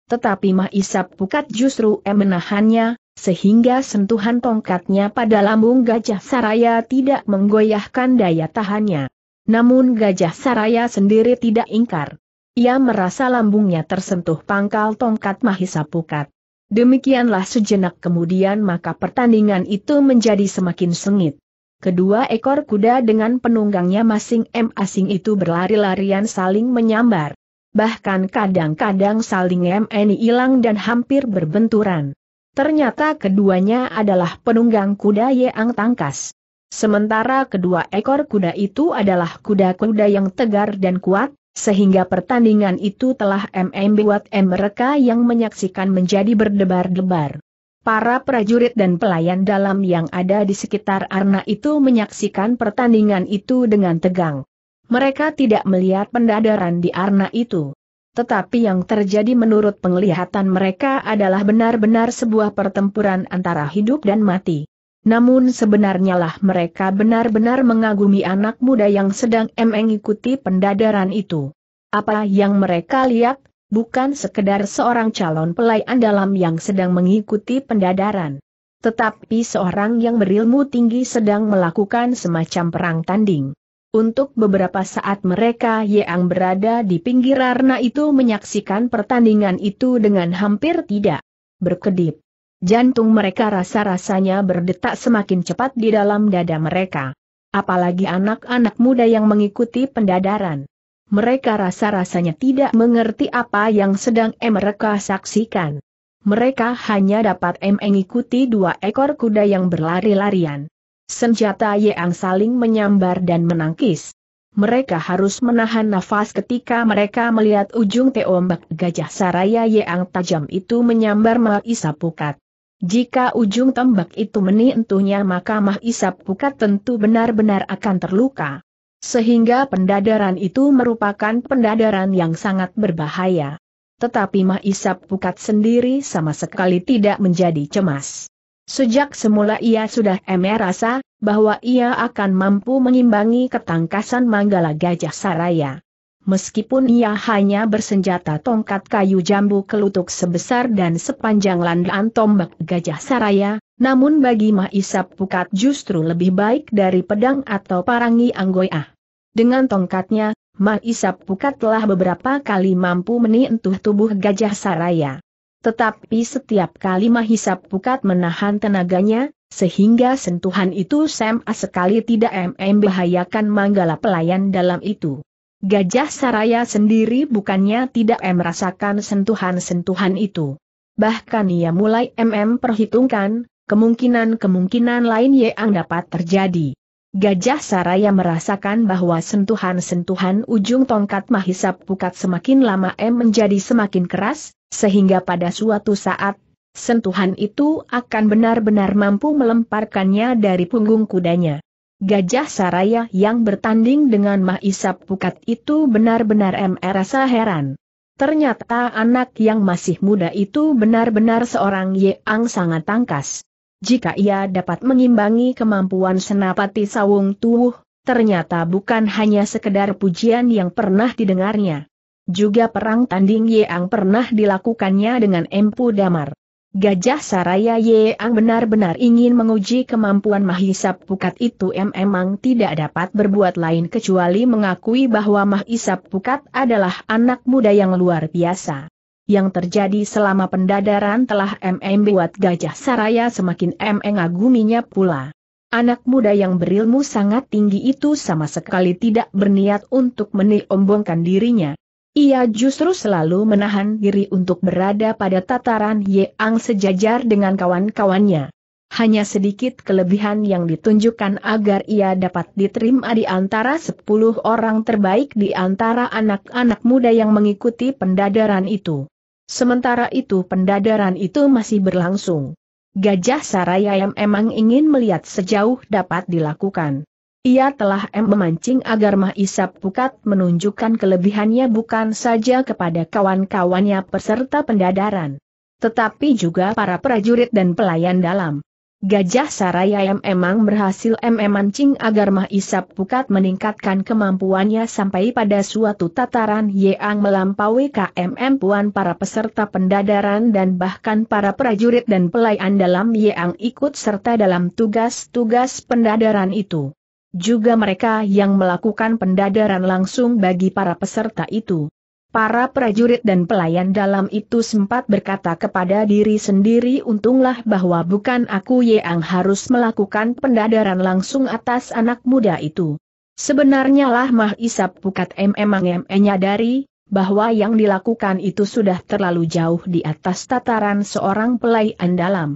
Tetapi Mah Isap Pukat justru M menahannya, sehingga sentuhan tongkatnya pada lambung gajah saraya tidak menggoyahkan daya tahannya. Namun Gajah Saraya sendiri tidak ingkar. Ia merasa lambungnya tersentuh pangkal tongkat Mahisa Pukat. Demikianlah sejenak kemudian maka pertandingan itu menjadi semakin sengit. Kedua ekor kuda dengan penunggangnya masing-masing itu berlari-larian saling menyambar. Bahkan kadang-kadang saling MNI hilang dan hampir berbenturan. Ternyata keduanya adalah penunggang kuda yang tangkas. Sementara kedua ekor kuda itu adalah kuda-kuda yang tegar dan kuat, sehingga pertandingan itu telah MM buat mereka yang menyaksikan menjadi berdebar-debar. Para prajurit dan pelayan dalam yang ada di sekitar Arna itu menyaksikan pertandingan itu dengan tegang. Mereka tidak melihat pendadaran di Arna itu. Tetapi yang terjadi menurut penglihatan mereka adalah benar-benar sebuah pertempuran antara hidup dan mati. Namun sebenarnya lah mereka benar-benar mengagumi anak muda yang sedang mengikuti pendadaran itu. Apa yang mereka lihat, bukan sekedar seorang calon pelayan dalam yang sedang mengikuti pendadaran. Tetapi seorang yang berilmu tinggi sedang melakukan semacam perang tanding. Untuk beberapa saat mereka yang berada di pinggir arna itu menyaksikan pertandingan itu dengan hampir tidak berkedip. Jantung mereka rasa-rasanya berdetak semakin cepat di dalam dada mereka. Apalagi anak-anak muda yang mengikuti pendadaran. Mereka rasa-rasanya tidak mengerti apa yang sedang mereka saksikan. Mereka hanya dapat mengikuti dua ekor kuda yang berlari-larian. Senjata yeang saling menyambar dan menangkis. Mereka harus menahan nafas ketika mereka melihat ujung teombak gajah saraya yeang tajam itu menyambar Maisa Pukat. Jika ujung tembak itu tentunya maka Mahisap Pukat tentu benar-benar akan terluka. Sehingga pendadaran itu merupakan pendadaran yang sangat berbahaya. Tetapi Mahisap Pukat sendiri sama sekali tidak menjadi cemas. Sejak semula ia sudah merasa bahwa ia akan mampu mengimbangi ketangkasan Manggala Gajah Saraya meskipun ia hanya bersenjata tongkat kayu jambu kelutuk sebesar dan sepanjang landaan tombak gajah saraya, namun bagi Mahisap Pukat justru lebih baik dari pedang atau parangi anggoyah. Dengan tongkatnya, Mahisap Pukat telah beberapa kali mampu menyentuh tubuh gajah saraya. Tetapi setiap kali Mahisap Pukat menahan tenaganya, sehingga sentuhan itu sama sekali tidak membahayakan manggala pelayan dalam itu. Gajah Saraya sendiri bukannya tidak merasakan sentuhan-sentuhan itu. Bahkan ia mulai MM perhitungkan, kemungkinan-kemungkinan lain yang dapat terjadi. Gajah Saraya merasakan bahwa sentuhan-sentuhan ujung tongkat Mahisap Pukat semakin lama M menjadi semakin keras, sehingga pada suatu saat, sentuhan itu akan benar-benar mampu melemparkannya dari punggung kudanya. Gajah Saraya yang bertanding dengan Mahisap Pukat itu benar-benar M. Eh, heran. Ternyata anak yang masih muda itu benar-benar seorang Yeang sangat tangkas. Jika ia dapat mengimbangi kemampuan senapati Sawung Tuh, ternyata bukan hanya sekedar pujian yang pernah didengarnya. Juga perang tanding Yeang pernah dilakukannya dengan Empu Damar. Gajah Saraya ye, ang benar-benar ingin menguji kemampuan Mahisap Pukat itu memang tidak dapat berbuat lain kecuali mengakui bahwa Mahisap Pukat adalah anak muda yang luar biasa. Yang terjadi selama pendadaran telah MM buat Gajah Saraya semakin MM aguminya pula. Anak muda yang berilmu sangat tinggi itu sama sekali tidak berniat untuk meniombongkan dirinya. Ia justru selalu menahan diri untuk berada pada tataran Yeang sejajar dengan kawan-kawannya. Hanya sedikit kelebihan yang ditunjukkan agar ia dapat diterima di antara sepuluh orang terbaik di antara anak-anak muda yang mengikuti pendadaran itu. Sementara itu pendadaran itu masih berlangsung. Gajah Saraya yang memang ingin melihat sejauh dapat dilakukan. Ia telah memancing agar Mahisa Pukat menunjukkan kelebihannya bukan saja kepada kawan-kawannya peserta pendadaran, tetapi juga para prajurit dan pelayan dalam. Gajah Saraya memang berhasil memancing agar Mahisa Pukat meningkatkan kemampuannya sampai pada suatu tataran yang melampaui KMM puan para peserta pendadaran dan bahkan para prajurit dan pelayan dalam yang ikut serta dalam tugas-tugas pendadaran itu juga mereka yang melakukan pendadaran langsung bagi para peserta itu. Para prajurit dan pelayan dalam itu sempat berkata kepada diri sendiri untunglah bahwa bukan aku yang harus melakukan pendadaran langsung atas anak muda itu. Sebenarnya lah Mah Isap Pukat memang menyadari, bahwa yang dilakukan itu sudah terlalu jauh di atas tataran seorang pelayan dalam.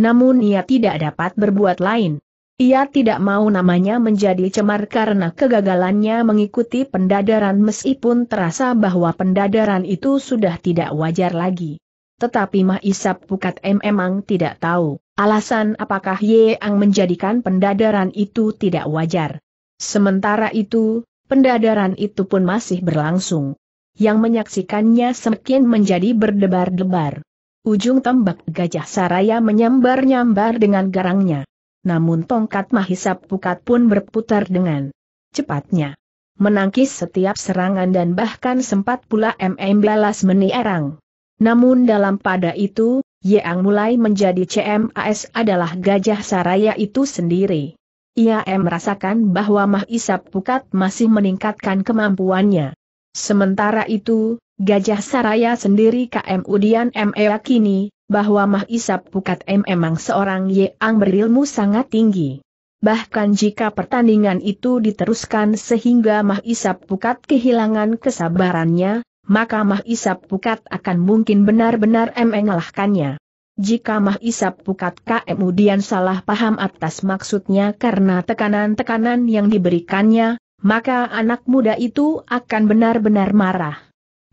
Namun ia tidak dapat berbuat lain. Ia tidak mau namanya menjadi cemar karena kegagalannya mengikuti pendadaran meskipun terasa bahwa pendadaran itu sudah tidak wajar lagi. Tetapi Mah Isap Pukat M memang tidak tahu, alasan apakah Ye ang menjadikan pendadaran itu tidak wajar. Sementara itu, pendadaran itu pun masih berlangsung. Yang menyaksikannya semakin menjadi berdebar-debar. Ujung tembak gajah saraya menyambar-nyambar dengan garangnya namun tongkat mahisap Pukat pun berputar dengan cepatnya. Menangkis setiap serangan dan bahkan sempat pula MM balas menierang. Namun dalam pada itu, Yeang mulai menjadi CMAS adalah gajah saraya itu sendiri. Ia merasakan bahwa mahisap Pukat masih meningkatkan kemampuannya. Sementara itu, Gajah Saraya sendiri KM Udian MEA kini, bahwa Mahisa Pukat M memang seorang yang berilmu sangat tinggi. Bahkan jika pertandingan itu diteruskan sehingga Mahisa Pukat kehilangan kesabarannya, maka Mahisa Pukat akan mungkin benar-benar mengalahkannya. Jika Mahisa Pukat kemudian salah paham atas maksudnya karena tekanan-tekanan yang diberikannya, maka anak muda itu akan benar-benar marah.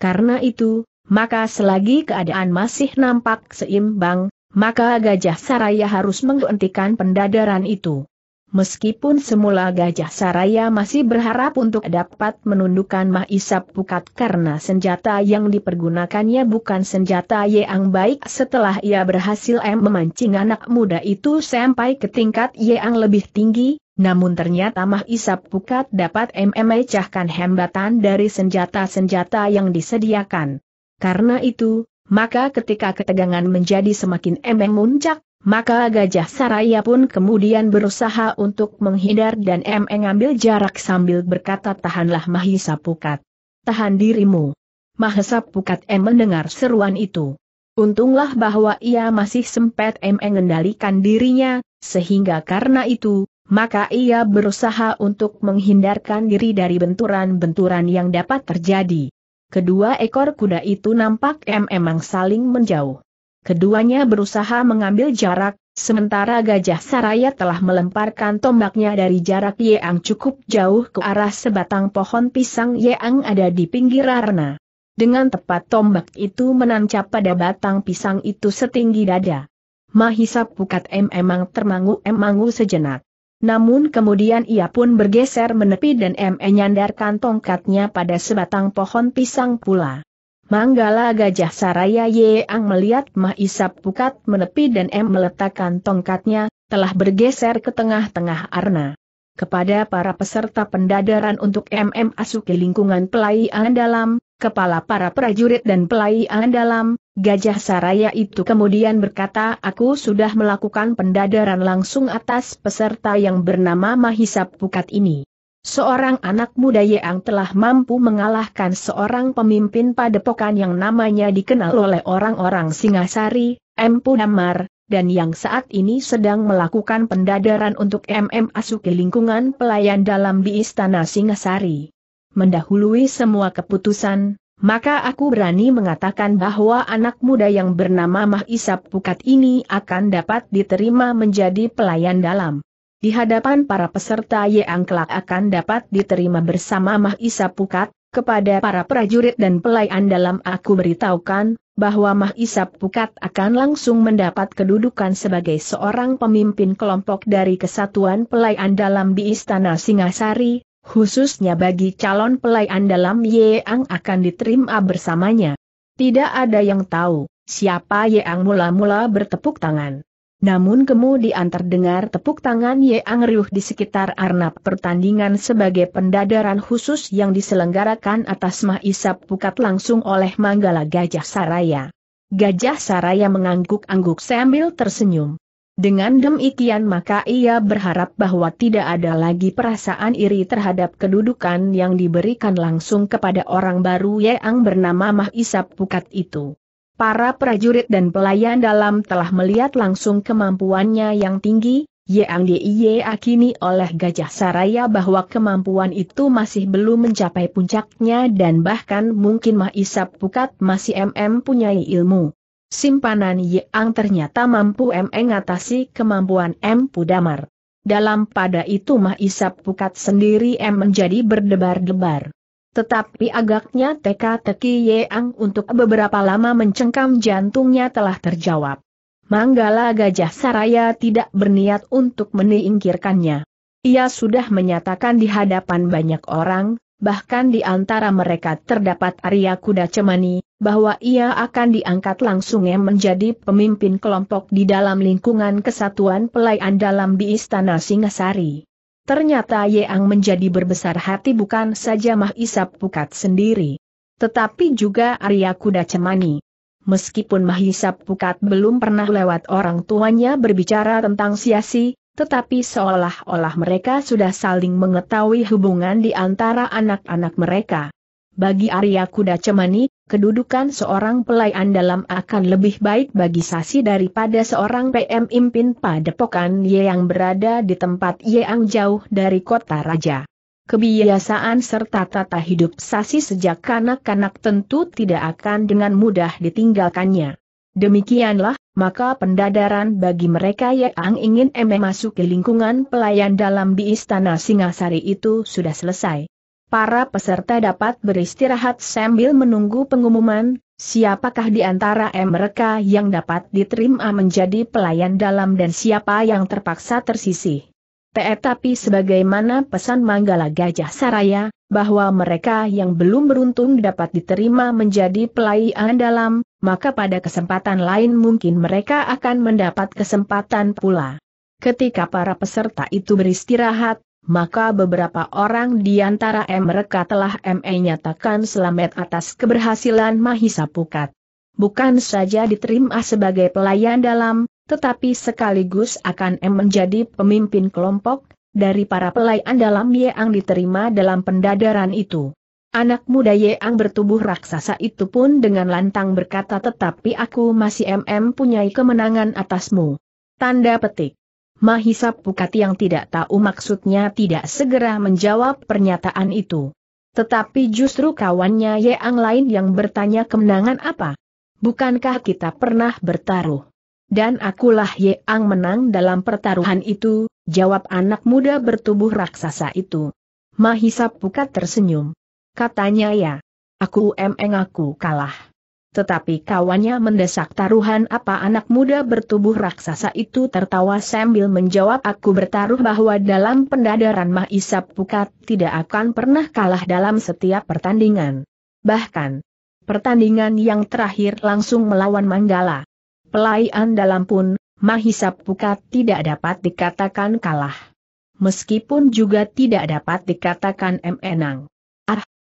Karena itu, maka selagi keadaan masih nampak seimbang, maka Gajah Saraya harus menghentikan pendadaran itu. Meskipun semula Gajah Saraya masih berharap untuk dapat menundukkan Mahisap Pukat karena senjata yang dipergunakannya bukan senjata yang baik setelah ia berhasil memancing anak muda itu sampai ke tingkat yang lebih tinggi, namun ternyata Mahisap Pukat dapat mmecahkan memecahkan hambatan dari senjata-senjata yang disediakan. Karena itu, maka ketika ketegangan menjadi semakin emeng muncak, maka gajah saraya pun kemudian berusaha untuk menghindar dan emeng ambil jarak sambil berkata tahanlah Mahisa Pukat. Tahan dirimu. Mahesa Pukat em mendengar seruan itu. Untunglah bahwa ia masih sempat emeng mengendalikan dirinya, sehingga karena itu, maka ia berusaha untuk menghindarkan diri dari benturan-benturan yang dapat terjadi. Kedua ekor kuda itu nampak em emang saling menjauh. Keduanya berusaha mengambil jarak, sementara gajah saraya telah melemparkan tombaknya dari jarak Yeang cukup jauh ke arah sebatang pohon pisang Yeang ada di pinggir arena. Dengan tepat tombak itu menancap pada batang pisang itu setinggi dada. Mahisa pukat em emang termangu-emangu sejenak. Namun kemudian ia pun bergeser menepi dan menyandarkan tongkatnya pada sebatang pohon pisang pula. Manggala Gajah Saraya ang melihat Mahisap Pukat menepi dan M e meletakkan tongkatnya, telah bergeser ke tengah-tengah arna. Kepada para peserta pendadaran untuk MM asuki lingkungan pelayan dalam, kepala para prajurit dan pelayan dalam, Gajah Saraya itu kemudian berkata aku sudah melakukan pendadaran langsung atas peserta yang bernama Mahisap Pukat ini. Seorang anak muda yang telah mampu mengalahkan seorang pemimpin padepokan yang namanya dikenal oleh orang-orang Singasari, M. Namar, dan yang saat ini sedang melakukan pendadaran untuk MM Asuki lingkungan pelayan dalam di Istana Singasari mendahului semua keputusan, maka aku berani mengatakan bahwa anak muda yang bernama Mah Isap Pukat ini akan dapat diterima menjadi pelayan dalam. Di hadapan para peserta Yang kelak akan dapat diterima bersama Mah Isap Pukat, kepada para prajurit dan pelayan dalam aku beritahukan, bahwa Mah Isap Pukat akan langsung mendapat kedudukan sebagai seorang pemimpin kelompok dari Kesatuan Pelayan Dalam di Istana Singasari, khususnya bagi calon pelayan dalam Yeang akan diterima bersamanya. Tidak ada yang tahu siapa Yeang mula-mula bertepuk tangan. Namun kemudian terdengar tepuk tangan Yeang riuh di sekitar arnab pertandingan sebagai pendadaran khusus yang diselenggarakan atas Mahisap Pukat langsung oleh Manggala Gajah Saraya. Gajah Saraya mengangguk-angguk sambil tersenyum. Dengan demikian maka ia berharap bahwa tidak ada lagi perasaan iri terhadap kedudukan yang diberikan langsung kepada orang baru yang bernama Mah Isap Pukat itu. Para prajurit dan pelayan dalam telah melihat langsung kemampuannya yang tinggi, yang diyakini oleh Gajah Saraya bahwa kemampuan itu masih belum mencapai puncaknya dan bahkan mungkin Mah Isap Pukat masih MM ilmu simpanan Yang ternyata mampu mengatasi kemampuan M. Pudamar. Dalam pada itu Mahisap Pukat sendiri M menjadi berdebar-debar. Tetapi agaknya teka-teki Yang untuk beberapa lama mencengkam jantungnya telah terjawab. Manggala Gajah Saraya tidak berniat untuk menyingkirkannya. Ia sudah menyatakan di hadapan banyak orang, bahkan di antara mereka terdapat Arya Kuda Cemani, bahwa ia akan diangkat langsung menjadi pemimpin kelompok di dalam lingkungan kesatuan pelayan dalam di Istana Singasari. Ternyata Yeang menjadi berbesar hati bukan saja Mahisap Pukat sendiri. Tetapi juga Arya Kuda Cemani. Meskipun Mahisap Pukat belum pernah lewat orang tuanya berbicara tentang siasi, tetapi seolah-olah mereka sudah saling mengetahui hubungan di antara anak-anak mereka. Bagi Arya Kuda Cemani, kedudukan seorang pelayan dalam akan lebih baik bagi Sasi daripada seorang PM Impin Padepokan Ye yang berada di tempat Ye yang jauh dari kota raja. Kebiasaan serta tata hidup Sasi sejak kanak-kanak tentu tidak akan dengan mudah ditinggalkannya. Demikianlah, maka pendadaran bagi mereka yang ingin emeh masuk ke lingkungan pelayan dalam di Istana Singasari itu sudah selesai. Para peserta dapat beristirahat sambil menunggu pengumuman, siapakah di antara mereka yang dapat diterima menjadi pelayan dalam dan siapa yang terpaksa tersisih. Tetapi sebagaimana pesan Manggala Gajah Saraya, bahwa mereka yang belum beruntung dapat diterima menjadi pelayan dalam, maka pada kesempatan lain mungkin mereka akan mendapat kesempatan pula. Ketika para peserta itu beristirahat, maka beberapa orang di antara mereka telah ME nyatakan selamat atas keberhasilan Mahisa Pukat. Bukan saja diterima sebagai pelayan dalam, tetapi sekaligus akan M menjadi pemimpin kelompok, dari para pelayan dalam yang diterima dalam pendadaran itu. Anak muda yang bertubuh raksasa itu pun dengan lantang berkata tetapi aku masih MM punyai kemenangan atasmu. Tanda petik. Mahisa Pukati yang tidak tahu maksudnya tidak segera menjawab pernyataan itu. Tetapi justru kawannya Yeang lain yang bertanya kemenangan apa? Bukankah kita pernah bertaruh? Dan akulah Yeang menang dalam pertaruhan itu, jawab anak muda bertubuh raksasa itu. Mahisa Pukat tersenyum katanya ya. Aku emeng aku kalah. Tetapi kawannya mendesak taruhan apa anak muda bertubuh raksasa itu tertawa sambil menjawab aku bertaruh bahwa dalam pendadaran Mahisap Pukat tidak akan pernah kalah dalam setiap pertandingan. Bahkan, pertandingan yang terakhir langsung melawan Manggala. Pelayan dalam pun, Mahisap Pukat tidak dapat dikatakan kalah. Meskipun juga tidak dapat dikatakan emenang.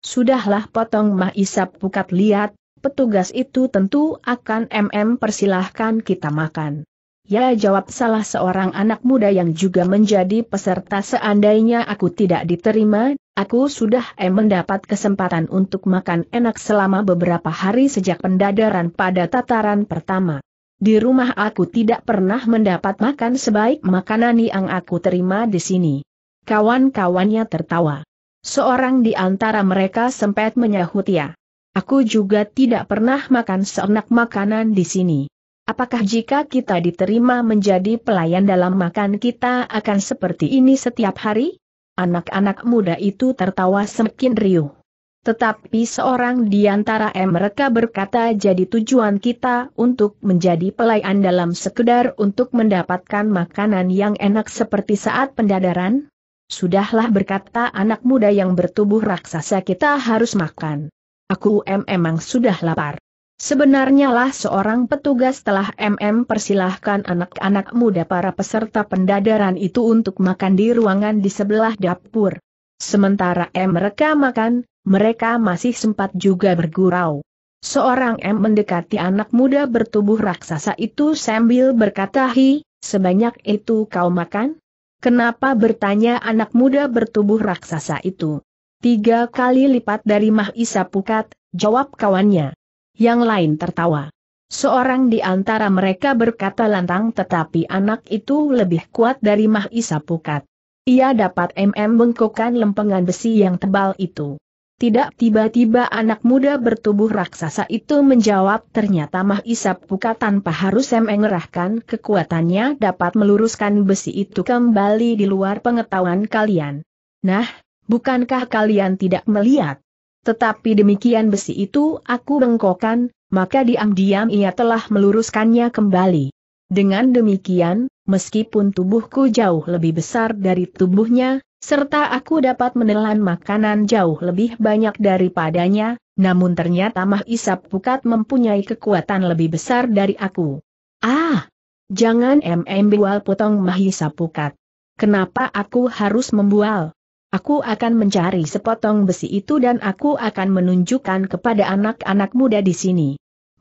Sudahlah potong mah isap pukat lihat, petugas itu tentu akan MM persilahkan kita makan. Ya jawab salah seorang anak muda yang juga menjadi peserta seandainya aku tidak diterima, aku sudah em eh, mendapat kesempatan untuk makan enak selama beberapa hari sejak pendadaran pada tataran pertama. Di rumah aku tidak pernah mendapat makan sebaik makanan yang aku terima di sini. Kawan-kawannya tertawa. Seorang di antara mereka sempat menyahut ya. Aku juga tidak pernah makan seenak makanan di sini. Apakah jika kita diterima menjadi pelayan dalam makan kita akan seperti ini setiap hari? Anak-anak muda itu tertawa semakin riuh. Tetapi seorang di antara mereka berkata jadi tujuan kita untuk menjadi pelayan dalam sekedar untuk mendapatkan makanan yang enak seperti saat pendadaran? Sudahlah berkata anak muda yang bertubuh raksasa kita harus makan. Aku MM emang sudah lapar. Sebenarnya lah seorang petugas telah MM persilahkan anak-anak muda para peserta pendadaran itu untuk makan di ruangan di sebelah dapur. Sementara M mereka makan, mereka masih sempat juga bergurau. Seorang M mendekati anak muda bertubuh raksasa itu sambil berkata hi, sebanyak itu kau makan? Kenapa bertanya anak muda bertubuh raksasa itu? Tiga kali lipat dari Mahisa Pukat, jawab kawannya. Yang lain tertawa. Seorang di antara mereka berkata lantang tetapi anak itu lebih kuat dari Mahisa Pukat. Ia dapat MM bengkokkan lempengan besi yang tebal itu. Tidak tiba-tiba anak muda bertubuh raksasa itu menjawab ternyata mah isap buka tanpa harus mengerahkan kekuatannya dapat meluruskan besi itu kembali di luar pengetahuan kalian. Nah, bukankah kalian tidak melihat? Tetapi demikian besi itu aku bengkokkan, maka diam-diam ia telah meluruskannya kembali. Dengan demikian, meskipun tubuhku jauh lebih besar dari tubuhnya, serta aku dapat menelan makanan jauh lebih banyak daripadanya, namun ternyata Mah Isap Pukat mempunyai kekuatan lebih besar dari aku. Ah! Jangan MM bual potong Mah Isap Pukat. Kenapa aku harus membual? Aku akan mencari sepotong besi itu dan aku akan menunjukkan kepada anak-anak muda di sini.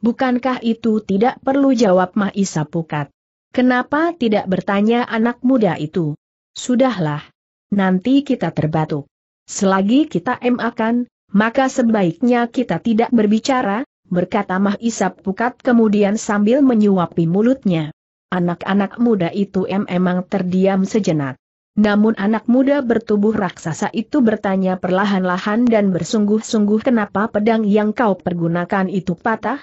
Bukankah itu tidak perlu jawab Mah Isap Pukat? Kenapa tidak bertanya anak muda itu? Sudahlah, nanti kita terbatuk. Selagi kita emakan, maka sebaiknya kita tidak berbicara, berkata Mah Isap Pukat kemudian sambil menyuapi mulutnya. Anak-anak muda itu em emang terdiam sejenak. Namun anak muda bertubuh raksasa itu bertanya perlahan-lahan dan bersungguh-sungguh kenapa pedang yang kau pergunakan itu patah?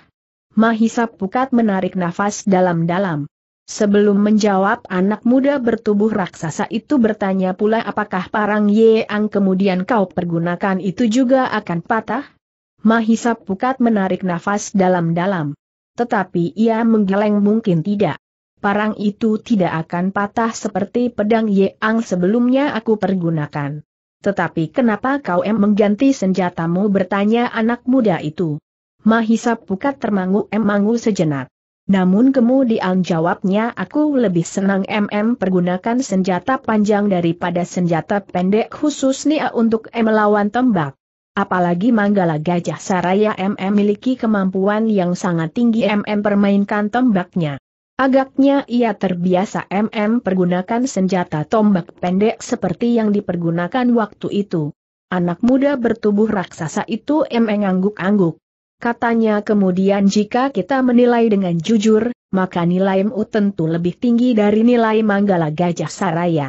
Mahisap Pukat menarik nafas dalam-dalam. Sebelum menjawab anak muda bertubuh raksasa itu bertanya pula apakah parang yang kemudian kau pergunakan itu juga akan patah? Mahisa Pukat menarik nafas dalam-dalam. Tetapi ia menggeleng mungkin tidak. Parang itu tidak akan patah seperti pedang Yeang sebelumnya aku pergunakan. Tetapi kenapa kau em mengganti senjatamu bertanya anak muda itu? Mahisap Pukat termangu-emangu sejenak. Namun kemudian jawabnya aku lebih senang MM pergunakan senjata panjang daripada senjata pendek khusus khususnya untuk M melawan tembak. Apalagi Manggala Gajah Saraya MM miliki kemampuan yang sangat tinggi MM permainkan tembaknya. Agaknya ia terbiasa MM pergunakan senjata tombak pendek seperti yang dipergunakan waktu itu. Anak muda bertubuh raksasa itu MM angguk angguk Katanya kemudian jika kita menilai dengan jujur, maka nilai MU tentu lebih tinggi dari nilai Manggala Gajah Saraya.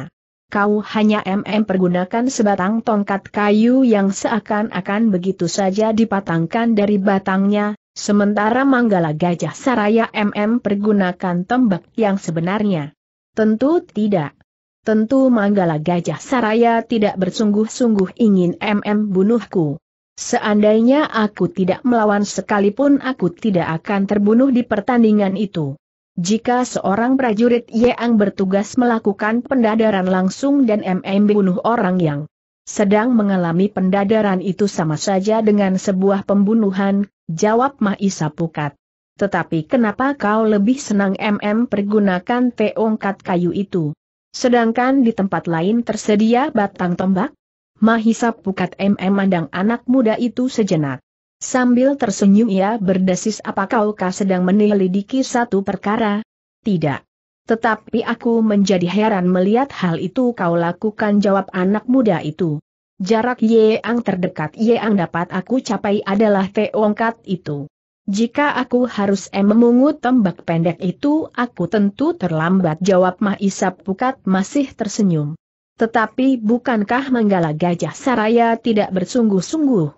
Kau hanya MM pergunakan sebatang tongkat kayu yang seakan-akan begitu saja dipatangkan dari batangnya, sementara Manggala Gajah Saraya MM pergunakan tembak yang sebenarnya. Tentu tidak. Tentu Manggala Gajah Saraya tidak bersungguh-sungguh ingin MM bunuhku. Seandainya aku tidak melawan sekalipun aku tidak akan terbunuh di pertandingan itu. Jika seorang prajurit yang bertugas melakukan pendadaran langsung dan MM bunuh orang yang sedang mengalami pendadaran itu sama saja dengan sebuah pembunuhan, jawab Maisa Pukat. Tetapi kenapa kau lebih senang MM pergunakan teongkat kayu itu? Sedangkan di tempat lain tersedia batang tombak? Mahisa pukat MM mandang anak muda itu sejenak. Sambil tersenyum ia berdesis apakah Oka sedang menyelidiki satu perkara? Tidak. Tetapi aku menjadi heran melihat hal itu kau lakukan jawab anak muda itu. Jarak ye Yeang terdekat ye Yeang dapat aku capai adalah Teongkat itu. Jika aku harus em memungut tembak pendek itu, aku tentu terlambat jawab Mahisa Pukat masih tersenyum. Tetapi bukankah Manggala Gajah Saraya tidak bersungguh-sungguh?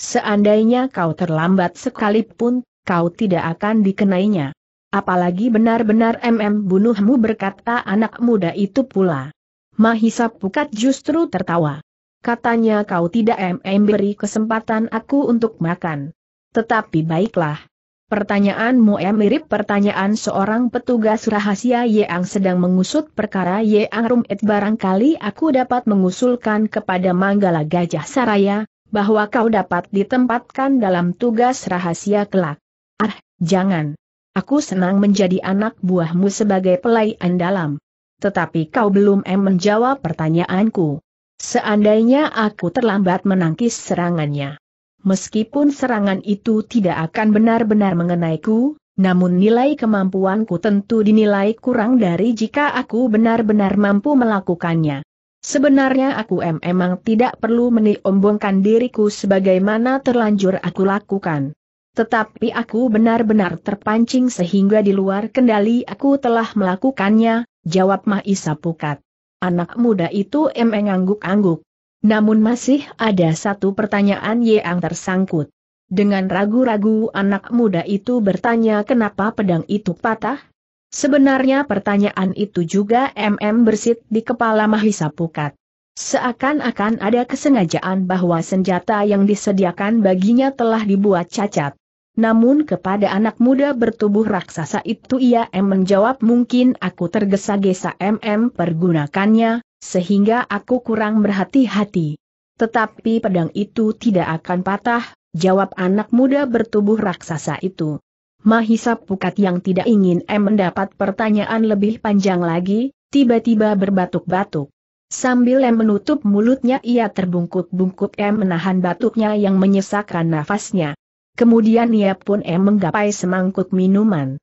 Seandainya kau terlambat sekalipun, kau tidak akan dikenainya. Apalagi benar-benar MM bunuhmu berkata anak muda itu pula. Mahisa Pukat justru tertawa. Katanya kau tidak MM beri kesempatan aku untuk makan. Tetapi baiklah, Pertanyaanmu ya mirip pertanyaan seorang petugas rahasia yang sedang mengusut perkara Yang Rumit barangkali aku dapat mengusulkan kepada Manggala Gajah Saraya, bahwa kau dapat ditempatkan dalam tugas rahasia kelak. Ah, jangan. Aku senang menjadi anak buahmu sebagai pelayan dalam. Tetapi kau belum em menjawab pertanyaanku. Seandainya aku terlambat menangkis serangannya meskipun serangan itu tidak akan benar-benar mengenai ku, namun nilai kemampuanku tentu dinilai kurang dari jika aku benar-benar mampu melakukannya. Sebenarnya aku em emang tidak perlu meniombongkan diriku sebagaimana terlanjur aku lakukan. Tetapi aku benar-benar terpancing sehingga di luar kendali aku telah melakukannya, jawab Maisa Pukat. Anak muda itu emang angguk-angguk. Namun masih ada satu pertanyaan yang tersangkut. Dengan ragu-ragu anak muda itu bertanya kenapa pedang itu patah? Sebenarnya pertanyaan itu juga MM bersit di kepala Mahisa Pukat. Seakan-akan ada kesengajaan bahwa senjata yang disediakan baginya telah dibuat cacat. Namun kepada anak muda bertubuh raksasa itu ia M menjawab mungkin aku tergesa-gesa MM pergunakannya, sehingga aku kurang berhati-hati. Tetapi pedang itu tidak akan patah, jawab anak muda bertubuh raksasa itu. Mahisa Pukat yang tidak ingin M mendapat pertanyaan lebih panjang lagi, tiba-tiba berbatuk-batuk. Sambil M menutup mulutnya ia terbungkuk-bungkuk M menahan batuknya yang menyesakkan nafasnya. Kemudian ia pun M menggapai semangkuk minuman.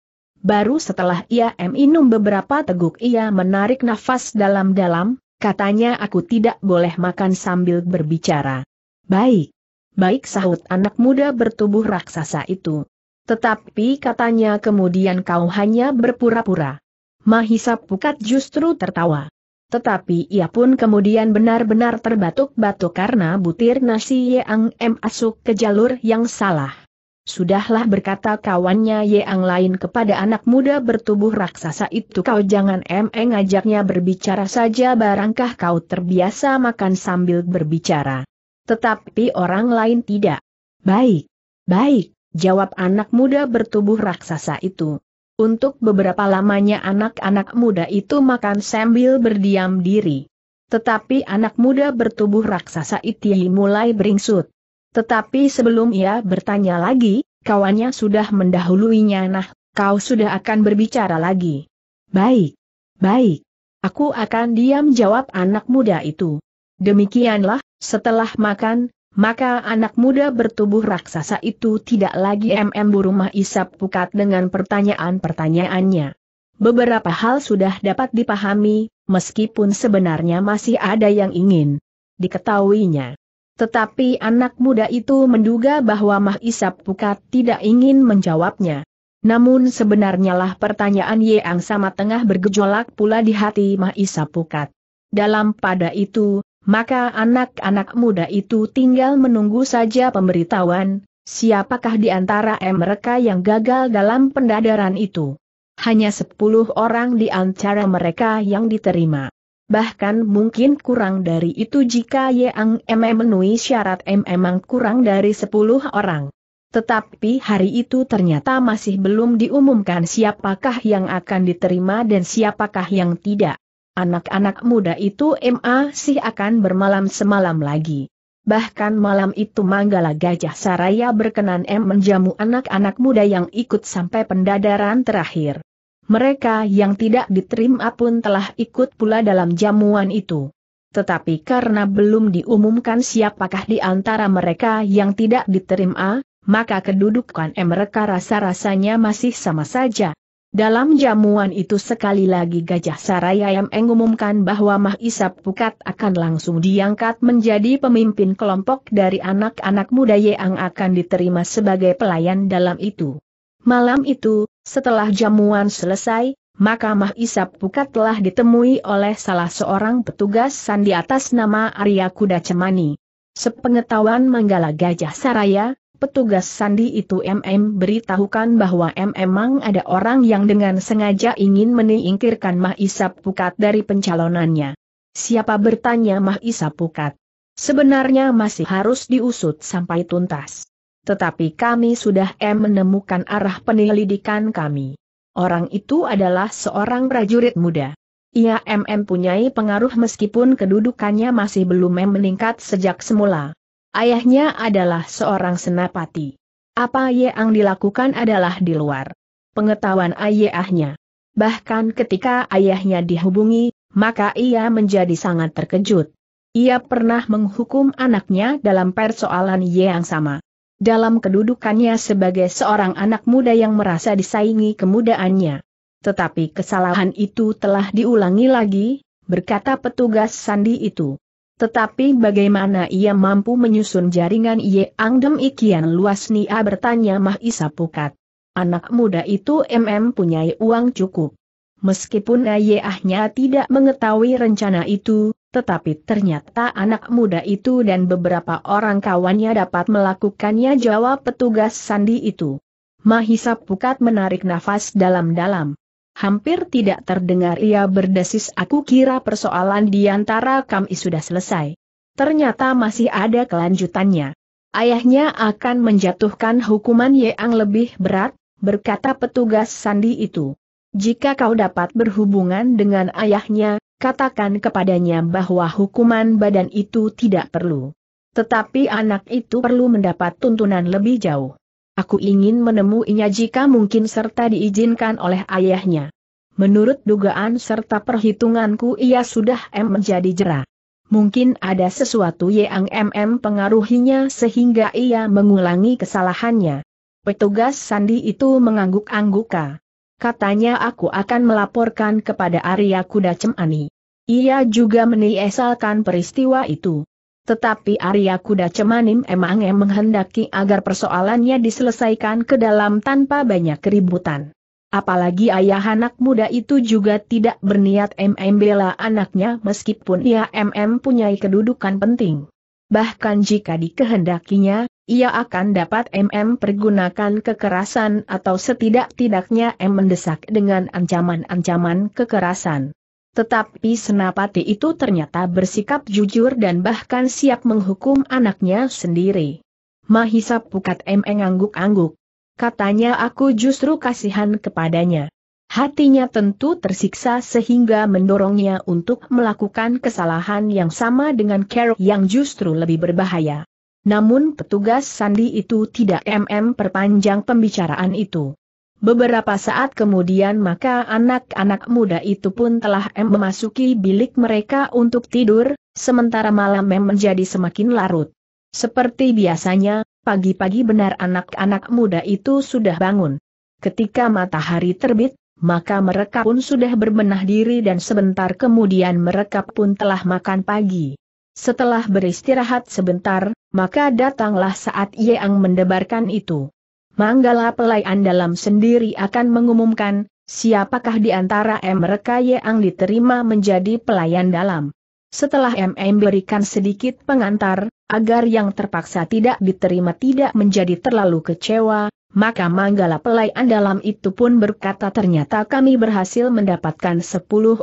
Baru setelah ia M minum beberapa teguk ia menarik nafas dalam-dalam, Katanya aku tidak boleh makan sambil berbicara. Baik. Baik sahut anak muda bertubuh raksasa itu. Tetapi katanya kemudian kau hanya berpura-pura. Mahisa Pukat justru tertawa. Tetapi ia pun kemudian benar-benar terbatuk-batuk karena butir nasi Yang M asuk ke jalur yang salah. Sudahlah berkata kawannya yang lain kepada anak muda bertubuh raksasa itu kau jangan emeng ngajaknya berbicara saja barangkah kau terbiasa makan sambil berbicara. Tetapi orang lain tidak. Baik, baik, jawab anak muda bertubuh raksasa itu. Untuk beberapa lamanya anak-anak muda itu makan sambil berdiam diri. Tetapi anak muda bertubuh raksasa itu mulai beringsut. Tetapi sebelum ia bertanya lagi, kawannya sudah mendahuluinya nah, kau sudah akan berbicara lagi. Baik, baik. Aku akan diam jawab anak muda itu. Demikianlah, setelah makan, maka anak muda bertubuh raksasa itu tidak lagi MM rumah isap pukat dengan pertanyaan-pertanyaannya. Beberapa hal sudah dapat dipahami, meskipun sebenarnya masih ada yang ingin diketahuinya. Tetapi anak muda itu menduga bahwa Mah Isap Pukat tidak ingin menjawabnya. Namun sebenarnya lah pertanyaan Yeang sama tengah bergejolak pula di hati Mah Isap Pukat. Dalam pada itu, maka anak-anak muda itu tinggal menunggu saja pemberitahuan, siapakah di antara mereka yang gagal dalam pendadaran itu. Hanya sepuluh orang di antara mereka yang diterima bahkan mungkin kurang dari itu jika Yeang M memenuhi syarat M memang kurang dari 10 orang. Tetapi hari itu ternyata masih belum diumumkan siapakah yang akan diterima dan siapakah yang tidak. Anak-anak muda itu MA sih akan bermalam semalam lagi. Bahkan malam itu Manggala Gajah Saraya berkenan M menjamu anak-anak muda yang ikut sampai pendadaran terakhir mereka yang tidak diterima pun telah ikut pula dalam jamuan itu. Tetapi karena belum diumumkan siapakah di antara mereka yang tidak diterima, maka kedudukan mereka rasa-rasanya masih sama saja. Dalam jamuan itu sekali lagi Gajah Saraya yang mengumumkan bahwa Mahisap Pukat akan langsung diangkat menjadi pemimpin kelompok dari anak-anak muda yang akan diterima sebagai pelayan dalam itu. Malam itu, setelah jamuan selesai, maka Mahisa Pukat telah ditemui oleh salah seorang petugas sandi atas nama Arya Kuda Cemani. Sepengetahuan Manggala Gajah Saraya, petugas sandi itu MM beritahukan bahwa MM memang ada orang yang dengan sengaja ingin menyingkirkan Mahisa Pukat dari pencalonannya. Siapa bertanya Mahisa Pukat? Sebenarnya masih harus diusut sampai tuntas tetapi kami sudah M menemukan arah penyelidikan kami. Orang itu adalah seorang prajurit muda. Ia M mempunyai pengaruh meskipun kedudukannya masih belum M meningkat sejak semula. Ayahnya adalah seorang senapati. Apa yang dilakukan adalah di luar pengetahuan ayahnya. Bahkan ketika ayahnya dihubungi, maka ia menjadi sangat terkejut. Ia pernah menghukum anaknya dalam persoalan yang sama dalam kedudukannya sebagai seorang anak muda yang merasa disaingi kemudaannya. Tetapi kesalahan itu telah diulangi lagi, berkata petugas sandi itu. Tetapi bagaimana ia mampu menyusun jaringan Ye Angdem Ikian luas Nia bertanya Mah Isa Pukat. Anak muda itu MM punya uang cukup. Meskipun ayahnya tidak mengetahui rencana itu, tetapi ternyata anak muda itu dan beberapa orang kawannya dapat melakukannya jawab petugas sandi itu. Mahisa Pukat menarik nafas dalam-dalam. Hampir tidak terdengar ia berdesis aku kira persoalan di antara kami sudah selesai. Ternyata masih ada kelanjutannya. Ayahnya akan menjatuhkan hukuman yang lebih berat, berkata petugas sandi itu. Jika kau dapat berhubungan dengan ayahnya, katakan kepadanya bahwa hukuman badan itu tidak perlu. Tetapi anak itu perlu mendapat tuntunan lebih jauh. Aku ingin menemuinya jika mungkin serta diizinkan oleh ayahnya. Menurut dugaan serta perhitunganku ia sudah M menjadi jerah. Mungkin ada sesuatu yang MM pengaruhinya sehingga ia mengulangi kesalahannya. Petugas sandi itu mengangguk-angguka. Katanya aku akan melaporkan kepada Arya Kuda Cemani. Ia juga meniesalkan peristiwa itu. Tetapi Arya Kuda Cemanim emangnya menghendaki agar persoalannya diselesaikan ke dalam tanpa banyak keributan. Apalagi ayah anak muda itu juga tidak berniat MM bela anaknya meskipun ia MM punya kedudukan penting. Bahkan jika dikehendakinya, ia akan dapat MM pergunakan kekerasan atau setidak-tidaknya M mendesak dengan ancaman-ancaman kekerasan. Tetapi Senapati itu ternyata bersikap jujur dan bahkan siap menghukum anaknya sendiri. Mahisa Pukat M ngangguk-angguk. Katanya aku justru kasihan kepadanya. Hatinya tentu tersiksa sehingga mendorongnya untuk melakukan kesalahan yang sama dengan Carol yang justru lebih berbahaya. Namun petugas sandi itu tidak mm perpanjang pembicaraan itu. Beberapa saat kemudian maka anak-anak muda itu pun telah M memasuki bilik mereka untuk tidur, sementara malam M menjadi semakin larut. Seperti biasanya, pagi-pagi benar anak-anak muda itu sudah bangun. Ketika matahari terbit, maka mereka pun sudah berbenah diri dan sebentar kemudian mereka pun telah makan pagi. Setelah beristirahat sebentar, maka datanglah saat Ang mendebarkan itu. Manggala pelayan dalam sendiri akan mengumumkan, siapakah di antara mereka Yang diterima menjadi pelayan dalam. Setelah M M berikan sedikit pengantar, agar yang terpaksa tidak diterima tidak menjadi terlalu kecewa, maka Manggala Pelayan dalam itu pun berkata ternyata kami berhasil mendapatkan 10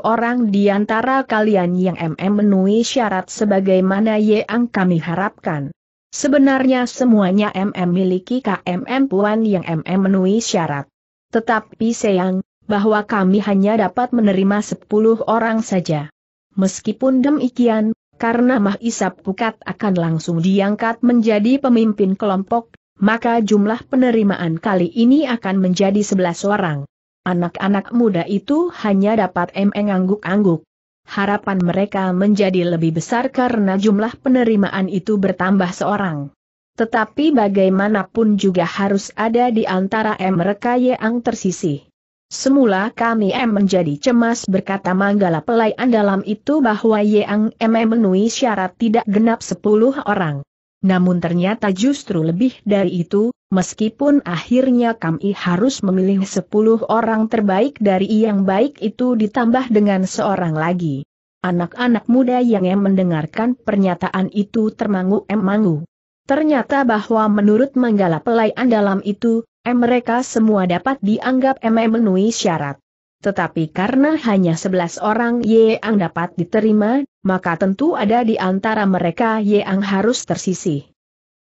orang di antara kalian yang mm memenuhi syarat sebagaimana yang kami harapkan. Sebenarnya semuanya MM miliki KMM Puan yang MM memenuhi syarat. Tetapi sayang, bahwa kami hanya dapat menerima 10 orang saja. Meskipun demikian, karena Mahisap Pukat akan langsung diangkat menjadi pemimpin kelompok, maka jumlah penerimaan kali ini akan menjadi 11 orang. Anak-anak muda itu hanya dapat emeng angguk-angguk. Harapan mereka menjadi lebih besar karena jumlah penerimaan itu bertambah seorang. Tetapi bagaimanapun juga harus ada di antara mereka yang tersisih. Semula kami M menjadi cemas berkata Manggala Pelai Andalam itu bahwa Yang M memenuhi syarat tidak genap 10 orang. Namun ternyata justru lebih dari itu, meskipun akhirnya kami harus memilih 10 orang terbaik dari yang baik itu ditambah dengan seorang lagi. Anak-anak muda yang mendengarkan pernyataan itu termangu-emangu. Ternyata bahwa menurut Manggala Pelayan dalam itu, mereka semua dapat dianggap memenuhi syarat. Tetapi karena hanya sebelas orang yang dapat diterima, maka tentu ada di antara mereka yang harus tersisih.